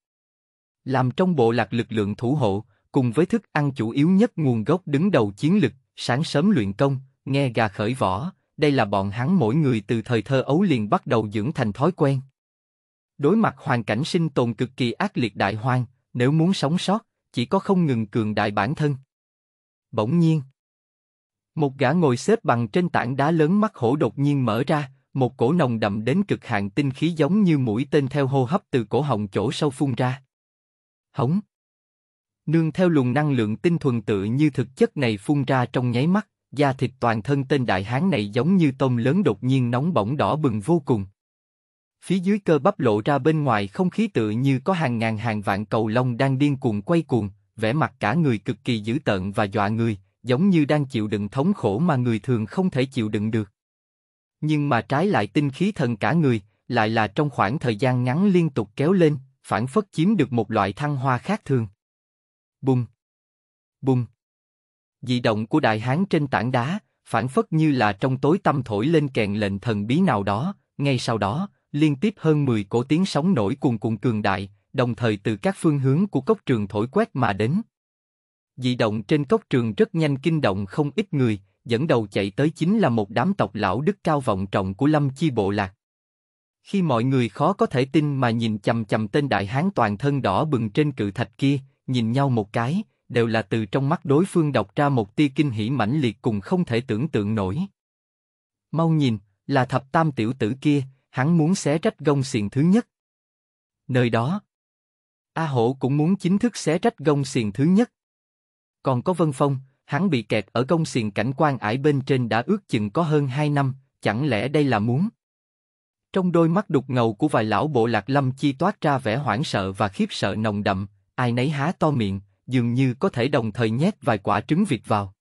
Làm trong bộ lạc lực lượng thủ hộ, cùng với thức ăn chủ yếu nhất nguồn gốc đứng đầu chiến lực, sáng sớm luyện công, nghe gà khởi võ đây là bọn hắn mỗi người từ thời thơ ấu liền bắt đầu dưỡng thành thói quen. Đối mặt hoàn cảnh sinh tồn cực kỳ ác liệt đại hoang, nếu muốn sống sót, chỉ có không ngừng cường đại bản thân. Bỗng nhiên, một gã ngồi xếp bằng trên tảng đá lớn mắt hổ đột nhiên mở ra, một cổ nồng đậm đến cực hạn tinh khí giống như mũi tên theo hô hấp từ cổ họng chỗ sâu phun ra. Hống. Nương theo luồng năng lượng tinh thuần tự như thực chất này phun ra trong nháy mắt, da thịt toàn thân tên đại hán này giống như tôm lớn đột nhiên nóng bỏng đỏ bừng vô cùng. Phía dưới cơ bắp lộ ra bên ngoài không khí tự như có hàng ngàn hàng vạn cầu lông đang điên cuồng quay cuồng, vẻ mặt cả người cực kỳ dữ tợn và dọa người, giống như đang chịu đựng thống khổ mà người thường không thể chịu đựng được. Nhưng mà trái lại tinh khí thần cả người, lại là trong khoảng thời gian ngắn liên tục kéo lên, phản phất chiếm được một loại thăng hoa khác thường. Bùng! Bùng! Dị động của đại hán trên tảng đá, phản phất như là trong tối tâm thổi lên kèn lệnh thần bí nào đó, ngay sau đó, liên tiếp hơn 10 cổ tiếng sóng nổi cuồn cuộn cường đại, đồng thời từ các phương hướng của cốc trường thổi quét mà đến. Dị động trên cốc trường rất nhanh kinh động không ít người, dẫn đầu chạy tới chính là một đám tộc lão đức cao vọng trọng của lâm chi bộ lạc. Khi mọi người khó có thể tin mà nhìn chầm chầm tên đại hán toàn thân đỏ bừng trên cự thạch kia, nhìn nhau một cái, đều là từ trong mắt đối phương đọc ra một tia kinh hỉ mãnh liệt cùng không thể tưởng tượng nổi. Mau nhìn, là thập tam tiểu tử kia, hắn muốn xé rách gông xiềng thứ nhất. Nơi đó, A Hổ cũng muốn chính thức xé rách gông xiềng thứ nhất. Còn có Vân Phong, hắn bị kẹt ở gông xiềng cảnh quan ải bên trên đã ước chừng có hơn 2 năm, chẳng lẽ đây là muốn? Trong đôi mắt đục ngầu của vài lão bộ lạc lâm chi toát ra vẻ hoảng sợ và khiếp sợ nồng đậm, ai nấy há to miệng, dường như có thể đồng thời nhét vài quả trứng vịt vào.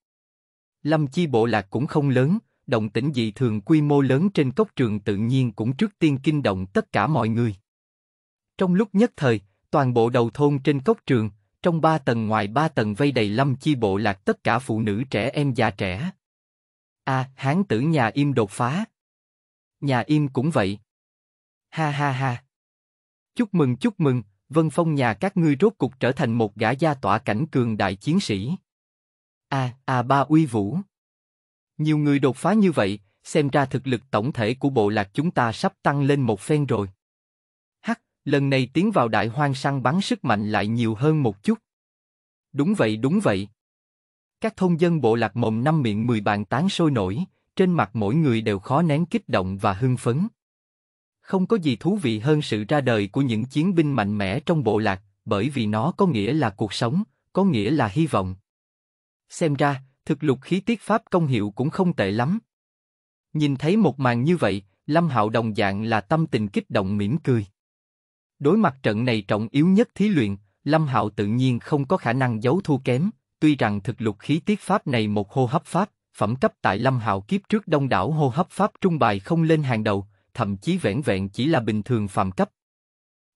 Lâm chi bộ lạc cũng không lớn, động tĩnh dị thường quy mô lớn trên cốc trường tự nhiên cũng trước tiên kinh động tất cả mọi người. Trong lúc nhất thời, Toàn bộ đầu thôn trên cốc trường, trong ba tầng ngoài ba tầng vây đầy lâm chi bộ lạc tất cả phụ nữ trẻ em già trẻ. a à, hán tử nhà im đột phá. Nhà im cũng vậy. Ha ha ha. Chúc mừng chúc mừng, Vân Phong nhà các ngươi rốt cục trở thành một gã gia tỏa cảnh cường đại chiến sĩ. A, à, a à ba uy vũ. Nhiều người đột phá như vậy, xem ra thực lực tổng thể của bộ lạc chúng ta sắp tăng lên một phen rồi lần này tiến vào đại hoang săn bắn sức mạnh lại nhiều hơn một chút. Đúng vậy đúng vậy. Các thôn dân bộ lạc mồm năm miệng mười bàn tán sôi nổi, trên mặt mỗi người đều khó nén kích động và hưng phấn. Không có gì thú vị hơn sự ra đời của những chiến binh mạnh mẽ trong bộ lạc, bởi vì nó có nghĩa là cuộc sống, có nghĩa là hy vọng. Xem ra, thực lục khí tiết pháp công hiệu cũng không tệ lắm. Nhìn thấy một màn như vậy, Lâm Hạo đồng dạng là tâm tình kích động mỉm cười. Đối mặt trận này trọng yếu nhất thí luyện, Lâm Hạo tự nhiên không có khả năng giấu thua kém, tuy rằng thực lục khí tiết pháp này một hô hấp pháp, phẩm cấp tại Lâm Hạo kiếp trước đông đảo hô hấp pháp trung bài không lên hàng đầu, thậm chí vẻn vẹn chỉ là bình thường phàm cấp.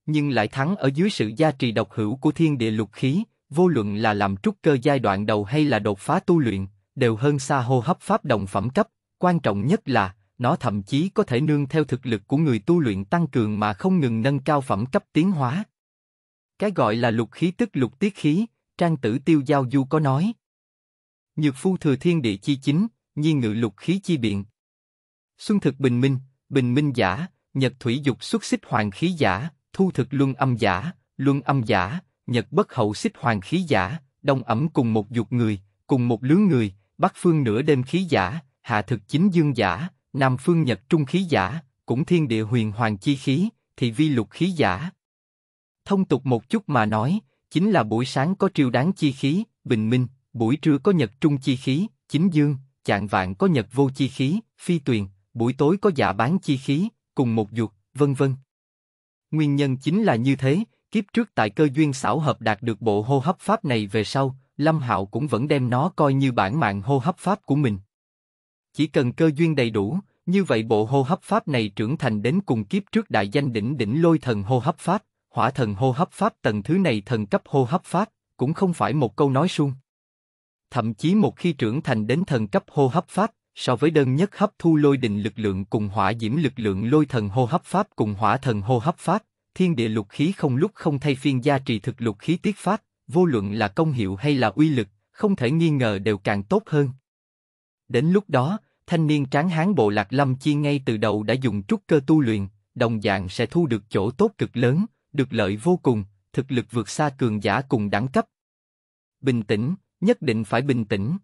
Nhưng lại thắng ở dưới sự gia trì độc hữu của thiên địa lục khí, vô luận là làm trúc cơ giai đoạn đầu hay là đột phá tu luyện, đều hơn xa hô hấp pháp đồng phẩm cấp, quan trọng nhất là nó thậm chí có thể nương theo thực lực của người tu luyện tăng cường mà không ngừng nâng cao phẩm cấp tiến hóa. Cái gọi là lục khí tức lục tiết khí, Trang Tử Tiêu Giao Du có nói. Nhược phu thừa thiên địa chi chính, nhi ngự lục khí chi biện. Xuân thực bình minh, bình minh giả, nhật thủy dục xuất xích hoàng khí giả, thu thực luân âm giả, luân âm giả, nhật bất hậu xích hoàng khí giả, đông ẩm cùng một dục người, cùng một lứa người, bắc phương nửa đêm khí giả, hạ thực chính dương giả, Nam phương nhật trung khí giả, cũng thiên địa huyền hoàng chi khí, thì vi lục khí giả. Thông tục một chút mà nói, chính là buổi sáng có triều đáng chi khí, bình minh, buổi trưa có nhật trung chi khí, chính dương, chạng vạn có nhật vô chi khí, phi tuyền, buổi tối có giả bán chi khí, cùng một dục, vân vân. Nguyên nhân chính là như thế, kiếp trước tại cơ duyên xảo hợp đạt được bộ hô hấp pháp này về sau, Lâm Hạo cũng vẫn đem nó coi như bản mạng hô hấp pháp của mình. Chỉ cần cơ duyên đầy đủ, như vậy bộ hô hấp pháp này trưởng thành đến cùng kiếp trước đại danh đỉnh đỉnh lôi thần hô hấp pháp, hỏa thần hô hấp pháp tầng thứ này thần cấp hô hấp pháp, cũng không phải một câu nói suông. Thậm chí một khi trưởng thành đến thần cấp hô hấp pháp, so với đơn nhất hấp thu lôi đình lực lượng cùng hỏa diễm lực lượng lôi thần hô hấp pháp cùng hỏa thần hô hấp pháp, thiên địa lục khí không lúc không thay phiên gia trì thực lục khí tiết pháp, vô luận là công hiệu hay là uy lực, không thể nghi ngờ đều càng tốt hơn. Đến lúc đó, thanh niên tráng hán bộ lạc lâm chi ngay từ đầu đã dùng trúc cơ tu luyện, đồng dạng sẽ thu được chỗ tốt cực lớn, được lợi vô cùng, thực lực vượt xa cường giả cùng đẳng cấp. Bình tĩnh, nhất định phải bình tĩnh.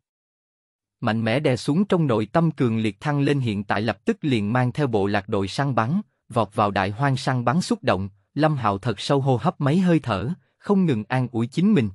Mạnh mẽ đè xuống trong nội tâm cường liệt thăng lên hiện tại lập tức liền mang theo bộ lạc đội săn bắn, vọt vào đại hoang săn bắn xúc động, Lâm Hạo thật sâu hô hấp mấy hơi thở, không ngừng an ủi chính mình,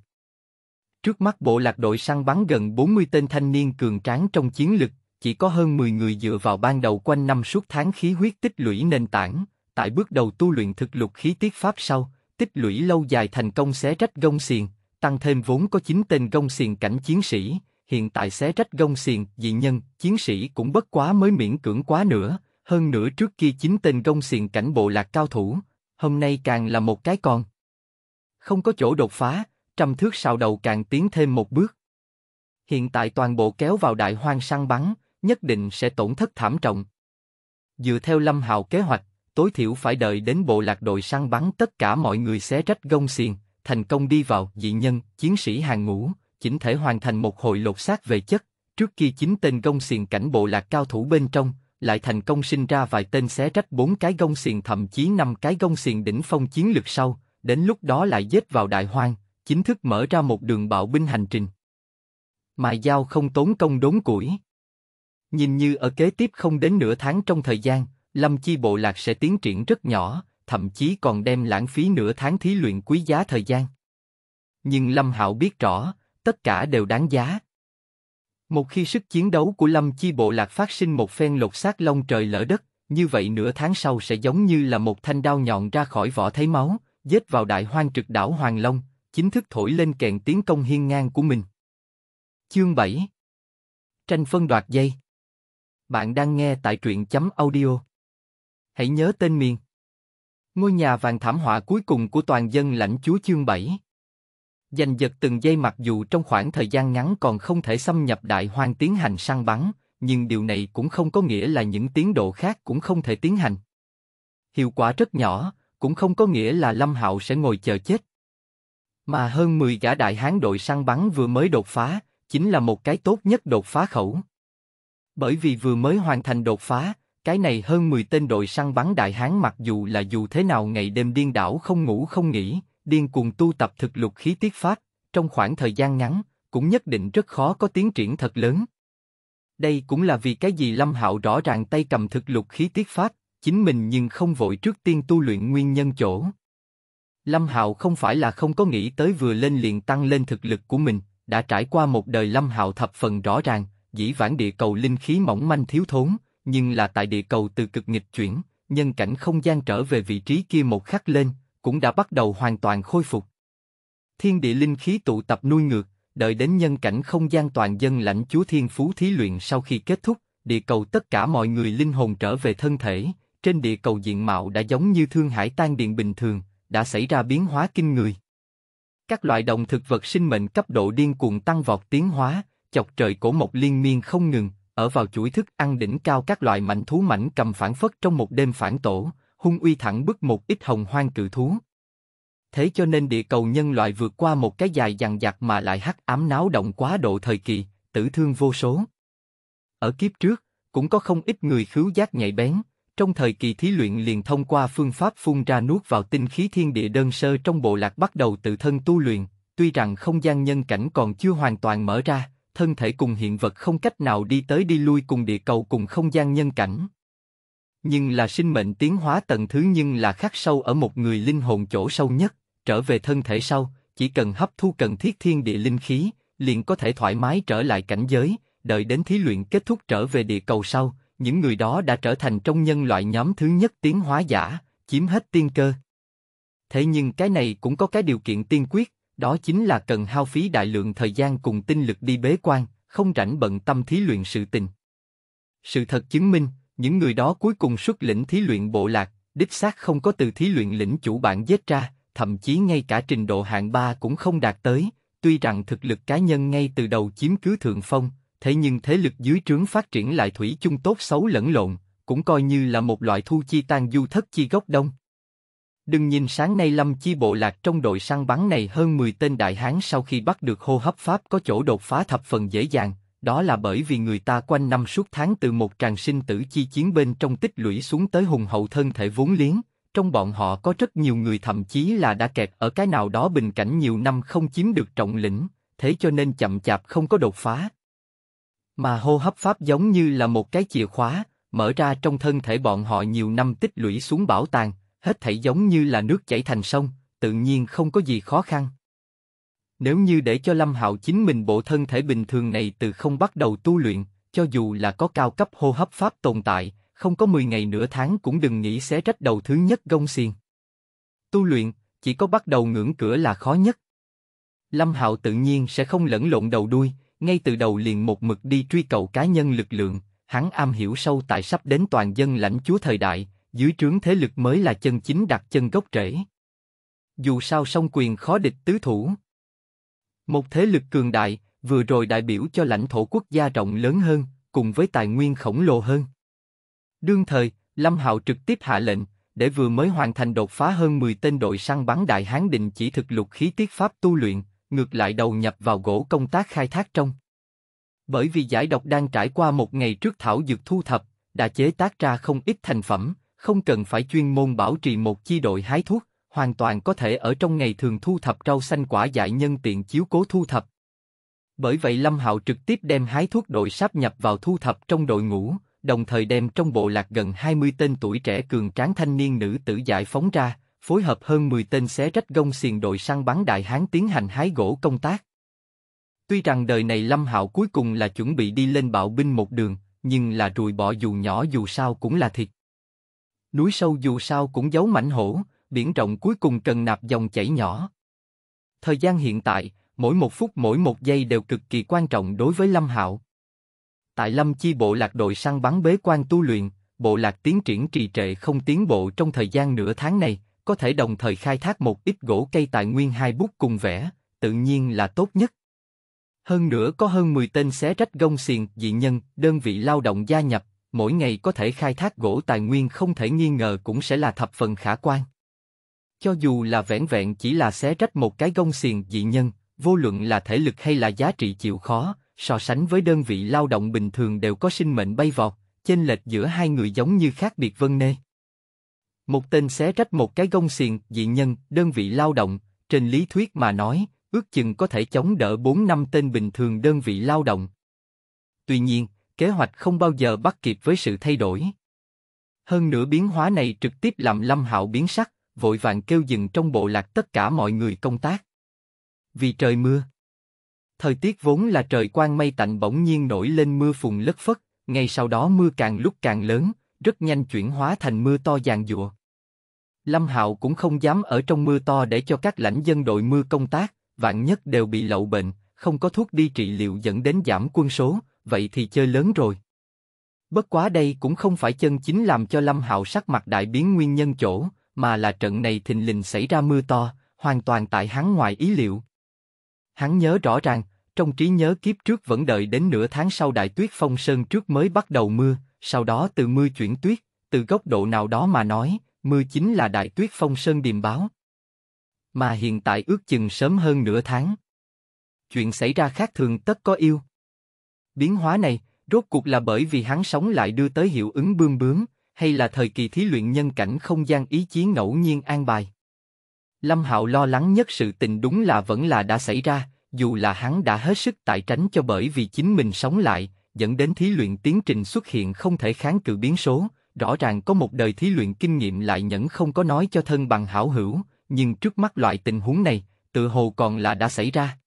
Trước mắt bộ lạc đội săn bắn gần 40 tên thanh niên cường tráng trong chiến lực, chỉ có hơn 10 người dựa vào ban đầu quanh năm suốt tháng khí huyết tích lũy nền tảng, tại bước đầu tu luyện thực lục khí tiết pháp sau, tích lũy lâu dài thành công xé rách gông xiềng, tăng thêm vốn có 9 tên gông xiềng cảnh chiến sĩ, hiện tại xé rách gông xiềng, dị nhân, chiến sĩ cũng bất quá mới miễn cưỡng quá nữa, hơn nữa trước kia 9 tên gông xiềng cảnh bộ lạc cao thủ, hôm nay càng là một cái con Không có chỗ đột phá, trăm thước sau đầu càng tiến thêm một bước. Hiện tại toàn bộ kéo vào đại hoang săn bắn, nhất định sẽ tổn thất thảm trọng. Dựa theo Lâm hào kế hoạch, tối thiểu phải đợi đến bộ lạc đội săn bắn tất cả mọi người xé rách gông xiềng, thành công đi vào dị nhân, chiến sĩ hàng ngũ, chỉnh thể hoàn thành một hồi lột xác về chất. Trước khi chính tên gông xiềng cảnh bộ lạc cao thủ bên trong, lại thành công sinh ra vài tên xé rách bốn cái gông xiềng thậm chí năm cái gông xiềng đỉnh phong chiến lược sau, đến lúc đó lại giết vào đại hoang, chính thức mở ra một đường bạo binh hành trình. Mài dao không tốn công đốn củi. Nhìn như ở kế tiếp không đến nửa tháng trong thời gian, Lâm Chi Bộ Lạc sẽ tiến triển rất nhỏ, thậm chí còn đem lãng phí nửa tháng thí luyện quý giá thời gian. Nhưng Lâm Hạo biết rõ, tất cả đều đáng giá. Một khi sức chiến đấu của Lâm Chi Bộ Lạc phát sinh một phen lột xác long trời lỡ đất, như vậy nửa tháng sau sẽ giống như là một thanh đao nhọn ra khỏi vỏ thấy máu, giết vào đại hoang trực đảo Hoàng Long, chính thức thổi lên kèn tiến công hiên ngang của mình. Chương 7 Tranh phân đoạt dây Bạn đang nghe tại truyện chấm audio. Hãy nhớ tên miền. Ngôi nhà vàng thảm họa cuối cùng của toàn dân lãnh chúa chương 7 Giành giật từng giây mặc dù trong khoảng thời gian ngắn còn không thể xâm nhập đại hoang tiến hành săn bắn, nhưng điều này cũng không có nghĩa là những tiến độ khác cũng không thể tiến hành. Hiệu quả rất nhỏ, cũng không có nghĩa là Lâm Hạo sẽ ngồi chờ chết. Mà hơn 10 gã đại hán đội săn bắn vừa mới đột phá, chính là một cái tốt nhất đột phá khẩu. Bởi vì vừa mới hoàn thành đột phá, cái này hơn 10 tên đội săn bắn đại hán mặc dù là dù thế nào ngày đêm điên đảo không ngủ không nghỉ, điên cuồng tu tập thực lục khí tiết phát trong khoảng thời gian ngắn, cũng nhất định rất khó có tiến triển thật lớn. Đây cũng là vì cái gì Lâm Hạo rõ ràng tay cầm thực lục khí tiết phát chính mình nhưng không vội trước tiên tu luyện nguyên nhân chỗ. Lâm Hạo không phải là không có nghĩ tới vừa lên liền tăng lên thực lực của mình, đã trải qua một đời Lâm Hạo thập phần rõ ràng, dĩ vãng địa cầu linh khí mỏng manh thiếu thốn, nhưng là tại địa cầu từ cực nghịch chuyển, nhân cảnh không gian trở về vị trí kia một khắc lên, cũng đã bắt đầu hoàn toàn khôi phục. Thiên địa linh khí tụ tập nuôi ngược, đợi đến nhân cảnh không gian toàn dân lãnh chúa thiên phú thí luyện sau khi kết thúc, địa cầu tất cả mọi người linh hồn trở về thân thể, trên địa cầu diện mạo đã giống như Thương Hải tan điện bình thường, đã xảy ra biến hóa kinh người. Các loại động thực vật sinh mệnh cấp độ điên cuồng tăng vọt tiến hóa, chọc trời cổ mộc liên miên không ngừng, ở vào chuỗi thức ăn đỉnh cao các loại mạnh thú mảnh cầm phản phất trong một đêm phản tổ, hung uy thẳng bức một ít hồng hoang cự thú. Thế cho nên địa cầu nhân loại vượt qua một cái dài dằng dặc mà lại hắc ám náo động quá độ thời kỳ, tử thương vô số. Ở kiếp trước, cũng có không ít người khứu giác nhạy bén, trong thời kỳ thí luyện liền thông qua phương pháp phun ra nuốt vào tinh khí thiên địa đơn sơ trong bộ lạc bắt đầu tự thân tu luyện, tuy rằng không gian nhân cảnh còn chưa hoàn toàn mở ra, thân thể cùng hiện vật không cách nào đi tới đi lui cùng địa cầu cùng không gian nhân cảnh. Nhưng là sinh mệnh tiến hóa tầng thứ nhưng là khắc sâu ở một người linh hồn chỗ sâu nhất, trở về thân thể sau, chỉ cần hấp thu cần thiết thiên địa linh khí, liền có thể thoải mái trở lại cảnh giới, đợi đến thí luyện kết thúc trở về địa cầu sau, những người đó đã trở thành trong nhân loại nhóm thứ nhất tiến hóa giả, chiếm hết tiên cơ. Thế nhưng cái này cũng có cái điều kiện tiên quyết, đó chính là cần hao phí đại lượng thời gian cùng tinh lực đi bế quan, không rảnh bận tâm thí luyện sự tình. Sự thật chứng minh, những người đó cuối cùng xuất lĩnh thí luyện bộ lạc, đích xác không có từ thí luyện lĩnh chủ bạn giết ra, thậm chí ngay cả trình độ hạng 3 cũng không đạt tới, tuy rằng thực lực cá nhân ngay từ đầu chiếm cứ thượng phong, thế nhưng thế lực dưới trướng phát triển lại thủy chung tốt xấu lẫn lộn, cũng coi như là một loại thu chi tan du thất chi gốc đông. Đừng nhìn sáng nay lâm chi bộ lạc trong đội săn bắn này hơn 10 tên đại hán sau khi bắt được hô hấp Pháp có chỗ đột phá thập phần dễ dàng, đó là bởi vì người ta quanh năm suốt tháng từ một tràng sinh tử chi chiến bên trong tích lũy xuống tới hùng hậu thân thể vốn liếng, trong bọn họ có rất nhiều người thậm chí là đã kẹt ở cái nào đó bình cảnh nhiều năm không chiếm được trọng lĩnh, thế cho nên chậm chạp không có đột phá. Mà hô hấp pháp giống như là một cái chìa khóa, mở ra trong thân thể bọn họ nhiều năm tích lũy xuống bảo tàng, hết thảy giống như là nước chảy thành sông, tự nhiên không có gì khó khăn. Nếu như để cho Lâm Hạo chính mình bộ thân thể bình thường này từ không bắt đầu tu luyện, cho dù là có cao cấp hô hấp pháp tồn tại, không có 10 ngày nửa tháng cũng đừng nghĩ xé rách đầu thứ nhất gông xiên. Tu luyện, chỉ có bắt đầu ngưỡng cửa là khó nhất. Lâm Hạo tự nhiên sẽ không lẫn lộn đầu đuôi, ngay từ đầu liền một mực đi truy cầu cá nhân lực lượng, hắn am hiểu sâu tại sắp đến toàn dân lãnh chúa thời đại, dưới trướng thế lực mới là chân chính đặt chân gốc rễ. Dù sao song quyền khó địch tứ thủ. Một thế lực cường đại, vừa rồi đại biểu cho lãnh thổ quốc gia rộng lớn hơn, cùng với tài nguyên khổng lồ hơn. Đương thời, Lâm Hạo trực tiếp hạ lệnh, để vừa mới hoàn thành đột phá hơn 10 tên đội săn bắn đại hán định chỉ thực lục khí tiết pháp tu luyện, ngược lại đầu nhập vào gỗ công tác khai thác trong. Bởi vì giải độc đang trải qua một ngày trước thảo dược thu thập, đã chế tác ra không ít thành phẩm, không cần phải chuyên môn bảo trì một chi đội hái thuốc, hoàn toàn có thể ở trong ngày thường thu thập rau xanh quả dại nhân tiện chiếu cố thu thập. Bởi vậy Lâm Hạo trực tiếp đem hái thuốc đội sáp nhập vào thu thập trong đội ngũ, đồng thời đem trong bộ lạc gần 20 tên tuổi trẻ cường tráng thanh niên nữ tử giải phóng ra, phối hợp hơn 10 tên xé rách gông xiềng đội săn bắn đại hán tiến hành hái gỗ công tác. Tuy rằng đời này Lâm Hạo cuối cùng là chuẩn bị đi lên bạo binh một đường, nhưng là rùi bỏ dù nhỏ dù sao cũng là thịt. Núi sâu dù sao cũng giấu mảnh hổ, biển rộng cuối cùng cần nạp dòng chảy nhỏ. Thời gian hiện tại, mỗi một phút mỗi một giây đều cực kỳ quan trọng đối với Lâm Hạo. Tại Lâm Chi bộ lạc đội săn bắn bế quan tu luyện, bộ lạc tiến triển trì trệ không tiến bộ trong thời gian nửa tháng này, có thể đồng thời khai thác một ít gỗ cây tài nguyên hai bút cùng vẽ, tự nhiên là tốt nhất. Hơn nữa có hơn 10 tên xé rách gông xiềng, dị nhân, đơn vị lao động gia nhập, mỗi ngày có thể khai thác gỗ tài nguyên không thể nghi ngờ cũng sẽ là thập phần khả quan. Cho dù là vẻn vẹn chỉ là xé rách một cái gông xiềng dị nhân, vô luận là thể lực hay là giá trị chịu khó, so sánh với đơn vị lao động bình thường đều có sinh mệnh bay vọt, chênh lệch giữa hai người giống như khác biệt vân nê. Một tên xé rách một cái gông xiềng, dị nhân, đơn vị lao động, trên lý thuyết mà nói, ước chừng có thể chống đỡ 4 năm tên bình thường đơn vị lao động. Tuy nhiên, kế hoạch không bao giờ bắt kịp với sự thay đổi. Hơn nữa biến hóa này trực tiếp làm Lâm Hạo biến sắc, vội vàng kêu dừng trong bộ lạc tất cả mọi người công tác. Vì trời mưa. Thời tiết vốn là trời quang mây tạnh bỗng nhiên nổi lên mưa phùn lất phất, ngay sau đó mưa càng lúc càng lớn, rất nhanh chuyển hóa thành mưa to dàn dụa. Lâm Hạo cũng không dám ở trong mưa to để cho các lãnh dân đội mưa công tác, vạn nhất đều bị lậu bệnh, không có thuốc đi trị liệu dẫn đến giảm quân số, vậy thì chơi lớn rồi. Bất quá đây cũng không phải chân chính làm cho Lâm Hạo sắc mặt đại biến nguyên nhân chỗ, mà là trận này thình lình xảy ra mưa to, hoàn toàn tại hắn ngoài ý liệu. Hắn nhớ rõ ràng, trong trí nhớ kiếp trước vẫn đợi đến nửa tháng sau đại tuyết phong sơn trước mới bắt đầu mưa, sau đó từ mưa chuyển tuyết, từ góc độ nào đó mà nói, mưa chính là đại tuyết phong sơn điềm báo. Mà hiện tại ước chừng sớm hơn nửa tháng. Chuyện xảy ra khác thường tất có yêu. Biến hóa này, rốt cuộc là bởi vì hắn sống lại đưa tới hiệu ứng bươm bướm, hay là thời kỳ thí luyện nhân cảnh không gian ý chí ngẫu nhiên an bài. Lâm Hạo lo lắng nhất sự tình đúng là vẫn là đã xảy ra, dù là hắn đã hết sức tại tránh cho bởi vì chính mình sống lại, dẫn đến thí luyện tiến trình xuất hiện không thể kháng cự biến số, rõ ràng có một đời thí luyện kinh nghiệm lại nhẫn không có nói cho thân bằng hảo hữu, nhưng trước mắt loại tình huống này, tự hồ còn là đã xảy ra.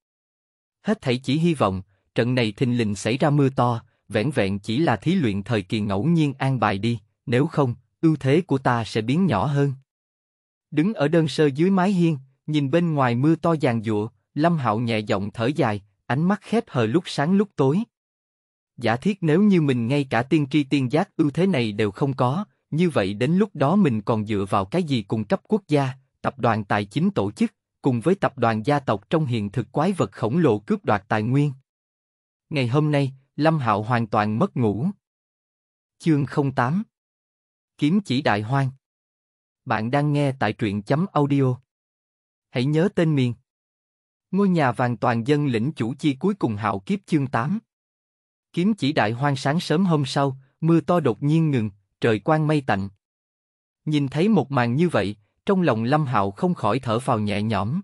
Hết thảy chỉ hy vọng, trận này thình lình xảy ra mưa to, vẻn vẹn chỉ là thí luyện thời kỳ ngẫu nhiên an bài đi, nếu không, ưu thế của ta sẽ biến nhỏ hơn. Đứng ở đơn sơ dưới mái hiên, nhìn bên ngoài mưa to giàn giụa, Lâm Hạo nhẹ giọng thở dài, ánh mắt khép hờ lúc sáng lúc tối. Giả thiết nếu như mình ngay cả tiên tri tiên giác ưu thế này đều không có, như vậy đến lúc đó mình còn dựa vào cái gì cung cấp quốc gia, tập đoàn tài chính tổ chức, cùng với tập đoàn gia tộc trong hiện thực quái vật khổng lồ cướp đoạt tài nguyên. Ngày hôm nay, Lâm Hạo hoàn toàn mất ngủ. Chương 08 Kiếm chỉ đại hoang Bạn đang nghe tại truyện chấm audio. Hãy nhớ tên miền. Ngôi nhà vàng toàn dân lĩnh chủ chi cuối cùng hạo kiếp chương 8 Kiếm chỉ đại hoang sáng sớm hôm sau, mưa to đột nhiên ngừng, trời quang mây tạnh. Nhìn thấy một màn như vậy, trong lòng Lâm Hạo không khỏi thở phào nhẹ nhõm.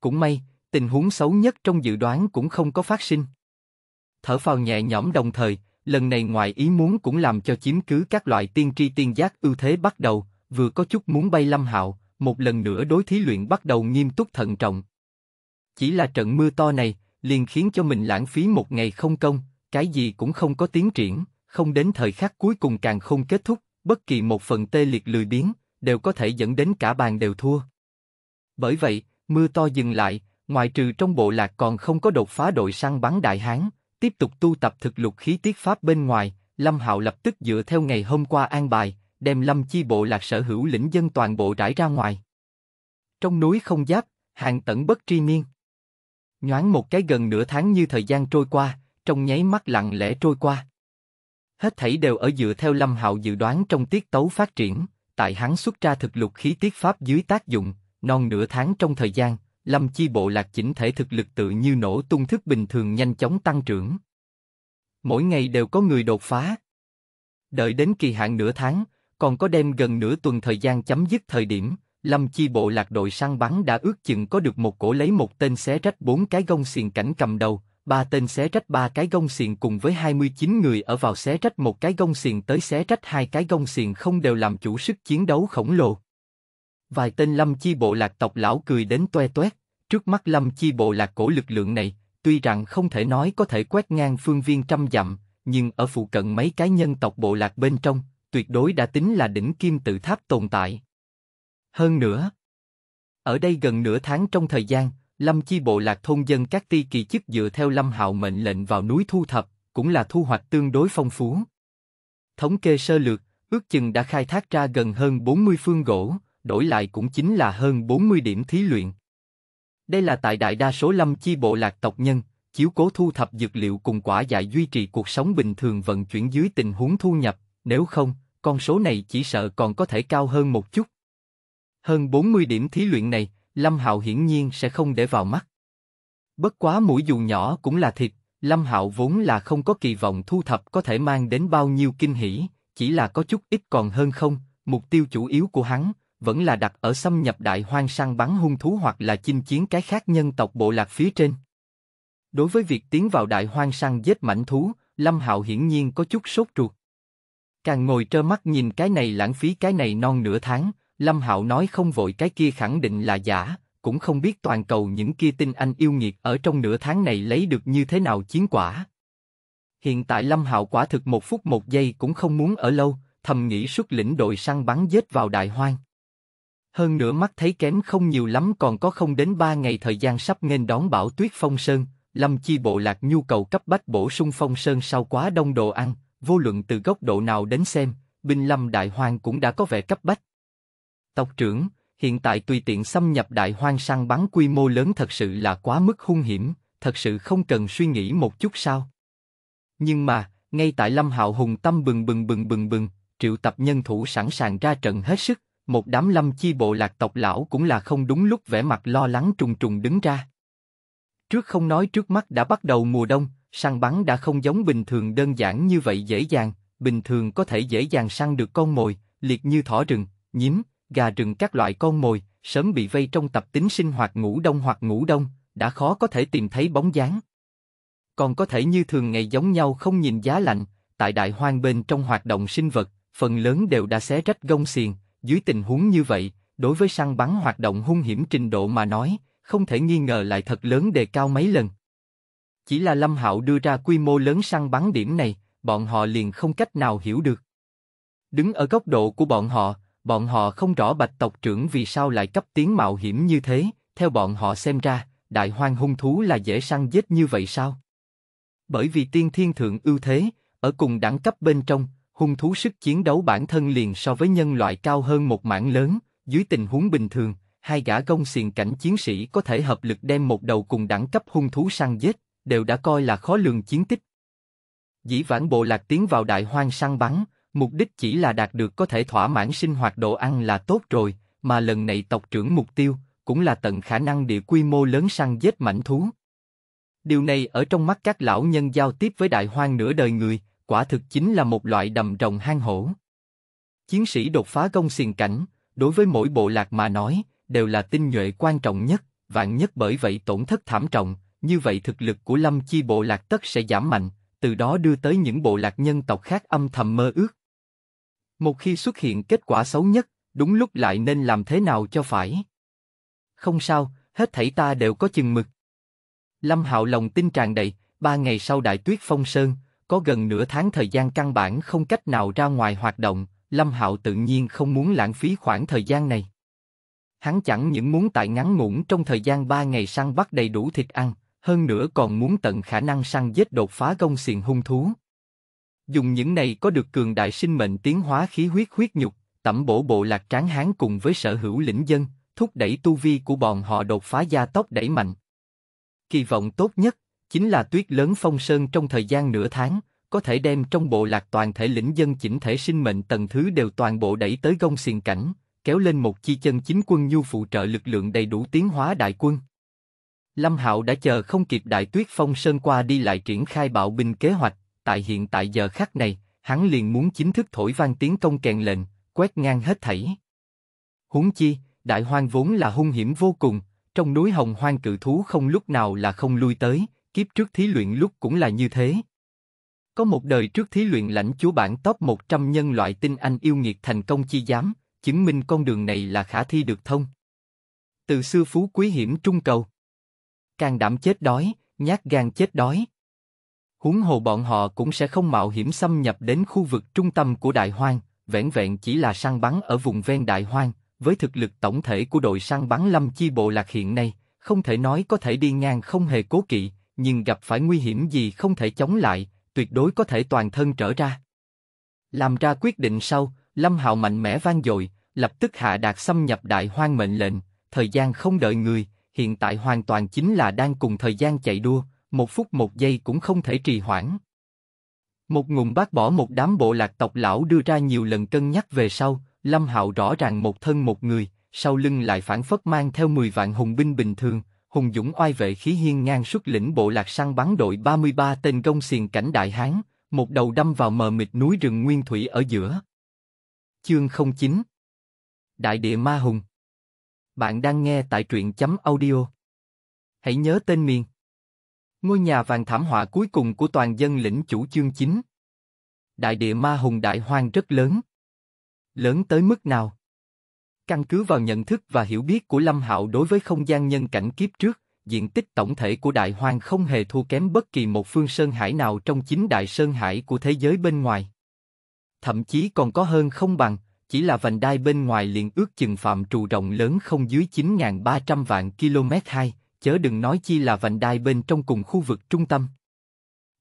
Cũng may, tình huống xấu nhất trong dự đoán cũng không có phát sinh. Thở phào nhẹ nhõm đồng thời, lần này ngoài ý muốn cũng làm cho chiếm cứ các loại tiên tri tiên giác ưu thế bắt đầu, vừa có chút muốn bay Lâm Hạo, một lần nữa đối thí luyện bắt đầu nghiêm túc thận trọng. Chỉ là trận mưa to này, liền khiến cho mình lãng phí một ngày không công, cái gì cũng không có tiến triển, không đến thời khắc cuối cùng càng không kết thúc, bất kỳ một phần tê liệt lười biếng đều có thể dẫn đến cả bàn đều thua. Bởi vậy, mưa to dừng lại, ngoại trừ trong bộ lạc còn không có đột phá đội săn bắn đại hán, tiếp tục tu tập thực lục khí tiết pháp bên ngoài, Lâm Hạo lập tức dựa theo ngày hôm qua an bài, đem Lâm chi bộ lạc sở hữu lĩnh dân toàn bộ rải ra ngoài. Trong núi không giáp, hàng tận bất tri miên. Nhoáng một cái gần nửa tháng như thời gian trôi qua, trong nháy mắt lặng lẽ trôi qua. Hết thảy đều ở dựa theo Lâm Hạo dự đoán trong tiết tấu phát triển, tại hắn xuất ra thực lục khí tiết pháp dưới tác dụng, non nửa tháng trong thời gian, Lâm Chi Bộ Lạc chỉnh thể thực lực tự như nổ tung thức bình thường nhanh chóng tăng trưởng. Mỗi ngày đều có người đột phá. Đợi đến kỳ hạn nửa tháng, còn có đem gần nửa tuần thời gian chấm dứt thời điểm, Lâm Chi Bộ Lạc đội săn bắn đã ước chừng có được một cổ lấy một tên xé rách bốn cái gông xiềng cảnh cầm đầu, ba tên xé rách ba cái gông xiềng cùng với 29 người ở vào xé rách một cái gông xiềng tới xé rách hai cái gông xiềng không đều làm chủ sức chiến đấu khổng lồ. Vài tên lâm chi bộ lạc tộc lão cười đến toe toét, trước mắt lâm chi bộ lạc cổ lực lượng này, tuy rằng không thể nói có thể quét ngang phương viên trăm dặm, nhưng ở phụ cận mấy cái nhân tộc bộ lạc bên trong, tuyệt đối đã tính là đỉnh kim tự tháp tồn tại. Hơn nữa, ở đây gần nửa tháng trong thời gian, Lâm chi bộ lạc thôn dân các ti kỳ chức dựa theo Lâm Hạo mệnh lệnh vào núi thu thập, cũng là thu hoạch tương đối phong phú. Thống kê sơ lược, ước chừng đã khai thác ra gần hơn 40 phương gỗ, đổi lại cũng chính là hơn 40 điểm thí luyện. Đây là tại đại đa số lâm chi bộ lạc tộc nhân, chiếu cố thu thập dược liệu cùng quả dại duy trì cuộc sống bình thường vận chuyển dưới tình huống thu nhập, nếu không, con số này chỉ sợ còn có thể cao hơn một chút. Hơn 40 điểm thí luyện này, Lâm Hạo hiển nhiên sẽ không để vào mắt. Bất quá mũi dù nhỏ cũng là thịt, Lâm Hạo vốn là không có kỳ vọng thu thập có thể mang đến bao nhiêu kinh hỉ, chỉ là có chút ít còn hơn không, mục tiêu chủ yếu của hắn vẫn là đặt ở xâm nhập đại hoang săn bắn hung thú hoặc là chinh chiến cái khác nhân tộc bộ lạc phía trên. Đối với việc tiến vào đại hoang săn giết mảnh thú, Lâm Hạo hiển nhiên có chút sốt ruột. Càng ngồi trơ mắt nhìn cái này lãng phí cái này non nửa tháng, Lâm Hạo nói không vội cái kia khẳng định là giả, cũng không biết toàn cầu những kia tin anh yêu nghiệt ở trong nửa tháng này lấy được như thế nào chiến quả. Hiện tại Lâm Hạo quả thực một phút một giây cũng không muốn ở lâu, thầm nghĩ xuất lĩnh đội săn bắn dết vào đại hoang. Hơn nữa mắt thấy kém không nhiều lắm còn có không đến ba ngày thời gian sắp nên đón bão tuyết phong sơn, Lâm Chi Bộ Lạc nhu cầu cấp bách bổ sung phong sơn sau quá đông đồ ăn, vô luận từ góc độ nào đến xem, binh lâm đại hoang cũng đã có vẻ cấp bách. Tộc trưởng, hiện tại tùy tiện xâm nhập đại hoang săn bắn quy mô lớn thật sự là quá mức hung hiểm, thật sự không cần suy nghĩ một chút sao. Nhưng mà, ngay tại Lâm Hạo Hùng tâm bừng bừng bừng bừng bừng, triệu tập nhân thủ sẵn sàng ra trận hết sức, một đám lâm chi bộ lạc tộc lão cũng là không đúng lúc vẻ mặt lo lắng trùng trùng đứng ra. Trước không nói trước mắt đã bắt đầu mùa đông, săn bắn đã không giống bình thường đơn giản như vậy dễ dàng, bình thường có thể dễ dàng săn được con mồi, liệt như thỏ rừng, nhím, gà rừng các loại con mồi, sớm bị vây trong tập tính sinh hoạt ngủ đông hoặc ngủ đông, đã khó có thể tìm thấy bóng dáng. Còn có thể như thường ngày giống nhau không nhìn giá lạnh, tại đại hoang bên trong hoạt động sinh vật, phần lớn đều đã xé rách gông xiềng, dưới tình huống như vậy, đối với săn bắn hoạt động hung hiểm trình độ mà nói, không thể nghi ngờ lại thật lớn đề cao mấy lần. Chỉ là Lâm Hạo đưa ra quy mô lớn săn bắn điểm này, bọn họ liền không cách nào hiểu được. Đứng ở góc độ của bọn họ, bọn họ không rõ bạch tộc trưởng vì sao lại cấp tiến mạo hiểm như thế, theo bọn họ xem ra, đại hoang hung thú là dễ săn giết như vậy sao? Bởi vì tiên thiên thượng ưu thế, ở cùng đẳng cấp bên trong, hung thú sức chiến đấu bản thân liền so với nhân loại cao hơn một mảng lớn, dưới tình huống bình thường, hai gã công xiền cảnh chiến sĩ có thể hợp lực đem một đầu cùng đẳng cấp hung thú săn giết, đều đã coi là khó lường chiến tích. Dĩ vãn bộ lạc tiến vào đại hoang săn bắn, mục đích chỉ là đạt được có thể thỏa mãn sinh hoạt độ ăn là tốt rồi, mà lần này tộc trưởng mục tiêu cũng là tận khả năng địa quy mô lớn săn giết mảnh thú. Điều này ở trong mắt các lão nhân giao tiếp với đại hoang nửa đời người, quả thực chính là một loại đầm rồng hang hổ. Chiến sĩ đột phá công xiền cảnh, đối với mỗi bộ lạc mà nói, đều là tinh nhuệ quan trọng nhất, vạn nhất bởi vậy tổn thất thảm trọng, như vậy thực lực của lâm chi bộ lạc tất sẽ giảm mạnh, từ đó đưa tới những bộ lạc nhân tộc khác âm thầm mơ ước, một khi xuất hiện kết quả xấu nhất, đúng lúc lại nên làm thế nào cho phải. Không sao, hết thảy ta đều có chừng mực. Lâm Hạo lòng tin tràn đầy, ba ngày sau đại tuyết phong sơn, có gần nửa tháng thời gian căn bản không cách nào ra ngoài hoạt động, Lâm Hạo tự nhiên không muốn lãng phí khoảng thời gian này. Hắn chẳng những muốn tại ngắn ngủn trong thời gian ba ngày săn bắt đầy đủ thịt ăn, hơn nữa còn muốn tận khả năng săn giết đột phá công xiền hung thú, dùng những này có được cường đại sinh mệnh tiến hóa khí huyết huyết nhục, tẩm bổ bộ lạc tráng hán cùng với sở hữu lĩnh dân, thúc đẩy tu vi của bọn họ đột phá gia tốc đẩy mạnh. Kỳ vọng tốt nhất chính là tuyết lớn phong sơn trong thời gian nửa tháng, có thể đem trong bộ lạc toàn thể lĩnh dân chỉnh thể sinh mệnh tầng thứ đều toàn bộ đẩy tới gông xiềng cảnh, kéo lên một chi chân chính quân nhu phụ trợ lực lượng đầy đủ tiến hóa đại quân. Lâm Hạo đã chờ không kịp đại tuyết phong sơn qua đi lại triển khai bạo binh kế hoạch, tại hiện tại giờ khắc này, hắn liền muốn chính thức thổi vang tiếng công kèn lệnh, quét ngang hết thảy. Huống chi, đại hoang vốn là hung hiểm vô cùng, trong núi hồng hoang cự thú không lúc nào là không lui tới, kiếp trước thí luyện lúc cũng là như thế. Có một đời trước thí luyện lãnh chúa bản top 100 nhân loại tinh anh yêu nghiệt thành công chi giám, chứng minh con đường này là khả thi được thông. Từ xưa phú quý hiểm trung cầu. Càng đảm chết đói, nhát gan chết đói huống hồ bọn họ cũng sẽ không mạo hiểm xâm nhập đến khu vực trung tâm của đại hoang, vẹn vẹn chỉ là săn bắn ở vùng ven đại hoang, với thực lực tổng thể của đội săn bắn lâm chi bộ lạc hiện nay, không thể nói có thể đi ngang không hề cố kỵ, nhưng gặp phải nguy hiểm gì không thể chống lại, tuyệt đối có thể toàn thân trở ra. Làm ra quyết định sau, Lâm Hạo mạnh mẽ vang dội, lập tức hạ đạt xâm nhập đại hoang mệnh lệnh, thời gian không đợi người, hiện tại hoàn toàn chính là đang cùng thời gian chạy đua, một phút một giây cũng không thể trì hoãn. Một ngụm bác bỏ một đám bộ lạc tộc lão đưa ra nhiều lần cân nhắc về sau, Lâm Hạo rõ ràng một thân một người, sau lưng lại phản phất mang theo 10 vạn hùng binh bình thường, hùng dũng oai vệ khí hiên ngang xuất lĩnh bộ lạc săn bắn đội 33 tên công xiềng cảnh đại hán, một đầu đâm vào mờ mịt núi rừng nguyên thủy ở giữa. Chương 09 Đại địa ma hùng Bạn đang nghe tại truyện chấm audio. Hãy nhớ tên miền Ngôi nhà vàng thảm họa cuối cùng của toàn dân lĩnh chủ chương chính. Đại địa ma hùng đại hoang rất lớn. Lớn tới mức nào? Căn cứ vào nhận thức và hiểu biết của Lâm Hạo đối với không gian nhân cảnh kiếp trước, diện tích tổng thể của đại hoang không hề thua kém bất kỳ một phương sơn hải nào trong chính đại sơn hải của thế giới bên ngoài. Thậm chí còn có hơn không bằng, chỉ là vành đai bên ngoài liền ước chừng phạm trù rộng lớn không dưới 9.300 vạn km2, chớ đừng nói chi là vành đai bên trong cùng khu vực trung tâm.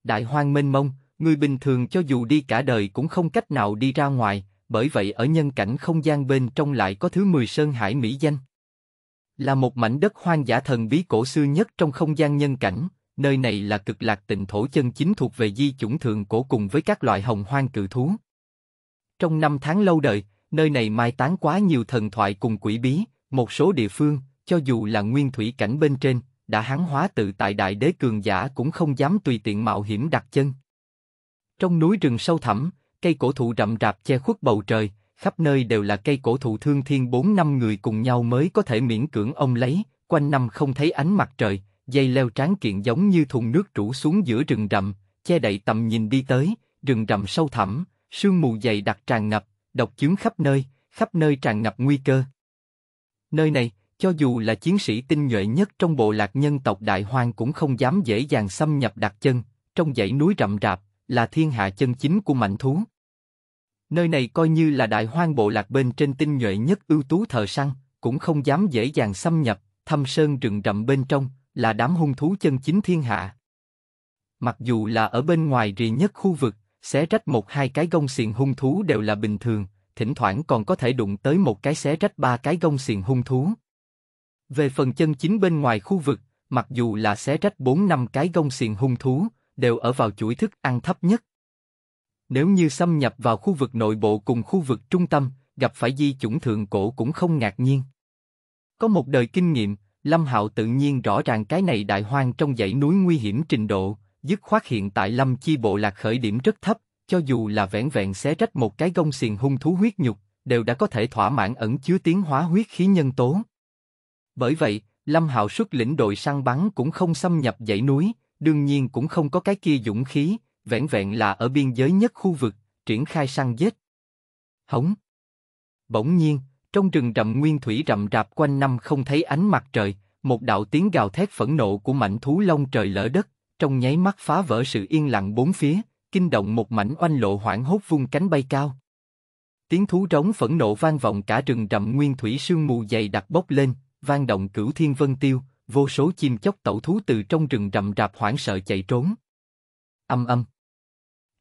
Đại hoang mênh mông, người bình thường cho dù đi cả đời cũng không cách nào đi ra ngoài, bởi vậy ở nhân cảnh không gian bên trong lại có thứ mười sơn hải mỹ danh. Là một mảnh đất hoang dã thần bí cổ xưa nhất trong không gian nhân cảnh, nơi này là cực lạc tịnh thổ chân chính thuộc về di chủng thượng cổ cùng với các loại hồng hoang cự thú. Trong năm tháng lâu đời, nơi này mai táng quá nhiều thần thoại cùng quỷ bí, một số địa phương, cho dù là nguyên thủy cảnh bên trên, đã hán hóa tự tại đại đế cường giả cũng không dám tùy tiện mạo hiểm đặt chân. Trong núi rừng sâu thẳm, cây cổ thụ rậm rạp che khuất bầu trời, khắp nơi đều là cây cổ thụ thương thiên bốn năm người cùng nhau mới có thể miễn cưỡng ông lấy, quanh năm không thấy ánh mặt trời, dây leo tráng kiện giống như thùng nước rủ xuống giữa rừng rậm, che đậy tầm nhìn đi tới, rừng rậm sâu thẳm, sương mù dày đặc tràn ngập, độc chứng khắp nơi, khắp nơi tràn ngập nguy cơ. Nơi này, cho dù là chiến sĩ tinh nhuệ nhất trong bộ lạc nhân tộc Đại Hoang cũng không dám dễ dàng xâm nhập đặt chân, trong dãy núi rậm rạp, là thiên hạ chân chính của mạnh thú. Nơi này coi như là đại hoang bộ lạc bên trên tinh nhuệ nhất ưu tú thợ săn, cũng không dám dễ dàng xâm nhập, thâm sơn rừng rậm bên trong, là đám hung thú chân chính thiên hạ. Mặc dù là ở bên ngoài rì nhất khu vực, xé rách một hai cái gông xiềng hung thú đều là bình thường, thỉnh thoảng còn có thể đụng tới một cái xé rách ba cái gông xiềng hung thú. Về phần chân chính bên ngoài khu vực, mặc dù là xé rách 4 năm cái gông xiềng hung thú, đều ở vào chuỗi thức ăn thấp nhất. Nếu như xâm nhập vào khu vực nội bộ cùng khu vực trung tâm, gặp phải di chủng thượng cổ cũng không ngạc nhiên. Có một đời kinh nghiệm, Lâm Hạo tự nhiên rõ ràng cái này đại hoang trong dãy núi nguy hiểm trình độ, dứt khoát hiện tại Lâm Chi Bộ lạc khởi điểm rất thấp, cho dù là vẻn vẹn xé rách một cái gông xiềng hung thú huyết nhục, đều đã có thể thỏa mãn ẩn chứa tiến hóa huyết khí nhân tố. Bởi vậy, Lâm Hạo xuất lĩnh đội săn bắn cũng không xâm nhập dãy núi, đương nhiên cũng không có cái kia dũng khí, vẹn vẹn là ở biên giới nhất khu vực, triển khai săn giết. Hống. Bỗng nhiên, trong rừng rậm nguyên thủy rậm rạp quanh năm không thấy ánh mặt trời, một đạo tiếng gào thét phẫn nộ của mảnh thú lông trời lỡ đất, trong nháy mắt phá vỡ sự yên lặng bốn phía, kinh động một mảnh oanh lộ hoảng hốt vung cánh bay cao. Tiếng thú trống phẫn nộ vang vọng cả rừng rậm nguyên thủy sương mù dày đặc bốc lên, vang động cửu thiên vân tiêu, vô số chim chóc tẩu thú từ trong rừng rậm rạp hoảng sợ chạy trốn. Âm âm.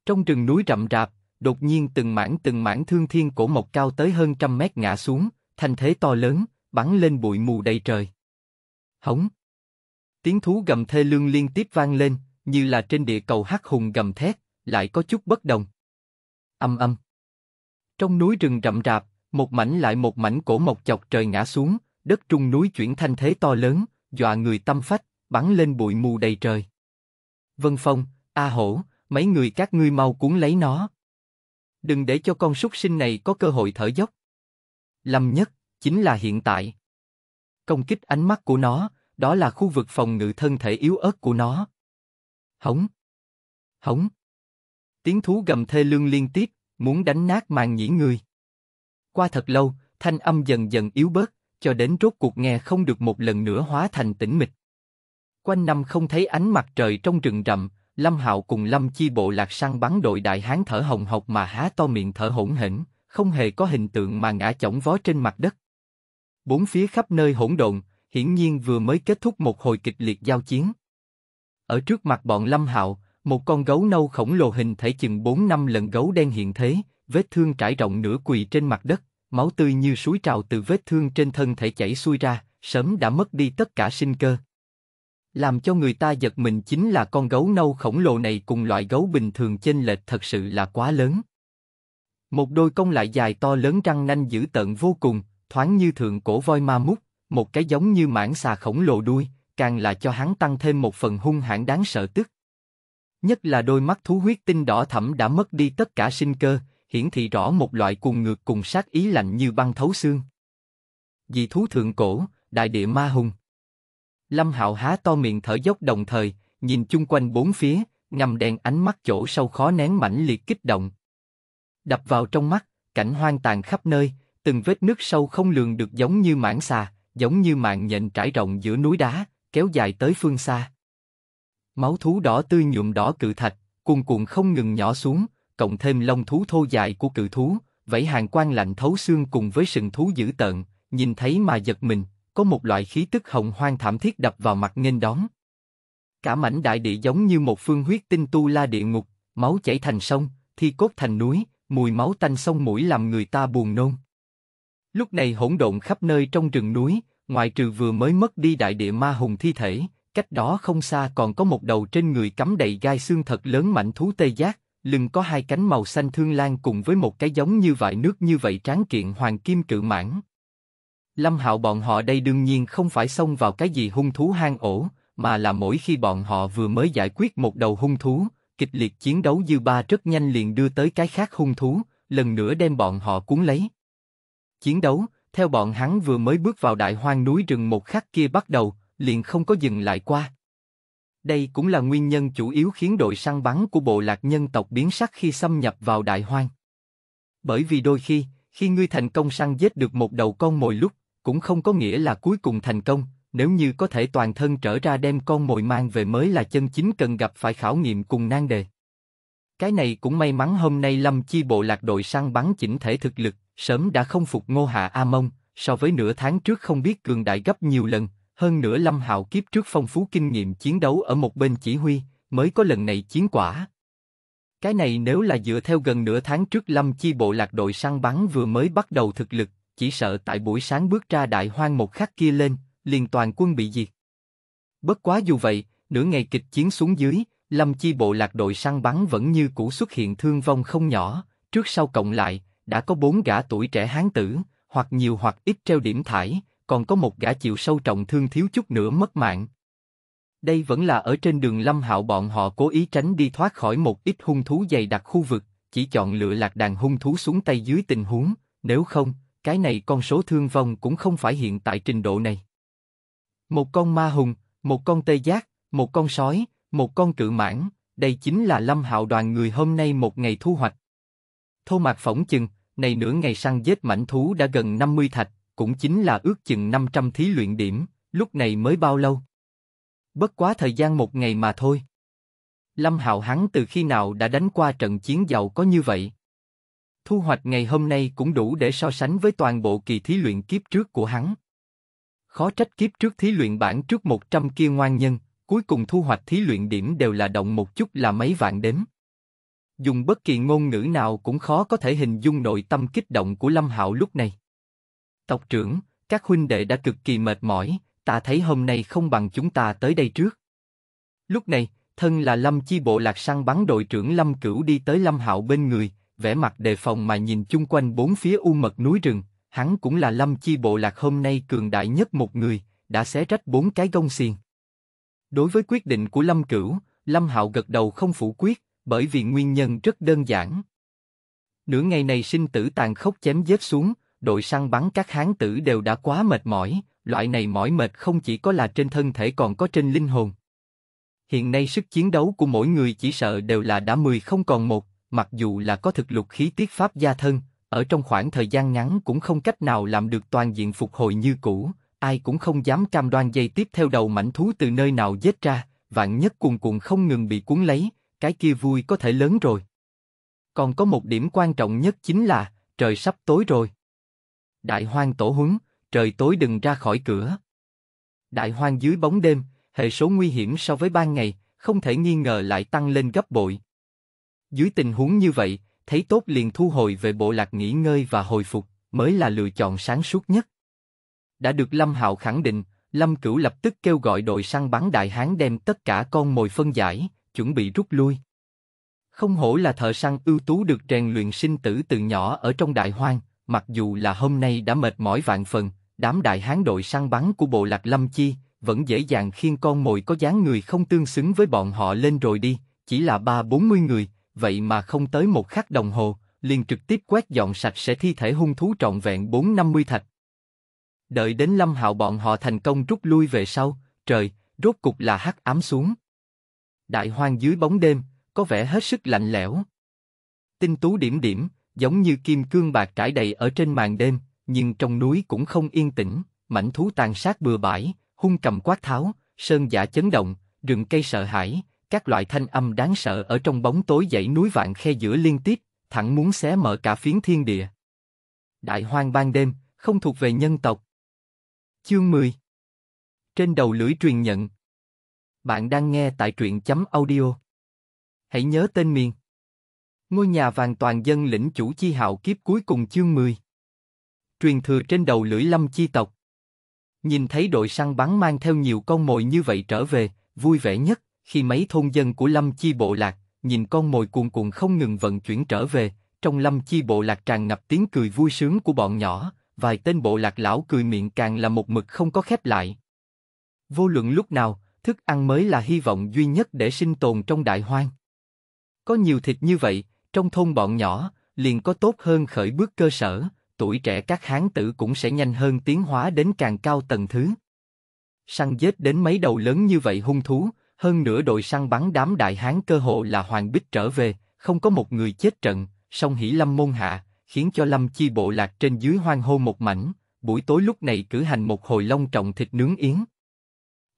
Trong rừng núi rậm rạp, đột nhiên từng mảng từng mảng thương thiên cổ mộc cao tới hơn trăm mét ngã xuống, thành thế to lớn, bắn lên bụi mù đầy trời. Hống. Tiếng thú gầm thê lương liên tiếp vang lên, như là trên địa cầu hắc hùng gầm thét, lại có chút bất đồng. Âm âm. Trong núi rừng rậm rạp, một mảnh lại một mảnh cổ mộc chọc trời ngã xuống, đất trung núi chuyển thành thế to lớn, dọa người tâm phách, bắn lên bụi mù đầy trời. Vân Phong, A Hổ, mấy người các ngươi mau cuốn lấy nó. Đừng để cho con súc sinh này có cơ hội thở dốc. Lâm nhất, chính là hiện tại. Công kích ánh mắt của nó, đó là khu vực phòng ngự thân thể yếu ớt của nó. Hống! Hống! Tiếng thú gầm thê lương liên tiếp, muốn đánh nát màn nhĩ người. Qua thật lâu, thanh âm dần dần yếu bớt, cho đến rốt cuộc nghe không được một lần nữa hóa thành tĩnh mịch. Quanh năm không thấy ánh mặt trời trong rừng rậm, Lâm Hạo cùng Lâm Chi bộ lạc săn bắn đội đại hán thở hồng hộc mà há to miệng thở hỗn hỉnh, không hề có hình tượng mà ngã chỏng vó trên mặt đất. Bốn phía khắp nơi hỗn độn, hiển nhiên vừa mới kết thúc một hồi kịch liệt giao chiến. Ở trước mặt bọn Lâm Hạo, một con gấu nâu khổng lồ hình thể chừng 4 năm lần gấu đen hiện thế, vết thương trải rộng nửa quỳ trên mặt đất máu tươi như suối trào từ vết thương trên thân thể chảy xuôi ra, sớm đã mất đi tất cả sinh cơ. Làm cho người ta giật mình chính là con gấu nâu khổng lồ này cùng loại gấu bình thường chênh lệch thật sự là quá lớn. Một đôi công lại dài to lớn răng nanh dữ tợn vô cùng, thoáng như thượng cổ voi ma mút, một cái giống như mãng xà khổng lồ đuôi, càng là cho hắn tăng thêm một phần hung hãn đáng sợ tức. Nhất là đôi mắt thú huyết tinh đỏ thẫm đã mất đi tất cả sinh cơ, hiển thị rõ một loại cùng ngược cùng sát ý lạnh như băng thấu xương. Dị thú thượng cổ, đại địa ma hùng. Lâm Hạo há to miệng thở dốc đồng thời, nhìn chung quanh bốn phía, ngầm đèn ánh mắt chỗ sâu khó nén mãnh liệt kích động. Đập vào trong mắt, cảnh hoang tàn khắp nơi, từng vết nước sâu không lường được giống như mảng xà, giống như mạng nhện trải rộng giữa núi đá, kéo dài tới phương xa. Máu thú đỏ tươi nhuộm đỏ cự thạch, cuồn cuộn không ngừng nhỏ xuống, cộng thêm lông thú thô dài của cự thú, vẫy hàng quang lạnh thấu xương cùng với sừng thú dữ tợn, nhìn thấy mà giật mình, có một loại khí tức hồng hoang thảm thiết đập vào mặt nghênh đón. Cả mảnh đại địa giống như một phương huyết tinh tu la địa ngục, máu chảy thành sông, thi cốt thành núi, mùi máu tanh sông mũi làm người ta buồn nôn. Lúc này hỗn độn khắp nơi trong rừng núi, ngoại trừ vừa mới mất đi đại địa ma hùng thi thể, cách đó không xa còn có một đầu trên người cắm đầy gai xương thật lớn mảnh thú tê giác, lưng có hai cánh màu xanh thương lan cùng với một cái giống như vại nước như vậy tráng kiện hoàng kim cự mãn. Lâm Hạo bọn họ đây đương nhiên không phải xông vào cái gì hung thú hang ổ, mà là mỗi khi bọn họ vừa mới giải quyết một đầu hung thú, kịch liệt chiến đấu dư ba rất nhanh liền đưa tới cái khác hung thú, lần nữa đem bọn họ cuốn lấy. Chiến đấu, theo bọn hắn vừa mới bước vào đại hoang núi rừng một khắc kia bắt đầu, liền không có dừng lại qua. Đây cũng là nguyên nhân chủ yếu khiến đội săn bắn của bộ lạc nhân tộc biến sắc khi xâm nhập vào đại hoang. Bởi vì đôi khi, khi ngươi thành công săn giết được một đầu con mồi lúc, cũng không có nghĩa là cuối cùng thành công, nếu như có thể toàn thân trở ra đem con mồi mang về mới là chân chính cần gặp phải khảo nghiệm cùng nan đề. Cái này cũng may mắn hôm nay Lâm Chi bộ lạc đội săn bắn chỉnh thể thực lực, sớm đã không phục Ngô Hạ A Mông, so với nửa tháng trước không biết cường đại gấp nhiều lần, hơn nữa Lâm Hạo kiếp trước phong phú kinh nghiệm chiến đấu ở một bên chỉ huy, mới có lần này chiến quả. Cái này nếu là dựa theo gần nửa tháng trước Lâm Chi bộ lạc đội săn bắn vừa mới bắt đầu thực lực, chỉ sợ tại buổi sáng bước ra đại hoang một khắc kia lên, liền toàn quân bị diệt. Bất quá dù vậy, nửa ngày kịch chiến xuống dưới, Lâm Chi bộ lạc đội săn bắn vẫn như cũ xuất hiện thương vong không nhỏ, trước sau cộng lại, đã có bốn gã tuổi trẻ hán tử, hoặc nhiều hoặc ít treo điểm thải, còn có một gã chịu sâu trọng thương thiếu chút nữa mất mạng. Đây vẫn là ở trên đường Lâm Hạo bọn họ cố ý tránh đi thoát khỏi một ít hung thú dày đặc khu vực, chỉ chọn lựa lạc đàn hung thú xuống tay dưới tình huống, nếu không, cái này con số thương vong cũng không phải hiện tại trình độ này. Một con ma hùng, một con tê giác, một con sói, một con cự mãn, đây chính là Lâm Hạo đoàn người hôm nay một ngày thu hoạch. Thô mạc phỏng chừng, này nửa ngày săn giết mảnh thú đã gần 50 thạch, cũng chính là ước chừng 500 thí luyện điểm, lúc này mới bao lâu? Bất quá thời gian một ngày mà thôi. Lâm Hạo hắn từ khi nào đã đánh qua trận chiến giàu có như vậy? Thu hoạch ngày hôm nay cũng đủ để so sánh với toàn bộ kỳ thí luyện kiếp trước của hắn. Khó trách kiếp trước thí luyện bản trước 100 kia ngoan nhân, cuối cùng thu hoạch thí luyện điểm đều là động một chút là mấy vạn đếm. Dùng bất kỳ ngôn ngữ nào cũng khó có thể hình dung nội tâm kích động của Lâm Hạo lúc này tộc trưởng, các huynh đệ đã cực kỳ mệt mỏi, ta thấy hôm nay không bằng chúng ta tới đây trước. Lúc này, thân là Lâm Chi Bộ Lạc Săn bắn đội trưởng Lâm Cửu đi tới Lâm Hạo bên người, vẻ mặt đề phòng mà nhìn chung quanh bốn phía u mật núi rừng, hắn cũng là Lâm Chi Bộ Lạc hôm nay cường đại nhất một người, đã xé rách bốn cái gông xiềng. Đối với quyết định của Lâm Cửu, Lâm Hạo gật đầu không phủ quyết, bởi vì nguyên nhân rất đơn giản. Nửa ngày này sinh tử tàn khốc chém giết xuống, đội săn bắn các hán tử đều đã quá mệt mỏi, loại này mỏi mệt không chỉ có là trên thân thể còn có trên linh hồn. Hiện nay sức chiến đấu của mỗi người chỉ sợ đều là đã mười không còn một, mặc dù là có thực lực khí tiết pháp gia thân, ở trong khoảng thời gian ngắn cũng không cách nào làm được toàn diện phục hồi như cũ, ai cũng không dám cam đoan dây tiếp theo đầu mảnh thú từ nơi nào giết ra, vạn nhất cuồn cuộn không ngừng bị cuốn lấy, cái kia vui có thể lớn rồi. Còn có một điểm quan trọng nhất chính là, trời sắp tối rồi. Đại hoang tổ huấn, trời tối đừng ra khỏi cửa. Đại hoang dưới bóng đêm, hệ số nguy hiểm so với ban ngày, không thể nghi ngờ lại tăng lên gấp bội. Dưới tình huống như vậy, thấy tốt liền thu hồi về bộ lạc nghỉ ngơi và hồi phục, mới là lựa chọn sáng suốt nhất. Đã được Lâm Hạo khẳng định, Lâm Cửu lập tức kêu gọi đội săn bắn đại hán đem tất cả con mồi phân giải, chuẩn bị rút lui. Không hổ là thợ săn ưu tú được rèn luyện sinh tử từ nhỏ ở trong đại hoang, Mặc dù là hôm nay đã mệt mỏi vạn phần, đám đại hán đội săn bắn của bộ lạc Lâm Chi vẫn dễ dàng khiêng con mồi có dáng người không tương xứng với bọn họ lên rồi đi, chỉ là ba bốn mươi người, vậy mà không tới một khắc đồng hồ, liền trực tiếp quét dọn sạch sẽ thi thể hung thú trọn vẹn bốn năm mươi thạch. Đợi đến Lâm Hạo bọn họ thành công rút lui về sau, trời, rốt cục là hắt ám xuống. Đại hoang dưới bóng đêm, có vẻ hết sức lạnh lẽo. Tinh tú điểm điểm, giống như kim cương bạc trải đầy ở trên màn đêm, nhưng trong núi cũng không yên tĩnh, mảnh thú tàn sát bừa bãi, hung cầm quát tháo, sơn giả chấn động, rừng cây sợ hãi, các loại thanh âm đáng sợ ở trong bóng tối dãy núi vạn khe giữa liên tiếp, thẳng muốn xé mở cả phiến thiên địa. Đại hoang ban đêm, không thuộc về nhân tộc. Chương 10 Trên đầu lưỡi truyền nhận Bạn đang nghe tại truyện chấm audio. Hãy nhớ tên miền Ngôi nhà vàng toàn dân lĩnh chủ chi hạo kiếp cuối cùng chương 10. Truyền thừa trên đầu lưỡi lâm chi tộc. Nhìn thấy đội săn bắn mang theo nhiều con mồi như vậy trở về, vui vẻ nhất khi mấy thôn dân của lâm chi bộ lạc nhìn con mồi cuồn cuộn không ngừng vận chuyển trở về, trong lâm chi bộ lạc tràn ngập tiếng cười vui sướng của bọn nhỏ, vài tên bộ lạc lão cười miệng càng là một mực không có khép lại. Vô luận lúc nào, thức ăn mới là hy vọng duy nhất để sinh tồn trong đại hoang. Có nhiều thịt như vậy, trong thôn bọn nhỏ, liền có tốt hơn khởi bước cơ sở, tuổi trẻ các hán tử cũng sẽ nhanh hơn tiến hóa đến càng cao tầng thứ. Săn giết đến mấy đầu lớn như vậy hung thú, hơn nửa đội săn bắn đám đại hán cơ hộ là hoàng bích trở về, không có một người chết trận, song hỉ lâm môn hạ, khiến cho lâm chi bộ lạc trên dưới hoang hô một mảnh, buổi tối lúc này cử hành một hồi long trọng thịt nướng yến.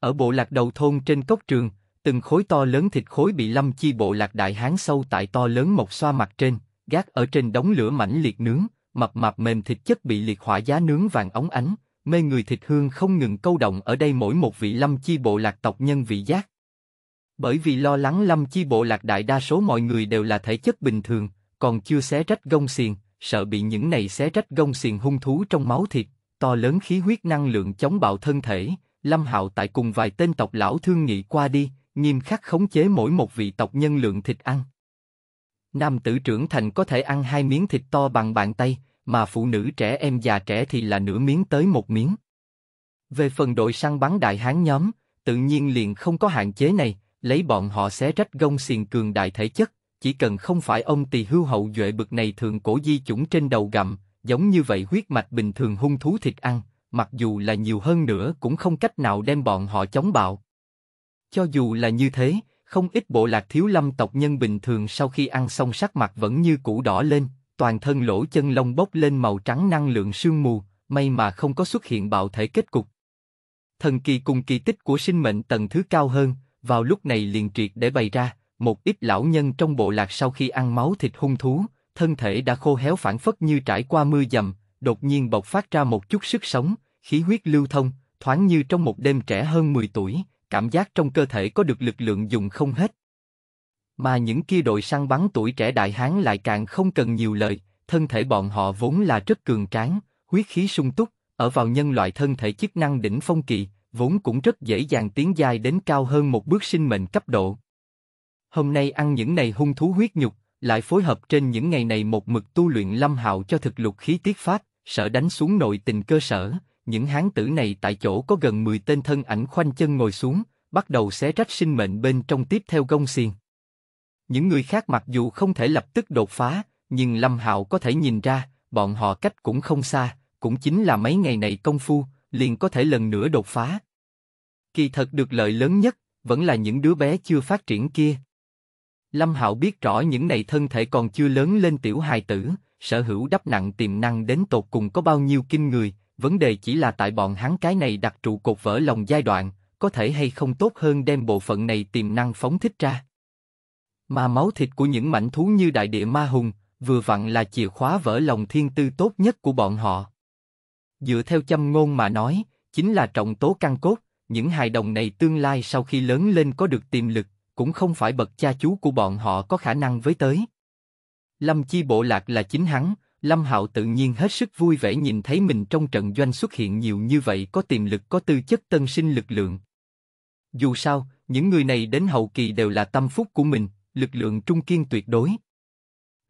Ở bộ lạc đầu thôn trên cốc trường, từng khối to lớn thịt khối bị lâm chi bộ lạc đại hán sâu tại to lớn mộc xoa mặt trên, gác ở trên đống lửa mảnh liệt nướng, mập mạp mềm thịt chất bị liệt hỏa giá nướng vàng óng ánh, mê người thịt hương không ngừng câu động ở đây mỗi một vị lâm chi bộ lạc tộc nhân vị giác. Bởi vì lo lắng lâm chi bộ lạc đại đa số mọi người đều là thể chất bình thường, còn chưa xé rách gông xiềng, sợ bị những này xé rách gông xiềng hung thú trong máu thịt, to lớn khí huyết năng lượng chống bạo thân thể, Lâm Hạo tại cùng vài tên tộc lão thương nghị qua đi, nghiêm khắc khống chế mỗi một vị tộc nhân lượng thịt ăn. Nam tử trưởng thành có thể ăn hai miếng thịt to bằng bàn tay, mà phụ nữ trẻ em già trẻ thì là nửa miếng tới một miếng. Về phần đội săn bắn đại hán nhóm, tự nhiên liền không có hạn chế này, lấy bọn họ xé rách gông xiềng cường đại thể chất, chỉ cần không phải ông tỳ hưu hậu duệ bực này thường cổ di chủng trên đầu gặm, giống như vậy huyết mạch bình thường hung thú thịt ăn, mặc dù là nhiều hơn nữa cũng không cách nào đem bọn họ chống bạo. Cho dù là như thế, không ít bộ lạc thiếu lâm tộc nhân bình thường sau khi ăn xong sắc mặt vẫn như cũ đỏ lên, toàn thân lỗ chân lông bốc lên màu trắng năng lượng sương mù, may mà không có xuất hiện bạo thể kết cục. Thần kỳ cùng kỳ tích của sinh mệnh tầng thứ cao hơn, vào lúc này liền triệt để bày ra, một ít lão nhân trong bộ lạc sau khi ăn máu thịt hung thú, thân thể đã khô héo phản phất như trải qua mưa dầm, đột nhiên bộc phát ra một chút sức sống, khí huyết lưu thông, thoáng như trong một đêm trẻ hơn 10 tuổi, cảm giác trong cơ thể có được lực lượng dùng không hết. Mà những kia đội săn bắn tuổi trẻ đại hán lại càng không cần nhiều lời, thân thể bọn họ vốn là rất cường tráng, huyết khí sung túc, ở vào nhân loại thân thể chức năng đỉnh phong kỳ, vốn cũng rất dễ dàng tiến dài đến cao hơn một bước sinh mệnh cấp độ. Hôm nay ăn những này hung thú huyết nhục, lại phối hợp trên những ngày này một mực tu luyện lâm hạo cho thực lục khí tiết phát, sợ đánh xuống nội tình cơ sở, những hán tử này tại chỗ có gần 10 tên thân ảnh khoanh chân ngồi xuống, bắt đầu xé rách sinh mệnh bên trong tiếp theo gông xiềng. Những người khác mặc dù không thể lập tức đột phá, nhưng Lâm Hạo có thể nhìn ra, bọn họ cách cũng không xa, cũng chính là mấy ngày này công phu, liền có thể lần nữa đột phá. Kỳ thật được lợi lớn nhất, vẫn là những đứa bé chưa phát triển kia. Lâm Hạo biết rõ những này thân thể còn chưa lớn lên tiểu hài tử, sở hữu đắp nặng tiềm năng đến tột cùng có bao nhiêu kinh người, vấn đề chỉ là tại bọn hắn cái này đặt trụ cột vỡ lòng giai đoạn, có thể hay không tốt hơn đem bộ phận này tiềm năng phóng thích ra. Mà máu thịt của những mảnh thú như đại địa ma hùng, vừa vặn là chìa khóa vỡ lòng thiên tư tốt nhất của bọn họ. Dựa theo châm ngôn mà nói, chính là trọng tố căn cốt, những hài đồng này tương lai sau khi lớn lên có được tiềm lực, cũng không phải bậc cha chú của bọn họ có khả năng với tới. Lâm Chi Bộ Lạc là chính hắn, Lâm Hạo tự nhiên hết sức vui vẻ nhìn thấy mình trong trận doanh xuất hiện nhiều như vậy có tiềm lực có tư chất tân sinh lực lượng. Dù sao, những người này đến hậu kỳ đều là tâm phúc của mình, lực lượng trung kiên tuyệt đối.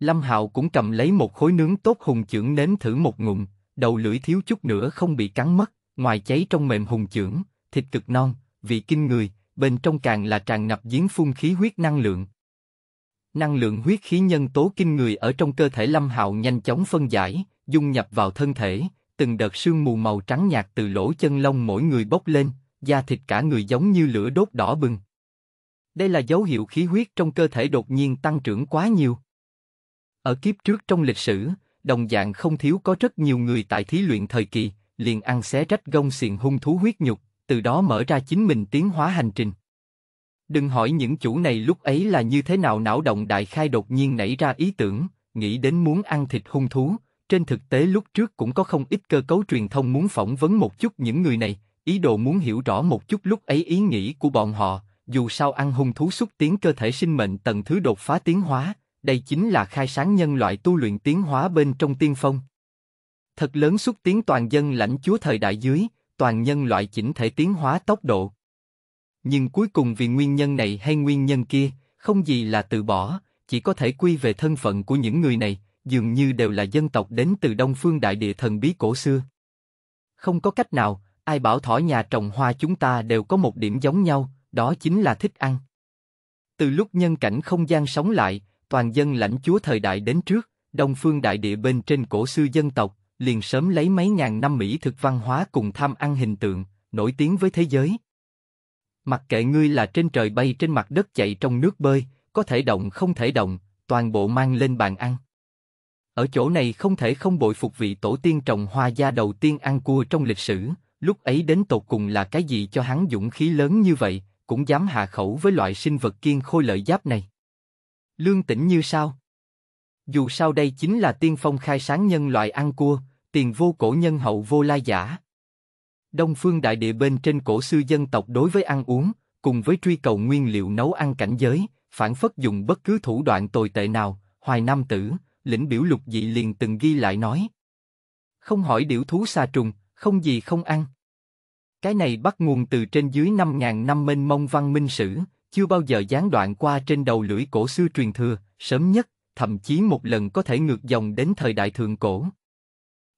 Lâm Hạo cũng cầm lấy một khối nướng tốt hùng trưởng nếm thử một ngụm, đầu lưỡi thiếu chút nữa không bị cắn mất, ngoài cháy trong mềm hùng trưởng, thịt cực non, vị kinh người, bên trong càng là tràn ngập giếng phun khí huyết năng lượng. Năng lượng huyết khí nhân tố kinh người ở trong cơ thể Lâm Hạo nhanh chóng phân giải, dung nhập vào thân thể, từng đợt sương mù màu trắng nhạt từ lỗ chân lông mỗi người bốc lên, da thịt cả người giống như lửa đốt đỏ bừng. Đây là dấu hiệu khí huyết trong cơ thể đột nhiên tăng trưởng quá nhiều. Ở kiếp trước trong lịch sử, đồng dạng không thiếu có rất nhiều người tại thí luyện thời kỳ, liền ăn xé rách gông xiềng hung thú huyết nhục, từ đó mở ra chính mình tiến hóa hành trình. Đừng hỏi những chủ này lúc ấy là như thế nào não động đại khai đột nhiên nảy ra ý tưởng, nghĩ đến muốn ăn thịt hung thú. Trên thực tế lúc trước cũng có không ít cơ cấu truyền thông muốn phỏng vấn một chút những người này, ý đồ muốn hiểu rõ một chút lúc ấy ý nghĩ của bọn họ, dù sao ăn hung thú xúc tiến cơ thể sinh mệnh tầng thứ đột phá tiến hóa, đây chính là khai sáng nhân loại tu luyện tiến hóa bên trong tiên phong. Thật lớn xúc tiến toàn dân lãnh chúa thời đại dưới, toàn nhân loại chỉnh thể tiến hóa tốc độ nhưng cuối cùng vì nguyên nhân này hay nguyên nhân kia, không gì là từ bỏ, chỉ có thể quy về thân phận của những người này, dường như đều là dân tộc đến từ Đông Phương Đại Địa thần bí cổ xưa. Không có cách nào, ai bảo thỏ nhà trồng hoa chúng ta đều có một điểm giống nhau, đó chính là thích ăn. Từ lúc nhân cảnh không gian sống lại, toàn dân lãnh chúa thời đại đến trước, Đông Phương Đại Địa bên trên cổ xưa dân tộc liền sớm lấy mấy ngàn năm mỹ thực văn hóa cùng tham ăn hình tượng nổi tiếng với thế giới Mặc kệ ngươi là trên trời bay trên mặt đất chạy trong nước bơi, có thể động không thể động, toàn bộ mang lên bàn ăn. Ở chỗ này không thể không bội phục vị tổ tiên trồng hoa gia đầu tiên ăn cua trong lịch sử, lúc ấy đến tột cùng là cái gì cho hắn dũng khí lớn như vậy, cũng dám hạ khẩu với loại sinh vật kiên khôi lợi giáp này. Lương tĩnh như sao? Dù sao đây chính là tiên phong khai sáng nhân loại ăn cua, tiền vô cổ nhân hậu vô lai giả. Đông phương đại địa bên trên cổ xưa dân tộc đối với ăn uống, cùng với truy cầu nguyên liệu nấu ăn cảnh giới, phản phất dùng bất cứ thủ đoạn tồi tệ nào, hoài nam tử, lĩnh biểu lục dị liền từng ghi lại nói. Không hỏi điểu thú xa trùng, không gì không ăn. Cái này bắt nguồn từ trên dưới 5.000 năm mênh mông văn minh sử, chưa bao giờ gián đoạn qua trên đầu lưỡi cổ xưa truyền thừa, sớm nhất, thậm chí một lần có thể ngược dòng đến thời đại thượng cổ.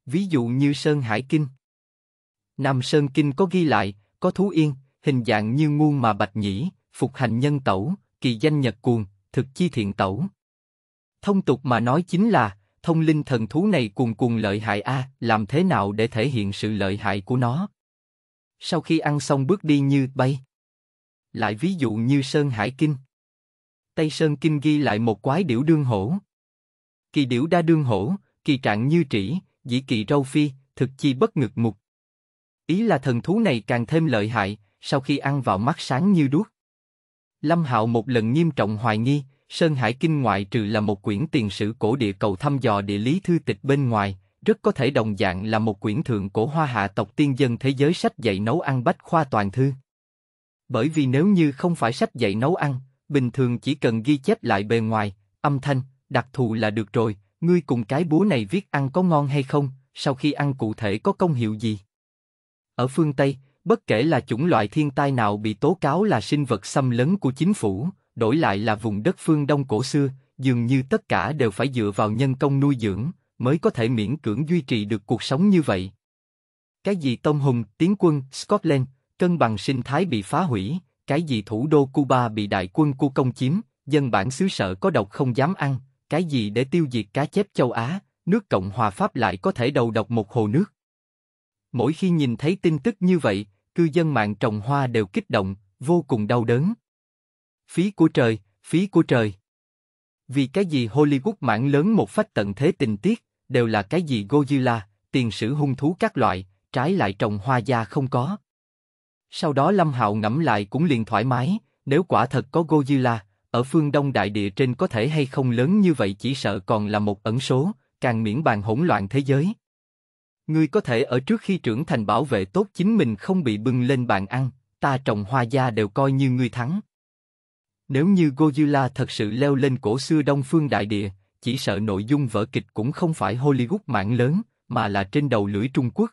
Ví dụ như Sơn Hải Kinh. Nam Sơn Kinh có ghi lại, có thú yên, hình dạng như nguồn mà bạch nhĩ, phục hành nhân tẩu, kỳ danh nhật cuồng, thực chi thiện tẩu. Thông tục mà nói chính là, thông linh thần thú này cuồng cuồng lợi hại a, làm thế nào để thể hiện sự lợi hại của nó? Sau khi ăn xong bước đi như bay. Lại ví dụ như Sơn Hải Kinh. Tây Sơn Kinh ghi lại một quái điểu đương hổ. Kỳ điểu đa đương hổ, kỳ trạng như trĩ, dĩ kỳ râu phi, thực chi bất ngực mục, Ý là thần thú này càng thêm lợi hại, sau khi ăn vào mắt sáng như đuốc. Lâm Hạo một lần nghiêm trọng hoài nghi, Sơn Hải Kinh ngoại trừ là một quyển tiền sử cổ địa cầu thăm dò địa lý thư tịch bên ngoài, rất có thể đồng dạng là một quyển thượng cổ hoa hạ tộc tiên dân thế giới sách dạy nấu ăn bách khoa toàn thư. Bởi vì nếu như không phải sách dạy nấu ăn, bình thường chỉ cần ghi chép lại bề ngoài, âm thanh, đặc thù là được rồi, ngươi cùng cái búa này viết ăn có ngon hay không, sau khi ăn cụ thể có công hiệu gì. Ở phương Tây, bất kể là chủng loại thiên tai nào bị tố cáo là sinh vật xâm lấn của chính phủ, đổi lại là vùng đất phương Đông cổ xưa, dường như tất cả đều phải dựa vào nhân công nuôi dưỡng, mới có thể miễn cưỡng duy trì được cuộc sống như vậy. Cái gì Tông Hùng, tiến quân, Scotland, cân bằng sinh thái bị phá hủy, cái gì thủ đô Cuba bị đại quân cu công chiếm, dân bản xứ sở có độc không dám ăn, cái gì để tiêu diệt cá chép châu Á, nước Cộng hòa Pháp lại có thể đầu độc một hồ nước. Mỗi khi nhìn thấy tin tức như vậy, cư dân mạng trồng hoa đều kích động, vô cùng đau đớn. Phí của trời, phí của trời. Vì cái gì Hollywood mảng lớn một phách tận thế tình tiết, đều là cái gì Godzilla, tiền sử hung thú các loại, trái lại trồng hoa da không có. Sau đó Lâm Hạo ngẫm lại cũng liền thoải mái, nếu quả thật có Godzilla, ở phương Đông đại địa trên có thể hay không lớn như vậy chỉ sợ còn là một ẩn số, càng miễn bàn hỗn loạn thế giới. Ngươi có thể ở trước khi trưởng thành bảo vệ tốt chính mình không bị bưng lên bàn ăn, ta trồng hoa gia đều coi như ngươi thắng. Nếu như Godzilla thật sự leo lên cổ xưa Đông Phương Đại Địa, chỉ sợ nội dung vở kịch cũng không phải Hollywood mạng lớn, mà là trên đầu lưỡi Trung Quốc.